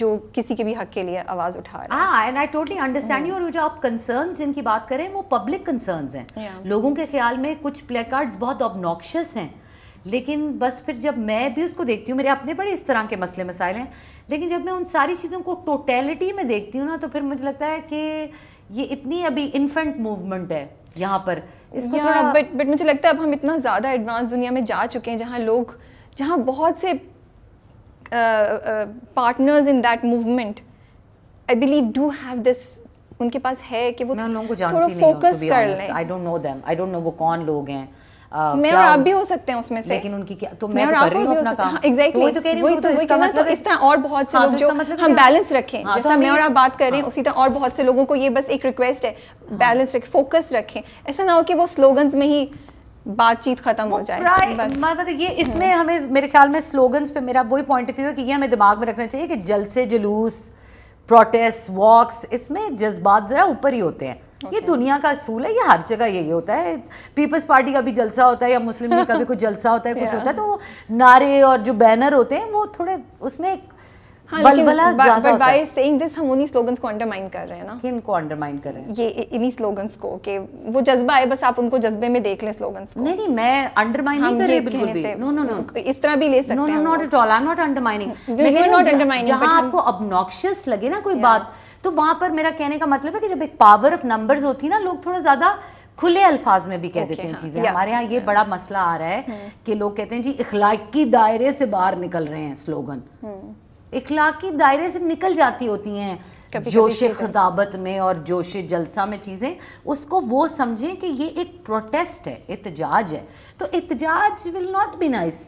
जो किसी के भी हक के लिए आवाज़ उठा रहा है and I totally understand you और जो आप कंसर्न जिनकी बात करें वो पब्लिक कंसर्न हैं yeah. लोगों के ख्याल में कुछ प्ले कार्ड्स बहुत ऑबनॉक्शस हैं लेकिन बस फिर जब मैं भी उसको देखती हूँ मेरे अपने बड़े इस तरह के मसले मसाइल हैं लेकिन जब मैं उन सारी चीज़ों को टोटेलिटी में देखती हूँ ना तो फिर मुझे लगता है कि ये इतनी अभी इन्फेंट मूवमेंट है यहाँ पर इसको थोड़ा बट बट मुझे लगता है अब हम इतना ज़्यादा एडवांस दुनिया में जा चुके हैं जहाँ लोग जहाँ बहुत से partners in that movement I believe do have this उनके पास है कि वो मैं उन लोगों को जानती नहीं फोकस कर लें I don't know them I don't know वो कौन लोग हैं मैं और आप भी हो सकते हैं उसमें से लेकिन उनकी क्या तो मैं, मैं तो कर रही हूं एग्जैक्टली हाँ, तो वही तो कह रही हूं तो, तो इसका मतलब, मतलब इस तरह और बहुत से हाँ, तो लोग जो मतलब हम बैलेंस रखें हाँ, जैसा मैं और आप बात कर रहे हैं उसी तरह और बहुत से लोगों को ये बस एक रिक्वेस्ट है बैलेंस रखें फोकस रखें ऐसा ना हो कि वो स्लोगन्स में ही बातचीत खत्म हो जाए बस मतलब ये इसमें हम्म। हमें मेरे ख्याल में स्लोगन्स पे मेरा वही पॉइंट ऑफ व्यू है कि ये हमें दिमाग में रखना चाहिए कि जलसे जुलूस प्रोटेस्ट वॉक्स इसमें जज्बात ज़रा ऊपर ही होते हैं ये दुनिया का असूल है ये हर जगह यही होता है पीपल्स पार्टी का भी जलसा होता है या मुस्लिम लीग का भी कुछ जलसा होता है कुछ होता है तो नारे और जो बैनर होते हैं वो थोड़े उसमें एक हाँ, ये इन्हीं स्लोगन्स है बस आप उनको जज्बे में देख लें आपको लगे ना कोई बात तो वहाँ पर मेरा कहने का मतलब है कि जब एक पावर ऑफ नंबर्स होती है ना लोग थोड़ा ज़्यादा खुले अल्फाज में भी कह okay, देते हैं हाँ, चीज़ें हमारे यहाँ ये बड़ा मसला आ रहा है हम्म। कि लोग कहते हैं जी इखलाकी दायरे से बाहर निकल रहे हैं स्लोगन हम्म। इखलाकी दायरे से निकल जाती होती हैं जोश खदाबत में और जोश जलसा में चीज़ें उसको वो समझें कि ये एक प्रोटेस्ट है एहतजाज है तो एहतजाज will not be nice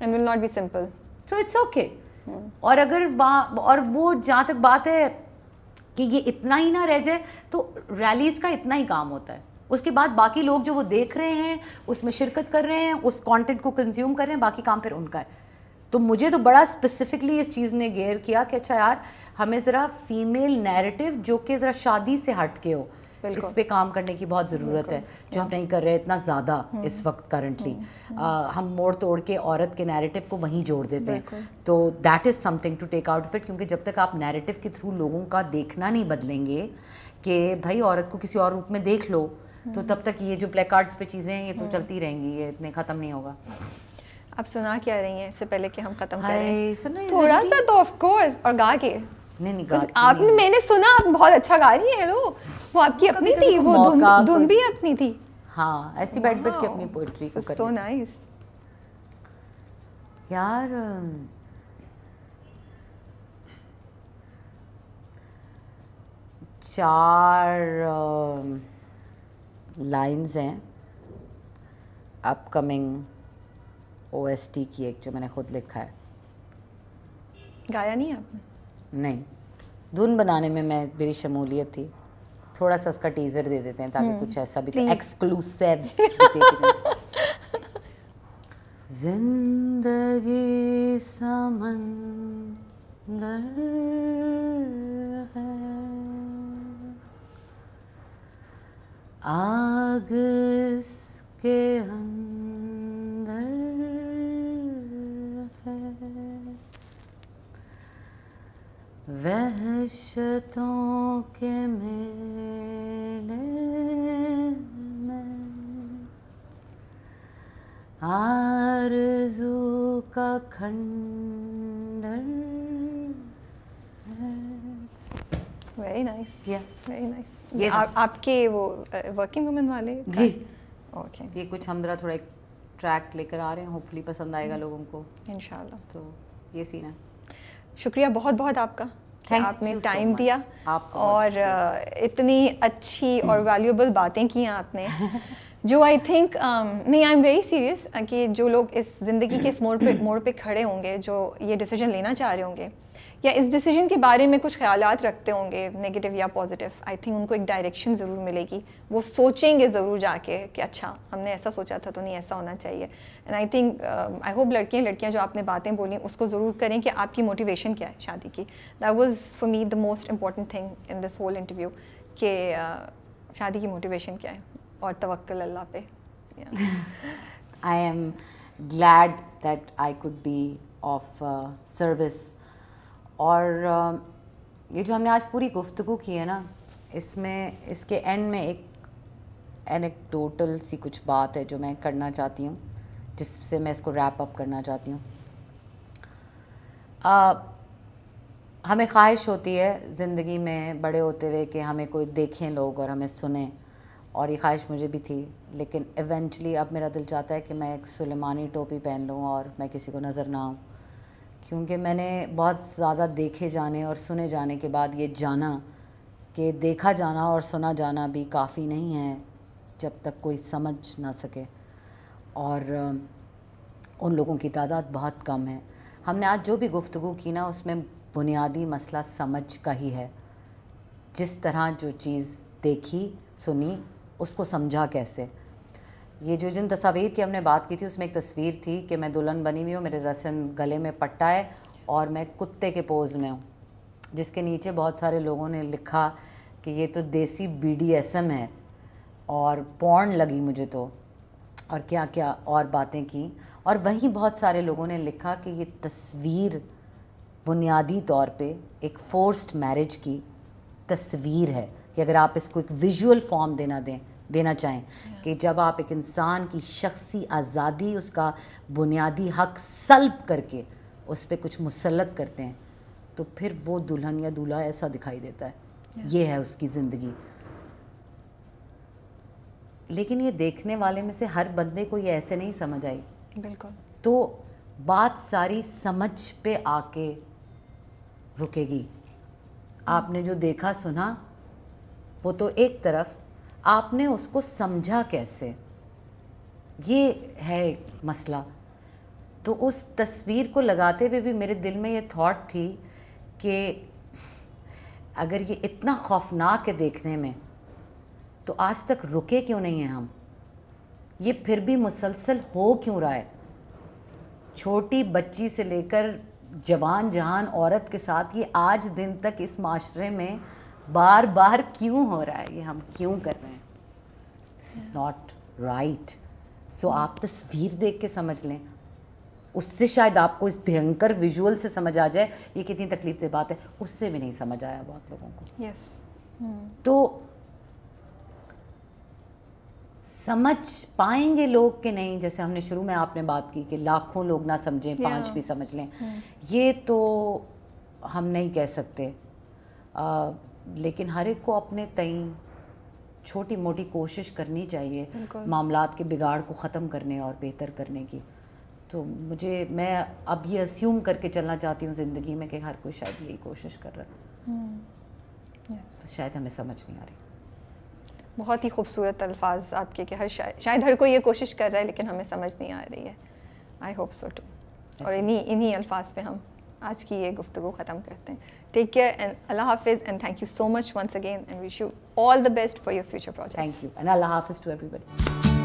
and will not be simple so it's okay और अगर वहाँ और वो जहाँ तक बात है कि ये इतना ही ना रह जाए तो रैलीज़ का इतना ही काम होता है उसके बाद बाकी लोग जो वो देख रहे हैं उसमें शिरकत कर रहे हैं उस कंटेंट को कंज्यूम कर रहे हैं बाकी काम फिर उनका है तो मुझे तो बड़ा स्पेसिफिकली इस चीज़ ने गेयर किया कि अच्छा यार हमें ज़रा फीमेल नैरेटिव जो कि ज़रा शादी से हट के हो इस पे काम करने की बहुत ज़रूरत है जो हम नहीं कर रहे इतना ज़्यादा इस वक्त करंटली हम्म, हम्म। हम मोड़ तोड़ के औरत के नैरेटिव को वहीं जोड़ देते हैं तो that is something to take out of it क्योंकि जब तक आप नैरेटिव के थ्रू लोगों का देखना नहीं बदलेंगे कि भाई औरत को किसी और रूप में देख लो तो हम्म। तब तक ये जो ब्लैक कार्ड्स पे चीज़ें हैं ये तो चलती रहेंगी ये इतने ख़त्म नहीं होगा अब सुना क्या रही हैं इससे पहले कि हम ख़त्म करें थोड़ा सा तो ऑफ कोर्स और गा के नहीं नहीं कुछ नहीं। मैंने सुना आप बहुत अच्छा गा रही हैं वो आपकी अपनी थी वो धुन भी अपनी थी हाँ ऐसी बैठ बैठ के अपनी पोइट्री को सो नाइस यार चार लाइंस हैं अपकमिंग ओएसटी की एक जो मैंने खुद लिखा है गाया नहीं आपने नहीं धुन बनाने में मैं मेरी शमूलियत थी थोड़ा सा उसका टीजर दे देते हैं ताकि हम्म। कुछ ऐसा भी एक्सक्लूसिव जिंदगी समंदर है आग के अंदर वहशतों के मेले में आरज़ू का खंडर वेरी नाइस या वेरी नाइस ये आ, आपके वो वर्किंग वुमेन वाले जी ओके okay. ये कुछ हम जरा थोड़ा एक ट्रैक लेकर आ रहे हैं होपफुली पसंद आएगा hmm. लोगों को इंशाल्लाह तो ये सीन है शुक्रिया बहुत बहुत आपका Thank आपने टाइम so दिया आप और इतनी अच्छी और वैल्यूबल बातें की आपने जो आई थिंक um, नहीं आई एम वेरी सीरियस कि जो लोग इस ज़िंदगी के इस मोड़ पे मोड़ पे खड़े होंगे जो ये डिसीजन लेना चाह रहे होंगे या इस डिसीजन के बारे में कुछ ख्याल रखते होंगे नेगेटिव या पॉजिटिव आई थिंक उनको एक डायरेक्शन ज़रूर मिलेगी वो सोचेंगे ज़रूर जाके कि अच्छा हमने ऐसा सोचा था तो नहीं ऐसा होना चाहिए and I think I um, hope लड़कियाँ लड़कियाँ जो आपने बातें बोली उसको ज़रूर करें कि आपकी मोटिवेशन क्या है शादी की that was for me the most important thing in this whole interview कि uh, शादी की मोटिवेशन क्या है और तवक्ल अल्लाह पे I am glad that I could be of service और ये जो हमने आज पूरी गुफ्तु की है ना इसमें इसके एंड में एक एनेक्टोटल सी कुछ बात है जो मैं करना चाहती हूँ जिससे मैं इसको रैप अप करना चाहती हूँ हमें ख्वाहिश होती है ज़िंदगी में बड़े होते हुए कि हमें कोई देखें लोग और हमें सुने और ये ख्वाहिश मुझे भी थी लेकिन इवेंचुअली अब मेरा दिल चाहता है कि मैं एक सुलेमानी टोपी पहन लूँ और मैं किसी को नज़र ना आऊँ क्योंकि मैंने बहुत ज़्यादा देखे जाने और सुने जाने के बाद ये जाना कि देखा जाना और सुना जाना भी काफ़ी नहीं है जब तक कोई समझ ना सके और उन लोगों की तादाद बहुत कम है हमने आज जो भी गुफ्तु की ना उसमें बुनियादी मसला समझ का ही है जिस तरह जो चीज़ देखी सुनी उसको समझा कैसे ये जो जिन तस्वीर की हमने बात की थी उसमें एक तस्वीर थी कि मैं दुल्हन बनी हुई हूँ मेरे रस्म गले में पट्टा है और मैं कुत्ते के पोज में हूँ जिसके नीचे बहुत सारे लोगों ने लिखा कि ये तो देसी बी है और पौन लगी मुझे तो और क्या क्या और बातें की और वहीं बहुत सारे लोगों ने लिखा कि ये तस्वीर बुनियादी तौर पे एक फोर्स्ड मैरिज की तस्वीर है कि अगर आप इसको एक विजुअल फॉर्म देना दें देना चाहें कि जब आप एक इंसान की शख्सी आज़ादी उसका बुनियादी हक सल्ब करके उस पर कुछ मुसलत करते हैं तो फिर वो दुल्हन या दूल्हा ऐसा दिखाई देता है ये है उसकी ज़िंदगी लेकिन ये देखने वाले में से हर बंदे को ये ऐसे नहीं समझ आई बिल्कुल तो बात सारी समझ पे आके रुकेगी आपने जो देखा सुना वो तो एक तरफ आपने उसको समझा कैसे ये है मसला तो उस तस्वीर को लगाते हुए भी मेरे दिल में ये थॉट थी कि अगर ये इतना खौफनाक है देखने में तो आज तक रुके क्यों नहीं हैं हम ये फिर भी मुसलसल हो क्यों रहा है छोटी बच्ची से लेकर जवान जहान औरत के साथ ये आज दिन तक इस माशरे में बार बार क्यों हो रहा है ये हम क्यों कर रहे हैं नॉट राइट सो आप तस्वीर देख के समझ लें उससे शायद आपको इस भयंकर विजुअल से समझ आ जाए ये कितनी तकलीफ दे बात है उससे भी नहीं समझ आया बहुत लोगों को यस yes. hmm. तो समझ पाएंगे लोग कि नहीं जैसे हमने शुरू में आपने बात की कि लाखों लोग ना समझें yeah. पांच भी समझ लें hmm. ये तो हम नहीं कह सकते आ, लेकिन हर एक को अपने तई छोटी मोटी कोशिश करनी चाहिए मामला के बिगाड़ को ख़त्म करने और बेहतर करने की तो मुझे मैं अब ये अस्यूम करके चलना चाहती हूँ ज़िंदगी में कि हर कोई शायद यही कोशिश कर रहा है हम्म, yes. शायद हमें समझ नहीं आ रही बहुत ही खूबसूरत अल्फाज आपके कि हर शायद शायद हर कोई ये कोशिश कर रहा है लेकिन हमें समझ नहीं आ रही है आई होप सो टू और इन्हीं इन्हीं अल्फाज पे हम आज की ये गुफ्तु ख़त्म करते हैं Take care and Allah Hafiz and thank you so much once again and wish you all the best for your future projects. Thank you and Allah Hafiz to everybody.